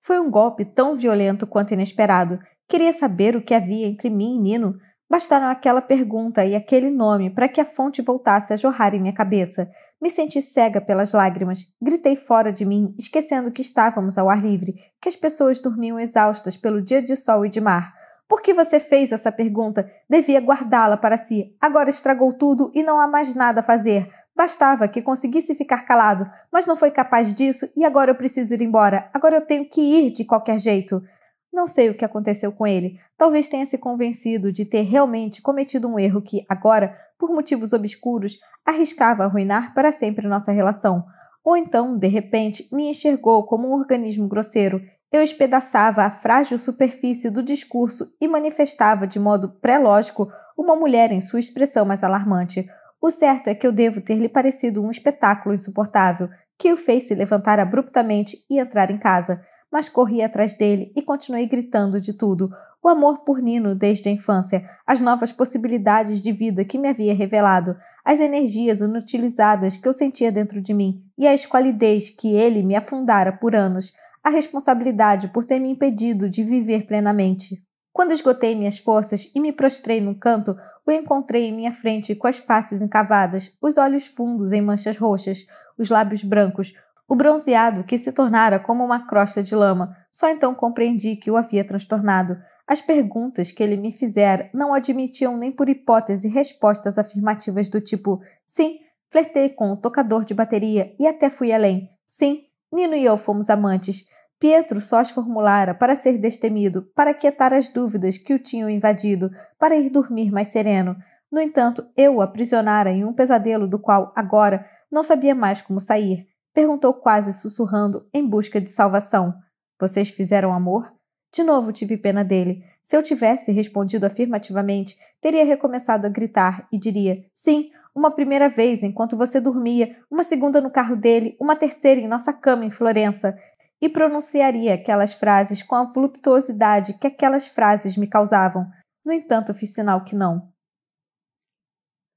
Foi um golpe tão violento quanto inesperado. Queria saber o que havia entre mim e Nino. Bastaram aquela pergunta e aquele nome para que a fonte voltasse a jorrar em minha cabeça. Me senti cega pelas lágrimas, gritei fora de mim, esquecendo que estávamos ao ar livre, que as pessoas dormiam exaustas pelo dia de sol e de mar. Por que você fez essa pergunta? Devia guardá-la para si. Agora estragou tudo e não há mais nada a fazer. Bastava que conseguisse ficar calado, mas não foi capaz disso e agora eu preciso ir embora. Agora eu tenho que ir de qualquer jeito. Não sei o que aconteceu com ele. Talvez tenha se convencido de ter realmente cometido um erro que, agora, por motivos obscuros, arriscava arruinar para sempre nossa relação. Ou então, de repente, me enxergou como um organismo grosseiro eu espedaçava a frágil superfície do discurso e manifestava de modo pré-lógico uma mulher em sua expressão mais alarmante. O certo é que eu devo ter lhe parecido um espetáculo insuportável, que o fez se levantar abruptamente e entrar em casa. Mas corri atrás dele e continuei gritando de tudo. O amor por Nino desde a infância, as novas possibilidades de vida que me havia revelado, as energias inutilizadas que eu sentia dentro de mim e a esqualidez que ele me afundara por anos a responsabilidade por ter me impedido de viver plenamente. Quando esgotei minhas forças e me prostrei num canto, o encontrei em minha frente com as faces encavadas, os olhos fundos em manchas roxas, os lábios brancos, o bronzeado que se tornara como uma crosta de lama. Só então compreendi que o havia transtornado. As perguntas que ele me fizera não admitiam nem por hipótese respostas afirmativas do tipo: sim, flertei com o tocador de bateria e até fui além. Sim, Nino e eu fomos amantes. Pietro só as formulara para ser destemido, para quietar as dúvidas que o tinham invadido, para ir dormir mais sereno. No entanto, eu o aprisionara em um pesadelo do qual, agora, não sabia mais como sair. Perguntou quase sussurrando, em busca de salvação. Vocês fizeram amor? De novo tive pena dele. Se eu tivesse respondido afirmativamente, teria recomeçado a gritar e diria: Sim, uma primeira vez enquanto você dormia, uma segunda no carro dele, uma terceira em nossa cama em Florença e pronunciaria aquelas frases com a voluptuosidade que aquelas frases me causavam. No entanto, fiz sinal que não.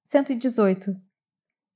118.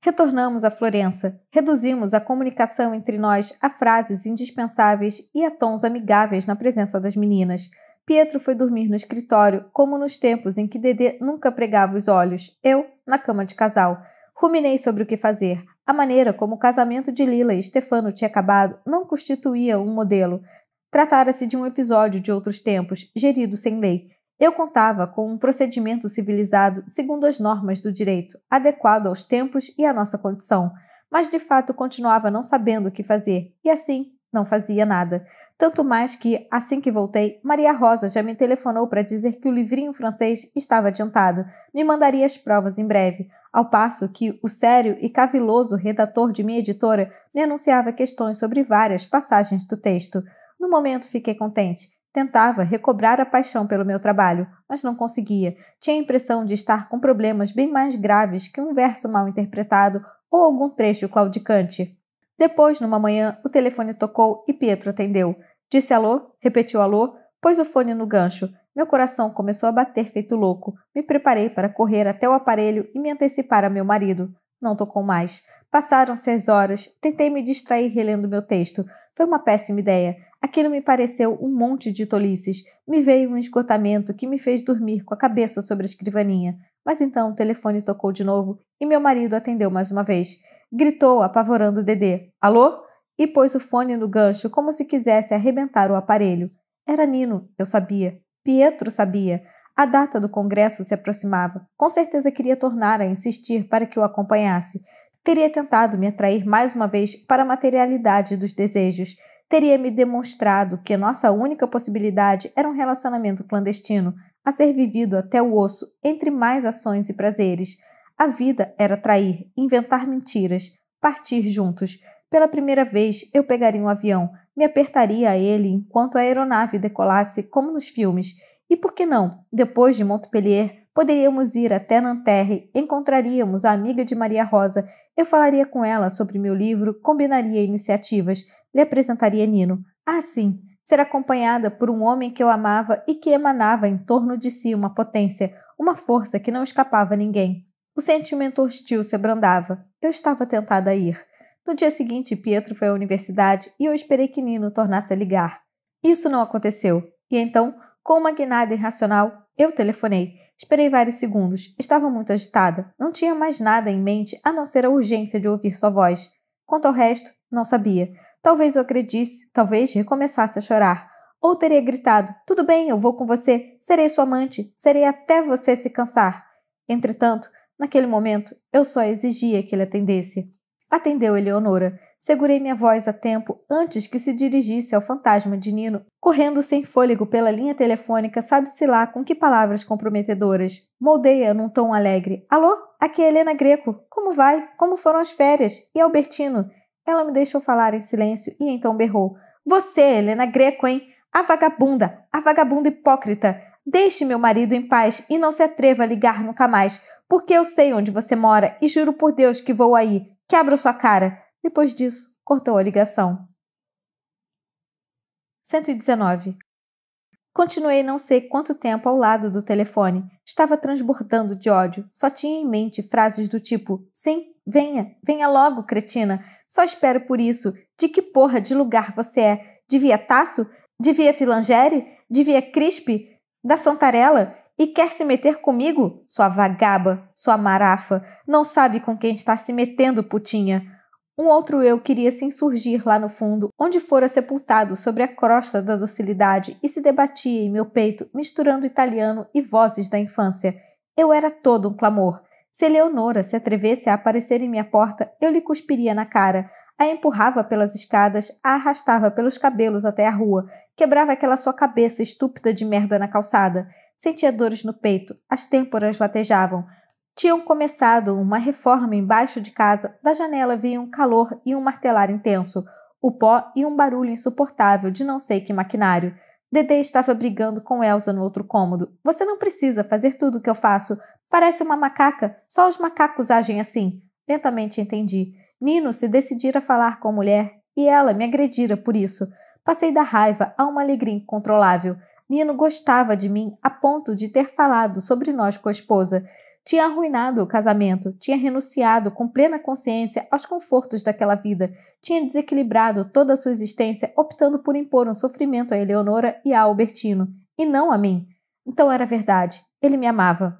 Retornamos a Florença, reduzimos a comunicação entre nós a frases indispensáveis e a tons amigáveis na presença das meninas. Pietro foi dormir no escritório, como nos tempos em que Dedê nunca pregava os olhos, eu na cama de casal. Ruminei sobre o que fazer. A maneira como o casamento de Lila e Stefano tinha acabado não constituía um modelo. Tratara-se de um episódio de outros tempos, gerido sem lei. Eu contava com um procedimento civilizado segundo as normas do direito, adequado aos tempos e à nossa condição, mas de fato continuava não sabendo o que fazer, e assim não fazia nada. Tanto mais que, assim que voltei, Maria Rosa já me telefonou para dizer que o livrinho francês estava adiantado, me mandaria as provas em breve. Ao passo que o sério e caviloso redator de minha editora me anunciava questões sobre várias passagens do texto. No momento fiquei contente. Tentava recobrar a paixão pelo meu trabalho, mas não conseguia. Tinha a impressão de estar com problemas bem mais graves que um verso mal interpretado ou algum trecho claudicante. Depois, numa manhã, o telefone tocou e Pietro atendeu. Disse alô, repetiu alô, pôs o fone no gancho meu coração começou a bater feito louco. Me preparei para correr até o aparelho e me antecipar a meu marido. Não tocou mais. Passaram-se as horas. Tentei me distrair relendo meu texto. Foi uma péssima ideia. Aquilo me pareceu um monte de tolices. Me veio um esgotamento que me fez dormir com a cabeça sobre a escrivaninha. Mas então o telefone tocou de novo e meu marido atendeu mais uma vez. Gritou, apavorando o Dedê: Alô? E pôs o fone no gancho como se quisesse arrebentar o aparelho. Era Nino, eu sabia. Pietro sabia. A data do congresso se aproximava. Com certeza queria tornar a insistir para que o acompanhasse. Teria tentado me atrair mais uma vez para a materialidade dos desejos. Teria me demonstrado que nossa única possibilidade era um relacionamento clandestino, a ser vivido até o osso, entre mais ações e prazeres. A vida era trair, inventar mentiras, partir juntos. Pela primeira vez, eu pegaria um avião, me apertaria a ele enquanto a aeronave decolasse, como nos filmes, e por que não, depois de Montpellier, poderíamos ir até Nanterre, encontraríamos a amiga de Maria Rosa, eu falaria com ela sobre meu livro, combinaria iniciativas, lhe apresentaria Nino. Ah, sim, ser acompanhada por um homem que eu amava e que emanava em torno de si uma potência, uma força que não escapava a ninguém. O sentimento hostil se abrandava. Eu estava tentada a ir. No dia seguinte, Pietro foi à universidade e eu esperei que Nino tornasse a ligar. Isso não aconteceu, e então, com uma guinada irracional, eu telefonei. Esperei vários segundos, estava muito agitada, não tinha mais nada em mente a não ser a urgência de ouvir sua voz. Quanto ao resto, não sabia. Talvez eu acredisse, talvez recomeçasse a chorar. Ou teria gritado: Tudo bem, eu vou com você, serei sua amante, serei até você se cansar. Entretanto, naquele momento, eu só exigia que ele atendesse. Atendeu Eleonora. Segurei minha voz a tempo antes que se dirigisse ao fantasma de Nino, correndo sem fôlego pela linha telefônica, sabe-se lá com que palavras comprometedoras. Moldeia num tom alegre. Alô? Aqui é Helena Greco. Como vai? Como foram as férias? E Albertino? Ela me deixou falar em silêncio e então berrou. Você, Helena Greco, hein? A vagabunda! A vagabunda hipócrita! Deixe meu marido em paz e não se atreva a ligar nunca mais, porque eu sei onde você mora e juro por Deus que vou aí que sua cara. Depois disso, cortou a ligação. 119. Continuei não sei quanto tempo ao lado do telefone. Estava transbordando de ódio. Só tinha em mente frases do tipo: Sim, venha, venha logo, cretina. Só espero por isso. De que porra de lugar você é? De Via Tasso? De Via Filangere? De Via Crispe? Da Santarela? E quer se meter comigo, sua vagaba, sua marafa? Não sabe com quem está se metendo, putinha. Um outro eu queria se insurgir lá no fundo, onde fora sepultado sobre a crosta da docilidade e se debatia em meu peito, misturando italiano e vozes da infância. Eu era todo um clamor. Se Leonora se atrevesse a aparecer em minha porta, eu lhe cuspiria na cara. A empurrava pelas escadas, a arrastava pelos cabelos até a rua, quebrava aquela sua cabeça estúpida de merda na calçada. Sentia dores no peito, as têmporas latejavam. Tinham começado uma reforma embaixo de casa, da janela vinha um calor e um martelar intenso, o pó e um barulho insuportável de não sei que maquinário. Dedê estava brigando com Elsa no outro cômodo. Você não precisa fazer tudo o que eu faço. Parece uma macaca. Só os macacos agem assim. Lentamente entendi. Nino se decidira a falar com a mulher e ela me agredira por isso. Passei da raiva a uma alegria incontrolável. Nino gostava de mim a ponto de ter falado sobre nós com a esposa. Tinha arruinado o casamento, tinha renunciado com plena consciência aos confortos daquela vida, tinha desequilibrado toda a sua existência optando por impor um sofrimento a Eleonora e a Albertino, e não a mim. Então era verdade, ele me amava.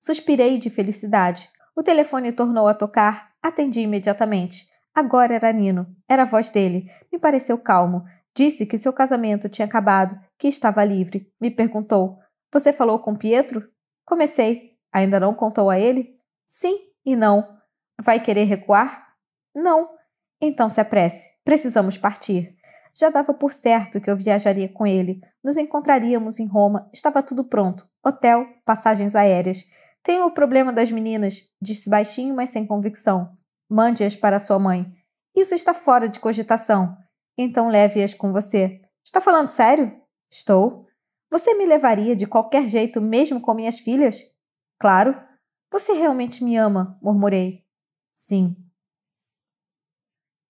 Suspirei de felicidade. O telefone tornou a tocar, atendi imediatamente. Agora era Nino, era a voz dele. Me pareceu calmo. Disse que seu casamento tinha acabado, que estava livre. Me perguntou: Você falou com Pietro? Comecei. Ainda não contou a ele? Sim e não. Vai querer recuar? Não. Então se apresse. Precisamos partir. Já dava por certo que eu viajaria com ele. Nos encontraríamos em Roma, estava tudo pronto: hotel, passagens aéreas. Tenho o problema das meninas, disse baixinho, mas sem convicção. Mande-as para sua mãe. Isso está fora de cogitação. Então leve-as com você. Está falando sério? Estou. Você me levaria de qualquer jeito, mesmo com minhas filhas? Claro. Você realmente me ama, murmurei. Sim.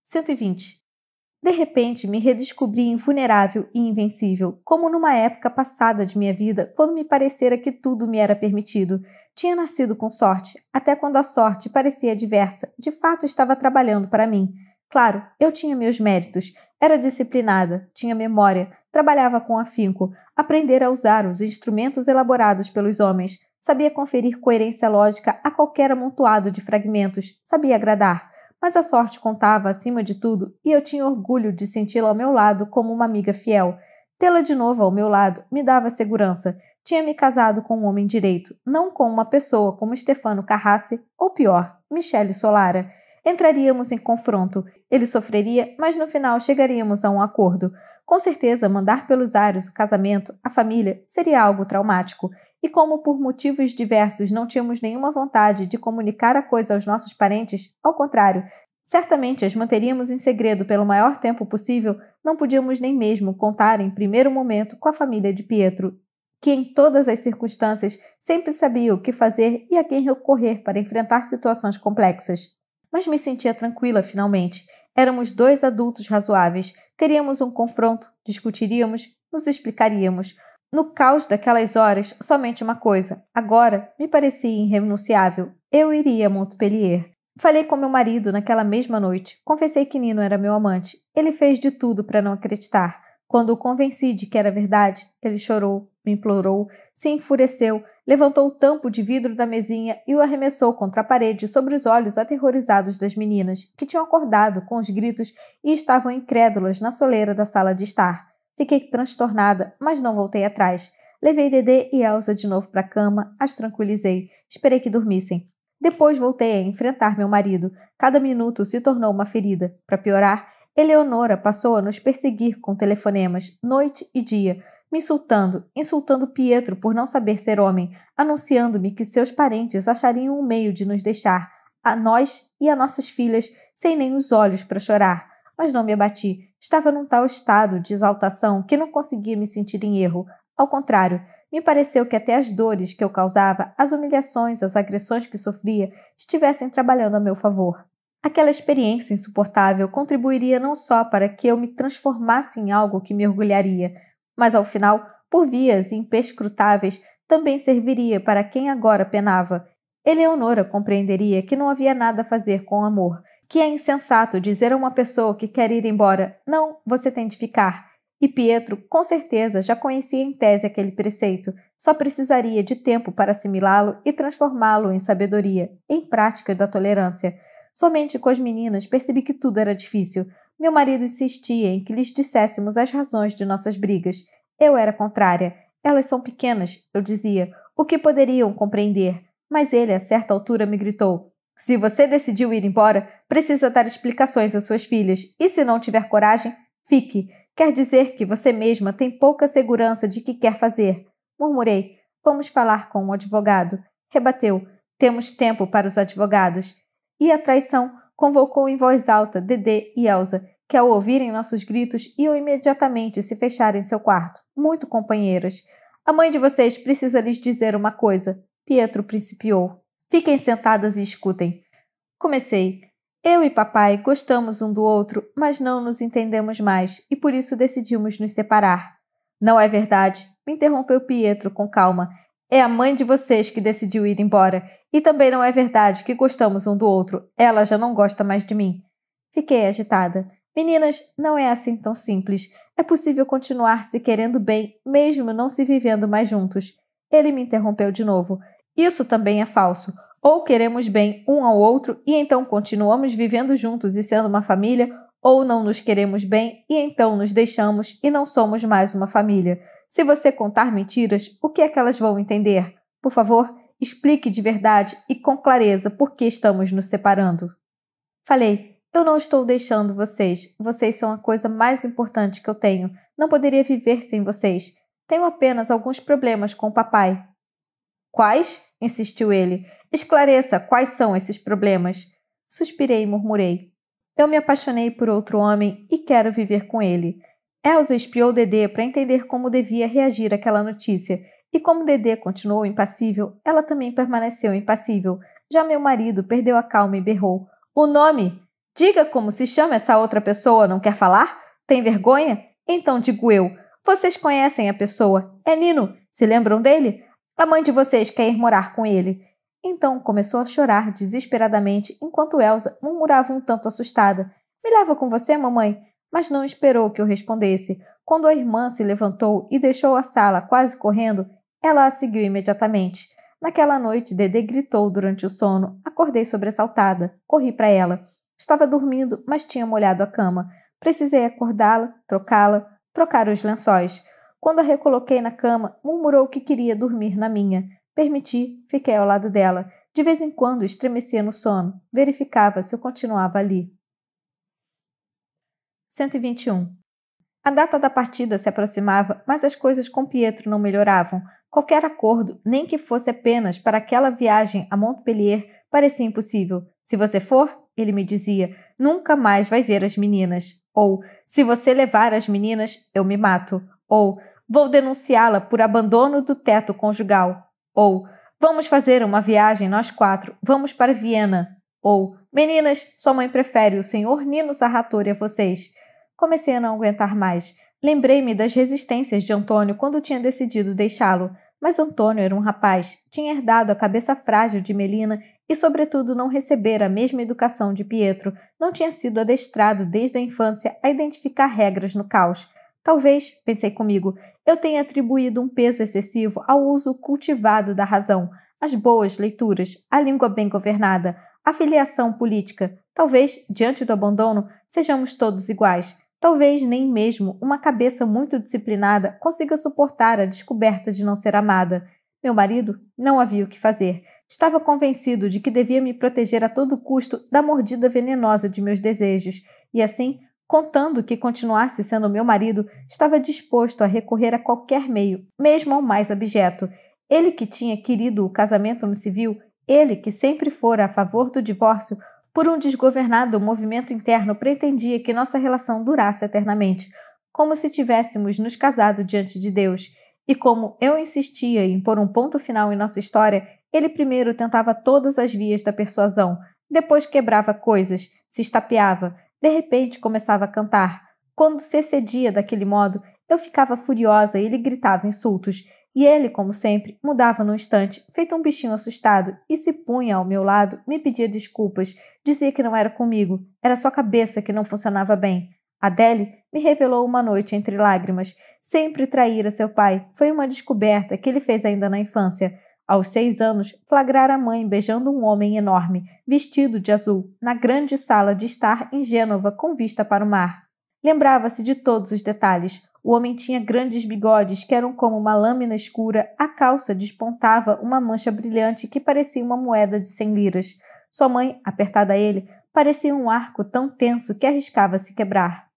120. De repente, me redescobri invulnerável e invencível, como numa época passada de minha vida, quando me parecera que tudo me era permitido. Tinha nascido com sorte, até quando a sorte parecia adversa, de fato estava trabalhando para mim. Claro, eu tinha meus méritos, era disciplinada, tinha memória, trabalhava com afinco, aprender a usar os instrumentos elaborados pelos homens, sabia conferir coerência lógica a qualquer amontoado de fragmentos, sabia agradar. Mas a sorte contava acima de tudo e eu tinha orgulho de senti-la ao meu lado como uma amiga fiel. Tê-la de novo ao meu lado me dava segurança. Tinha me casado com um homem direito, não com uma pessoa como Stefano Carrasse ou pior, Michele Solara. Entraríamos em confronto, ele sofreria, mas no final chegaríamos a um acordo. Com certeza, mandar pelos ares o casamento, a família, seria algo traumático, e como por motivos diversos não tínhamos nenhuma vontade de comunicar a coisa aos nossos parentes, ao contrário, certamente as manteríamos em segredo pelo maior tempo possível, não podíamos nem mesmo contar em primeiro momento com a família de Pietro, que em todas as circunstâncias sempre sabia o que fazer e a quem recorrer para enfrentar situações complexas mas me sentia tranquila finalmente. Éramos dois adultos razoáveis, teríamos um confronto, discutiríamos, nos explicaríamos. No caos daquelas horas, somente uma coisa, agora me parecia irrenunciável: eu iria a Montpellier. Falei com meu marido naquela mesma noite. Confessei que Nino era meu amante. Ele fez de tudo para não acreditar. Quando o convenci de que era verdade, ele chorou, me implorou, se enfureceu, levantou o tampo de vidro da mesinha e o arremessou contra a parede sobre os olhos aterrorizados das meninas, que tinham acordado com os gritos e estavam incrédulas na soleira da sala de estar. Fiquei transtornada, mas não voltei atrás. Levei Dedê e Elsa de novo para a cama, as tranquilizei, esperei que dormissem. Depois voltei a enfrentar meu marido. Cada minuto se tornou uma ferida. Para piorar, Eleonora passou a nos perseguir com telefonemas, noite e dia me insultando, insultando Pietro por não saber ser homem, anunciando-me que seus parentes achariam um meio de nos deixar, a nós e a nossas filhas, sem nem os olhos para chorar. Mas não me abati. Estava num tal estado de exaltação que não conseguia me sentir em erro. Ao contrário, me pareceu que até as dores que eu causava, as humilhações, as agressões que sofria, estivessem trabalhando a meu favor. Aquela experiência insuportável contribuiria não só para que eu me transformasse em algo que me orgulharia, mas ao final, por vias imperscrutáveis, também serviria para quem agora penava. Eleonora compreenderia que não havia nada a fazer com amor, que é insensato dizer a uma pessoa que quer ir embora: não, você tem de ficar. E Pietro, com certeza, já conhecia em tese aquele preceito, só precisaria de tempo para assimilá-lo e transformá-lo em sabedoria, em prática da tolerância. Somente com as meninas percebi que tudo era difícil. Meu marido insistia em que lhes disséssemos as razões de nossas brigas. Eu era contrária. Elas são pequenas, eu dizia, o que poderiam compreender. Mas ele, a certa altura, me gritou: Se você decidiu ir embora, precisa dar explicações às suas filhas, e se não tiver coragem, fique. Quer dizer que você mesma tem pouca segurança de que quer fazer. Murmurei: Vamos falar com um advogado. Rebateu: Temos tempo para os advogados. E a traição convocou em voz alta Dedê e Elsa, que ao ouvirem nossos gritos iam imediatamente se fechar em seu quarto, muito companheiras. A mãe de vocês precisa lhes dizer uma coisa, Pietro principiou. Fiquem sentadas e escutem. Comecei. Eu e papai gostamos um do outro, mas não nos entendemos mais e por isso decidimos nos separar. Não é verdade, me interrompeu Pietro com calma. É a mãe de vocês que decidiu ir embora. E também não é verdade que gostamos um do outro. Ela já não gosta mais de mim. Fiquei agitada. Meninas, não é assim tão simples. É possível continuar se querendo bem, mesmo não se vivendo mais juntos. Ele me interrompeu de novo. Isso também é falso. Ou queremos bem um ao outro e então continuamos vivendo juntos e sendo uma família, ou não nos queremos bem e então nos deixamos e não somos mais uma família. Se você contar mentiras, o que é que elas vão entender? Por favor, explique de verdade e com clareza por que estamos nos separando. Falei, eu não estou deixando vocês. Vocês são a coisa mais importante que eu tenho. Não poderia viver sem vocês. Tenho apenas alguns problemas com o papai. Quais? insistiu ele. Esclareça quais são esses problemas. Suspirei e murmurei. Eu me apaixonei por outro homem e quero viver com ele. Elsa espiou Dedê para entender como devia reagir àquela notícia, e como Dedê continuou impassível, ela também permaneceu impassível. Já meu marido perdeu a calma e berrou: O nome! Diga como se chama essa outra pessoa, não quer falar? Tem vergonha? Então digo eu. Vocês conhecem a pessoa. É Nino. Se lembram dele? A mãe de vocês quer ir morar com ele. Então começou a chorar desesperadamente enquanto Elsa murmurava um tanto assustada: Me leva com você, mamãe? Mas não esperou que eu respondesse. Quando a irmã se levantou e deixou a sala quase correndo, ela a seguiu imediatamente. Naquela noite, Dedê gritou durante o sono. Acordei sobressaltada. Corri para ela. Estava dormindo, mas tinha molhado a cama. Precisei acordá-la, trocá-la, trocar os lençóis. Quando a recoloquei na cama, murmurou que queria dormir na minha. Permiti, fiquei ao lado dela. De vez em quando estremecia no sono, verificava se eu continuava ali. 121. A data da partida se aproximava, mas as coisas com Pietro não melhoravam. Qualquer acordo, nem que fosse apenas para aquela viagem a Montpellier, parecia impossível. Se você for, ele me dizia, nunca mais vai ver as meninas. Ou, se você levar as meninas, eu me mato. Ou, vou denunciá-la por abandono do teto conjugal. Ou, vamos fazer uma viagem nós quatro, vamos para Viena. Ou, meninas, sua mãe prefere o senhor Nino Sarratori a vocês. Comecei a não aguentar mais. Lembrei-me das resistências de Antônio quando tinha decidido deixá-lo. Mas Antônio era um rapaz, tinha herdado a cabeça frágil de Melina e, sobretudo, não receber a mesma educação de Pietro, não tinha sido adestrado desde a infância a identificar regras no caos. Talvez, pensei comigo, eu tenha atribuído um peso excessivo ao uso cultivado da razão, às boas leituras, à língua bem governada, à filiação política. Talvez, diante do abandono, sejamos todos iguais. Talvez nem mesmo uma cabeça muito disciplinada consiga suportar a descoberta de não ser amada. Meu marido não havia o que fazer. Estava convencido de que devia me proteger a todo custo da mordida venenosa de meus desejos, e assim, contando que continuasse sendo meu marido, estava disposto a recorrer a qualquer meio, mesmo ao mais abjeto. Ele que tinha querido o casamento no civil, ele que sempre fora a favor do divórcio, por um desgovernado movimento interno pretendia que nossa relação durasse eternamente, como se tivéssemos nos casado diante de Deus. E como eu insistia em pôr um ponto final em nossa história, ele primeiro tentava todas as vias da persuasão, depois quebrava coisas, se estapeava, de repente começava a cantar. Quando se excedia daquele modo, eu ficava furiosa e ele gritava insultos. E ele, como sempre, mudava num instante, feito um bichinho assustado, e se punha ao meu lado, me pedia desculpas, dizia que não era comigo, era sua cabeça que não funcionava bem. Adele me revelou uma noite entre lágrimas. Sempre traíra seu pai foi uma descoberta que ele fez ainda na infância. Aos seis anos, flagrara a mãe beijando um homem enorme, vestido de azul, na grande sala de estar em Gênova com vista para o mar. Lembrava-se de todos os detalhes. O homem tinha grandes bigodes que eram como uma lâmina escura, a calça despontava uma mancha brilhante que parecia uma moeda de cem liras. Sua mãe, apertada a ele, parecia um arco tão tenso que arriscava se quebrar.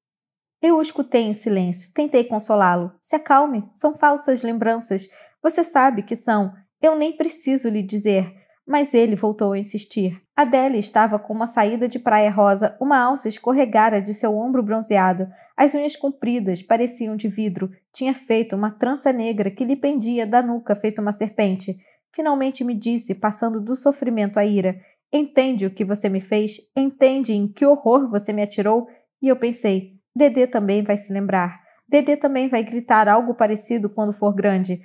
Eu o escutei em silêncio, tentei consolá-lo. Se acalme, são falsas lembranças. Você sabe que são. Eu nem preciso lhe dizer, mas ele voltou a insistir. Adele estava com uma saída de praia rosa, uma alça escorregara de seu ombro bronzeado. As unhas compridas pareciam de vidro. Tinha feito uma trança negra que lhe pendia da nuca, feita uma serpente. Finalmente me disse, passando do sofrimento à ira: Entende o que você me fez? Entende em que horror você me atirou? E eu pensei: Dedê também vai se lembrar. Dedê também vai gritar algo parecido quando for grande.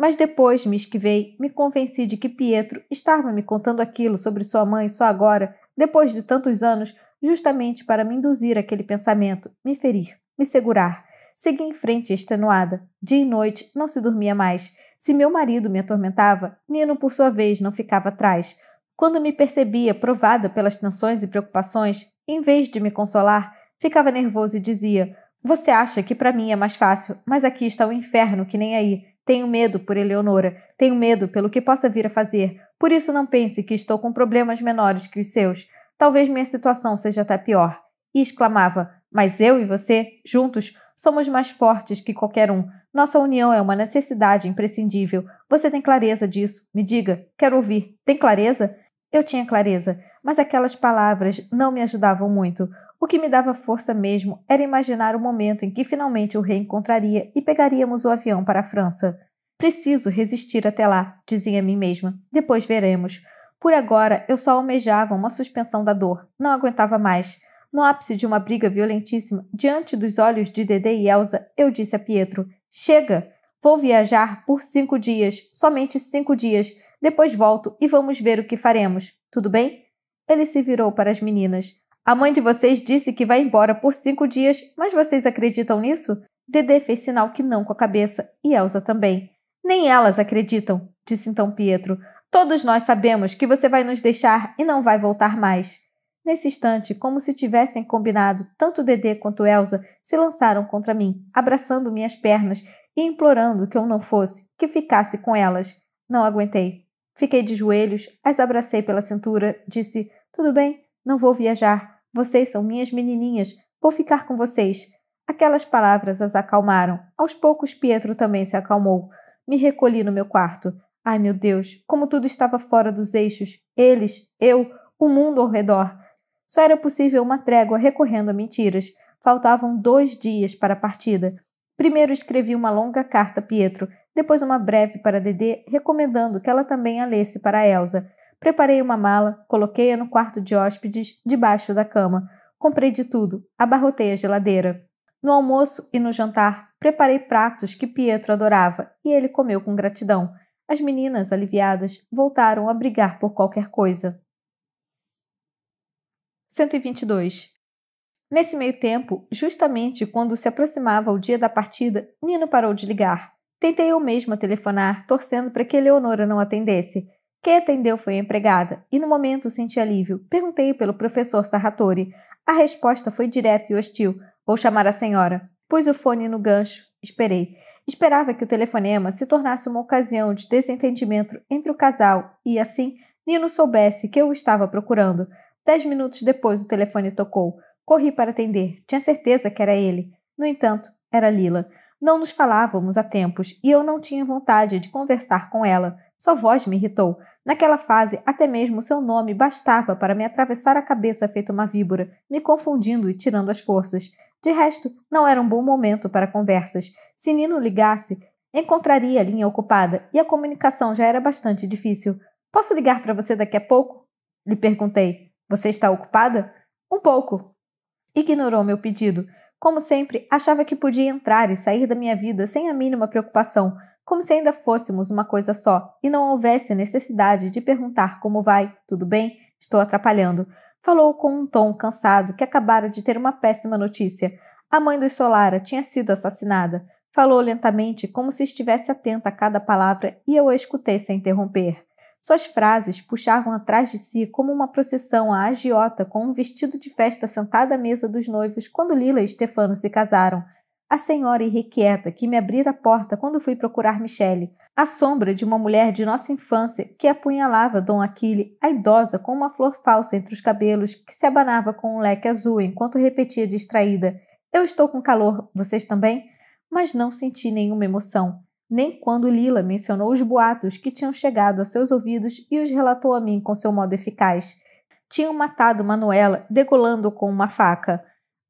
Mas depois me esquivei, me convenci de que Pietro estava me contando aquilo sobre sua mãe só agora, depois de tantos anos, justamente para me induzir aquele pensamento, me ferir, me segurar. Segui em frente extenuada. Dia e noite não se dormia mais. Se meu marido me atormentava, Nino, por sua vez, não ficava atrás. Quando me percebia provada pelas tensões e preocupações, em vez de me consolar, ficava nervoso e dizia: Você acha que para mim é mais fácil, mas aqui está o um inferno que nem aí. Tenho medo por Eleonora, tenho medo pelo que possa vir a fazer. Por isso não pense que estou com problemas menores que os seus. Talvez minha situação seja até pior. E exclamava: Mas eu e você, juntos, somos mais fortes que qualquer um. Nossa união é uma necessidade imprescindível. Você tem clareza disso? Me diga, quero ouvir. Tem clareza? Eu tinha clareza, mas aquelas palavras não me ajudavam muito. O que me dava força mesmo era imaginar o momento em que finalmente o reencontraria e pegaríamos o avião para a França. Preciso resistir até lá, dizia a mim mesma. Depois veremos. Por agora, eu só almejava uma suspensão da dor. Não aguentava mais. No ápice de uma briga violentíssima, diante dos olhos de Dedé e Elsa, eu disse a Pietro: Chega! Vou viajar por cinco dias, somente cinco dias. Depois volto e vamos ver o que faremos. Tudo bem? Ele se virou para as meninas. A mãe de vocês disse que vai embora por cinco dias, mas vocês acreditam nisso? Dedê fez sinal que não com a cabeça, e Elsa também. Nem elas acreditam, disse então Pietro. Todos nós sabemos que você vai nos deixar e não vai voltar mais. Nesse instante, como se tivessem combinado, tanto Dedê quanto Elsa se lançaram contra mim, abraçando minhas pernas e implorando que eu não fosse, que ficasse com elas. Não aguentei. Fiquei de joelhos, as abracei pela cintura, disse: Tudo bem, não vou viajar. Vocês são minhas menininhas, vou ficar com vocês. Aquelas palavras as acalmaram. Aos poucos, Pietro também se acalmou. Me recolhi no meu quarto. Ai meu Deus, como tudo estava fora dos eixos. Eles, eu, o mundo ao redor. Só era possível uma trégua recorrendo a mentiras. Faltavam dois dias para a partida. Primeiro escrevi uma longa carta a Pietro, depois uma breve para Dedê, recomendando que ela também a lesse para Elsa. Preparei uma mala, coloquei-a no quarto de hóspedes, debaixo da cama. Comprei de tudo, abarrotei a geladeira. No almoço e no jantar, preparei pratos que Pietro adorava e ele comeu com gratidão. As meninas, aliviadas, voltaram a brigar por qualquer coisa. 122. Nesse meio tempo, justamente quando se aproximava o dia da partida, Nino parou de ligar. Tentei eu mesma telefonar, torcendo para que Eleonora não atendesse. Quem atendeu foi a empregada, e no momento senti alívio. Perguntei pelo professor Sarratori. A resposta foi direta e hostil. Vou chamar a senhora. Pus o fone no gancho. Esperei. Esperava que o telefonema se tornasse uma ocasião de desentendimento entre o casal e, assim, Nino soubesse que eu o estava procurando. Dez minutos depois o telefone tocou. Corri para atender. Tinha certeza que era ele. No entanto, era Lila. Não nos falávamos há tempos e eu não tinha vontade de conversar com ela. Sua voz me irritou. Naquela fase, até mesmo seu nome bastava para me atravessar a cabeça feito uma víbora, me confundindo e tirando as forças. De resto, não era um bom momento para conversas. Se Nino ligasse, encontraria a linha ocupada e a comunicação já era bastante difícil. Posso ligar para você daqui a pouco? Lhe perguntei. Você está ocupada? Um pouco. Ignorou meu pedido. Como sempre, achava que podia entrar e sair da minha vida sem a mínima preocupação, como se ainda fôssemos uma coisa só e não houvesse necessidade de perguntar como vai, tudo bem, estou atrapalhando. Falou com um tom cansado que acabara de ter uma péssima notícia. A mãe do Solara tinha sido assassinada. Falou lentamente, como se estivesse atenta a cada palavra, e eu a escutei sem interromper. Suas frases puxavam atrás de si como uma procissão a agiota com um vestido de festa sentada à mesa dos noivos quando Lila e Stefano se casaram. A senhora irrequieta que me abrira a porta quando fui procurar Michele. A sombra de uma mulher de nossa infância que apunhalava Dom Aquile, a idosa com uma flor falsa entre os cabelos que se abanava com um leque azul enquanto repetia distraída: Eu estou com calor, vocês também? Mas não senti nenhuma emoção nem quando Lila mencionou os boatos que tinham chegado a seus ouvidos e os relatou a mim com seu modo eficaz. Tinham matado Manuela degolando com uma faca.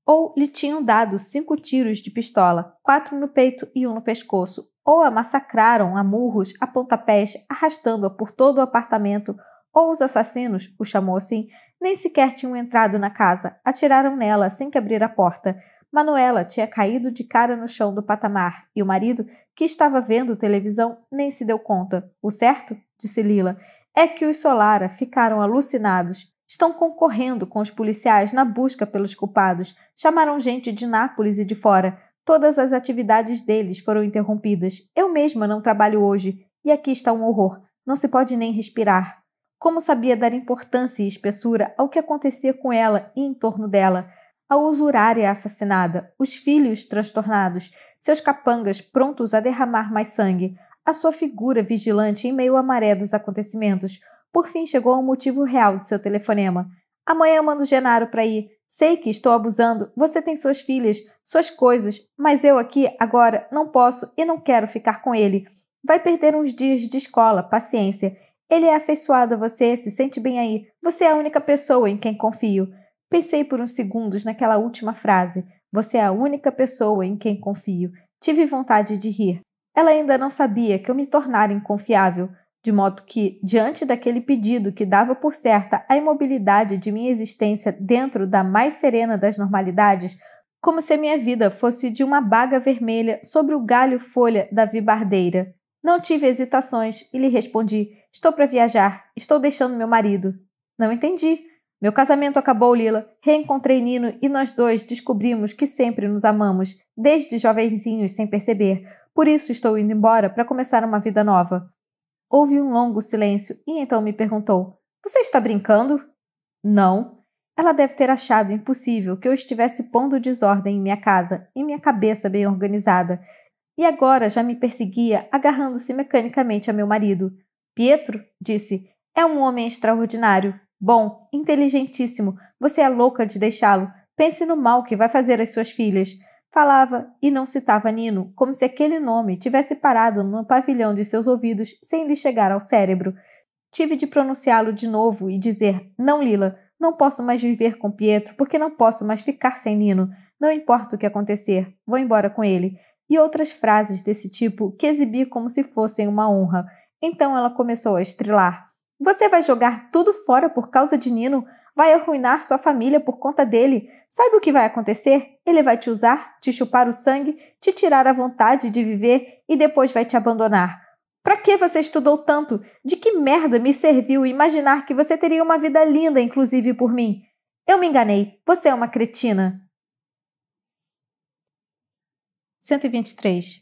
Ou lhe tinham dado cinco tiros de pistola, quatro no peito e um no pescoço. Ou a massacraram a murros, a pontapés, arrastando-a por todo o apartamento. Ou os assassinos, o chamou assim, nem sequer tinham entrado na casa. Atiraram nela sem que abrir a porta. Manuela tinha caído de cara no chão do patamar e o marido que estava vendo televisão nem se deu conta. O certo, disse Lila, é que os Solara ficaram alucinados. Estão concorrendo com os policiais na busca pelos culpados. Chamaram gente de Nápoles e de fora. Todas as atividades deles foram interrompidas. Eu mesma não trabalho hoje. E aqui está um horror. Não se pode nem respirar. Como sabia dar importância e espessura ao que acontecia com ela e em torno dela? A usurária assassinada, os filhos transtornados, seus capangas prontos a derramar mais sangue, a sua figura vigilante em meio à maré dos acontecimentos. Por fim chegou ao motivo real de seu telefonema. Amanhã mando Genaro para ir. Sei que estou abusando, você tem suas filhas, suas coisas, mas eu aqui, agora, não posso e não quero ficar com ele. Vai perder uns dias de escola, paciência. Ele é afeiçoado a você, se sente bem aí. Você é a única pessoa em quem confio. Pensei por uns segundos naquela última frase. Você é a única pessoa em quem confio. Tive vontade de rir. Ela ainda não sabia que eu me tornara inconfiável, de modo que, diante daquele pedido que dava por certa a imobilidade de minha existência dentro da mais serena das normalidades, como se a minha vida fosse de uma baga vermelha sobre o galho folha da vibardeira. Não tive hesitações e lhe respondi: Estou para viajar, estou deixando meu marido. Não entendi. Meu casamento acabou, Lila. Reencontrei Nino e nós dois descobrimos que sempre nos amamos, desde jovenzinhos sem perceber. Por isso estou indo embora para começar uma vida nova. Houve um longo silêncio e então me perguntou: Você está brincando? Não. Ela deve ter achado impossível que eu estivesse pondo desordem em minha casa e minha cabeça bem organizada. E agora já me perseguia, agarrando-se mecanicamente a meu marido. Pietro, disse, é um homem extraordinário. Bom, inteligentíssimo, você é louca de deixá-lo. Pense no mal que vai fazer às suas filhas. Falava e não citava Nino, como se aquele nome tivesse parado no pavilhão de seus ouvidos sem lhe chegar ao cérebro. Tive de pronunciá-lo de novo e dizer: Não, Lila, não posso mais viver com Pietro porque não posso mais ficar sem Nino. Não importa o que acontecer, vou embora com ele. E outras frases desse tipo que exibi como se fossem uma honra. Então ela começou a estrelar, você vai jogar tudo fora por causa de Nino? Vai arruinar sua família por conta dele? Sabe o que vai acontecer? Ele vai te usar, te chupar o sangue, te tirar a vontade de viver e depois vai te abandonar. Para que você estudou tanto? De que merda me serviu imaginar que você teria uma vida linda, inclusive por mim? Eu me enganei. Você é uma cretina. 123.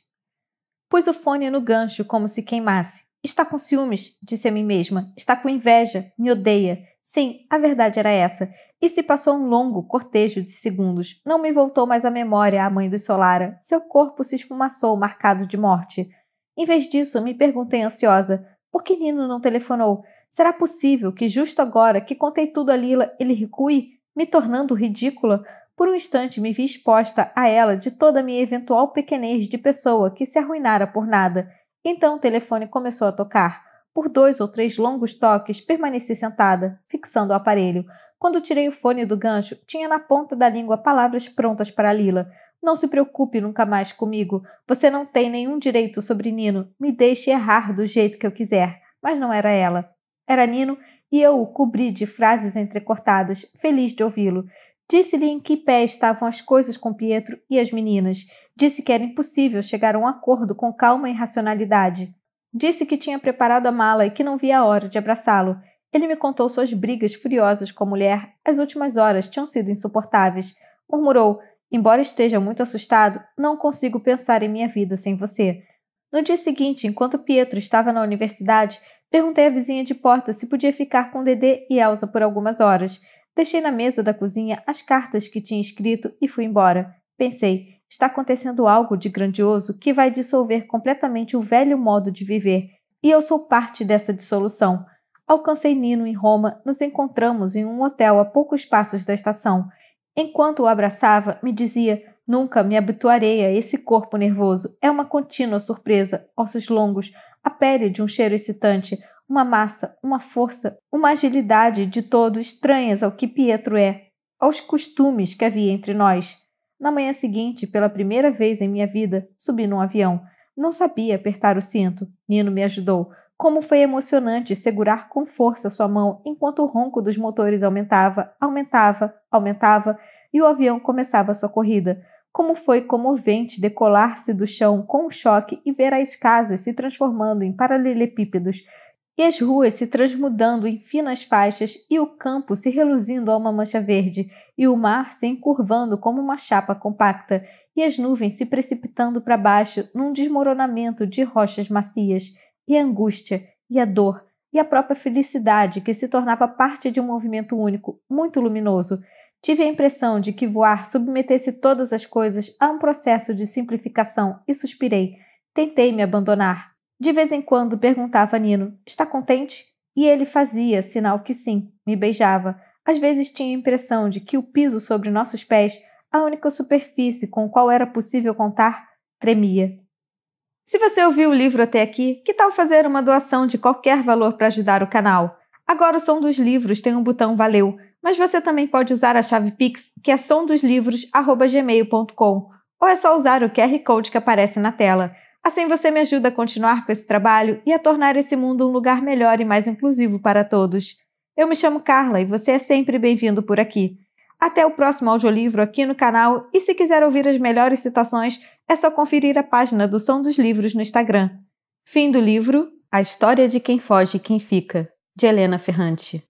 Pus o fone no gancho como se queimasse. Está com ciúmes, disse a mim mesma. Está com inveja, me odeia. Sim, a verdade era essa. E se passou um longo cortejo de segundos. Não me voltou mais à memória a mãe do Solara. Seu corpo se esfumaçou, marcado de morte. Em vez disso, me perguntei ansiosa: por que Nino não telefonou? Será possível que, justo agora que contei tudo a Lila, ele recue, me tornando ridícula? Por um instante me vi exposta a ela de toda a minha eventual pequenez de pessoa que se arruinara por nada. Então o telefone começou a tocar. Por dois ou três longos toques, permaneci sentada, fixando o aparelho. Quando tirei o fone do gancho, tinha na ponta da língua palavras prontas para Lila. Não se preocupe nunca mais comigo. Você não tem nenhum direito sobre Nino. Me deixe errar do jeito que eu quiser. Mas não era ela. Era Nino e eu o cobri de frases entrecortadas, feliz de ouvi-lo. Disse-lhe em que pé estavam as coisas com Pietro e as meninas. Disse que era impossível chegar a um acordo com calma e racionalidade. Disse que tinha preparado a mala e que não via a hora de abraçá-lo. Ele me contou suas brigas furiosas com a mulher. As últimas horas tinham sido insuportáveis. Murmurou: Embora esteja muito assustado, não consigo pensar em minha vida sem você. No dia seguinte, enquanto Pietro estava na universidade, perguntei à vizinha de porta se podia ficar com Dedê e Elsa por algumas horas. Deixei na mesa da cozinha as cartas que tinha escrito e fui embora. Pensei, está acontecendo algo de grandioso que vai dissolver completamente o velho modo de viver, e eu sou parte dessa dissolução. Alcancei Nino em Roma, nos encontramos em um hotel a poucos passos da estação. Enquanto o abraçava, me dizia: Nunca me habituarei a esse corpo nervoso. É uma contínua surpresa, ossos longos, a pele de um cheiro excitante, uma massa, uma força, uma agilidade de todo estranhas ao que Pietro é, aos costumes que havia entre nós. Na manhã seguinte, pela primeira vez em minha vida, subi num avião. Não sabia apertar o cinto. Nino me ajudou. Como foi emocionante segurar com força sua mão enquanto o ronco dos motores aumentava, aumentava, aumentava e o avião começava sua corrida. Como foi comovente decolar-se do chão com um choque e ver as casas se transformando em paralelepípedos, e as ruas se transmudando em finas faixas e o campo se reluzindo a uma mancha verde, e o mar se encurvando como uma chapa compacta, e as nuvens se precipitando para baixo num desmoronamento de rochas macias, e a angústia, e a dor, e a própria felicidade que se tornava parte de um movimento único, muito luminoso. Tive a impressão de que voar submetesse todas as coisas a um processo de simplificação e suspirei. Tentei me abandonar, de vez em quando perguntava a Nino: Está contente? E ele fazia sinal que sim, me beijava. Às vezes tinha a impressão de que o piso sobre nossos pés, a única superfície com qual era possível contar, tremia. Se você ouviu o livro até aqui, que tal fazer uma doação de qualquer valor para ajudar o canal? Agora o som dos livros tem um botão Valeu, mas você também pode usar a chave Pix, que é somdoslivros.gmail.com, ou é só usar o QR Code que aparece na tela. Assim você me ajuda a continuar com esse trabalho e a tornar esse mundo um lugar melhor e mais inclusivo para todos. Eu me chamo Carla e você é sempre bem-vindo por aqui. Até o próximo audiolivro aqui no canal e se quiser ouvir as melhores citações, é só conferir a página do Som dos Livros no Instagram. Fim do livro A História de Quem Foge e Quem Fica, de Helena Ferrante.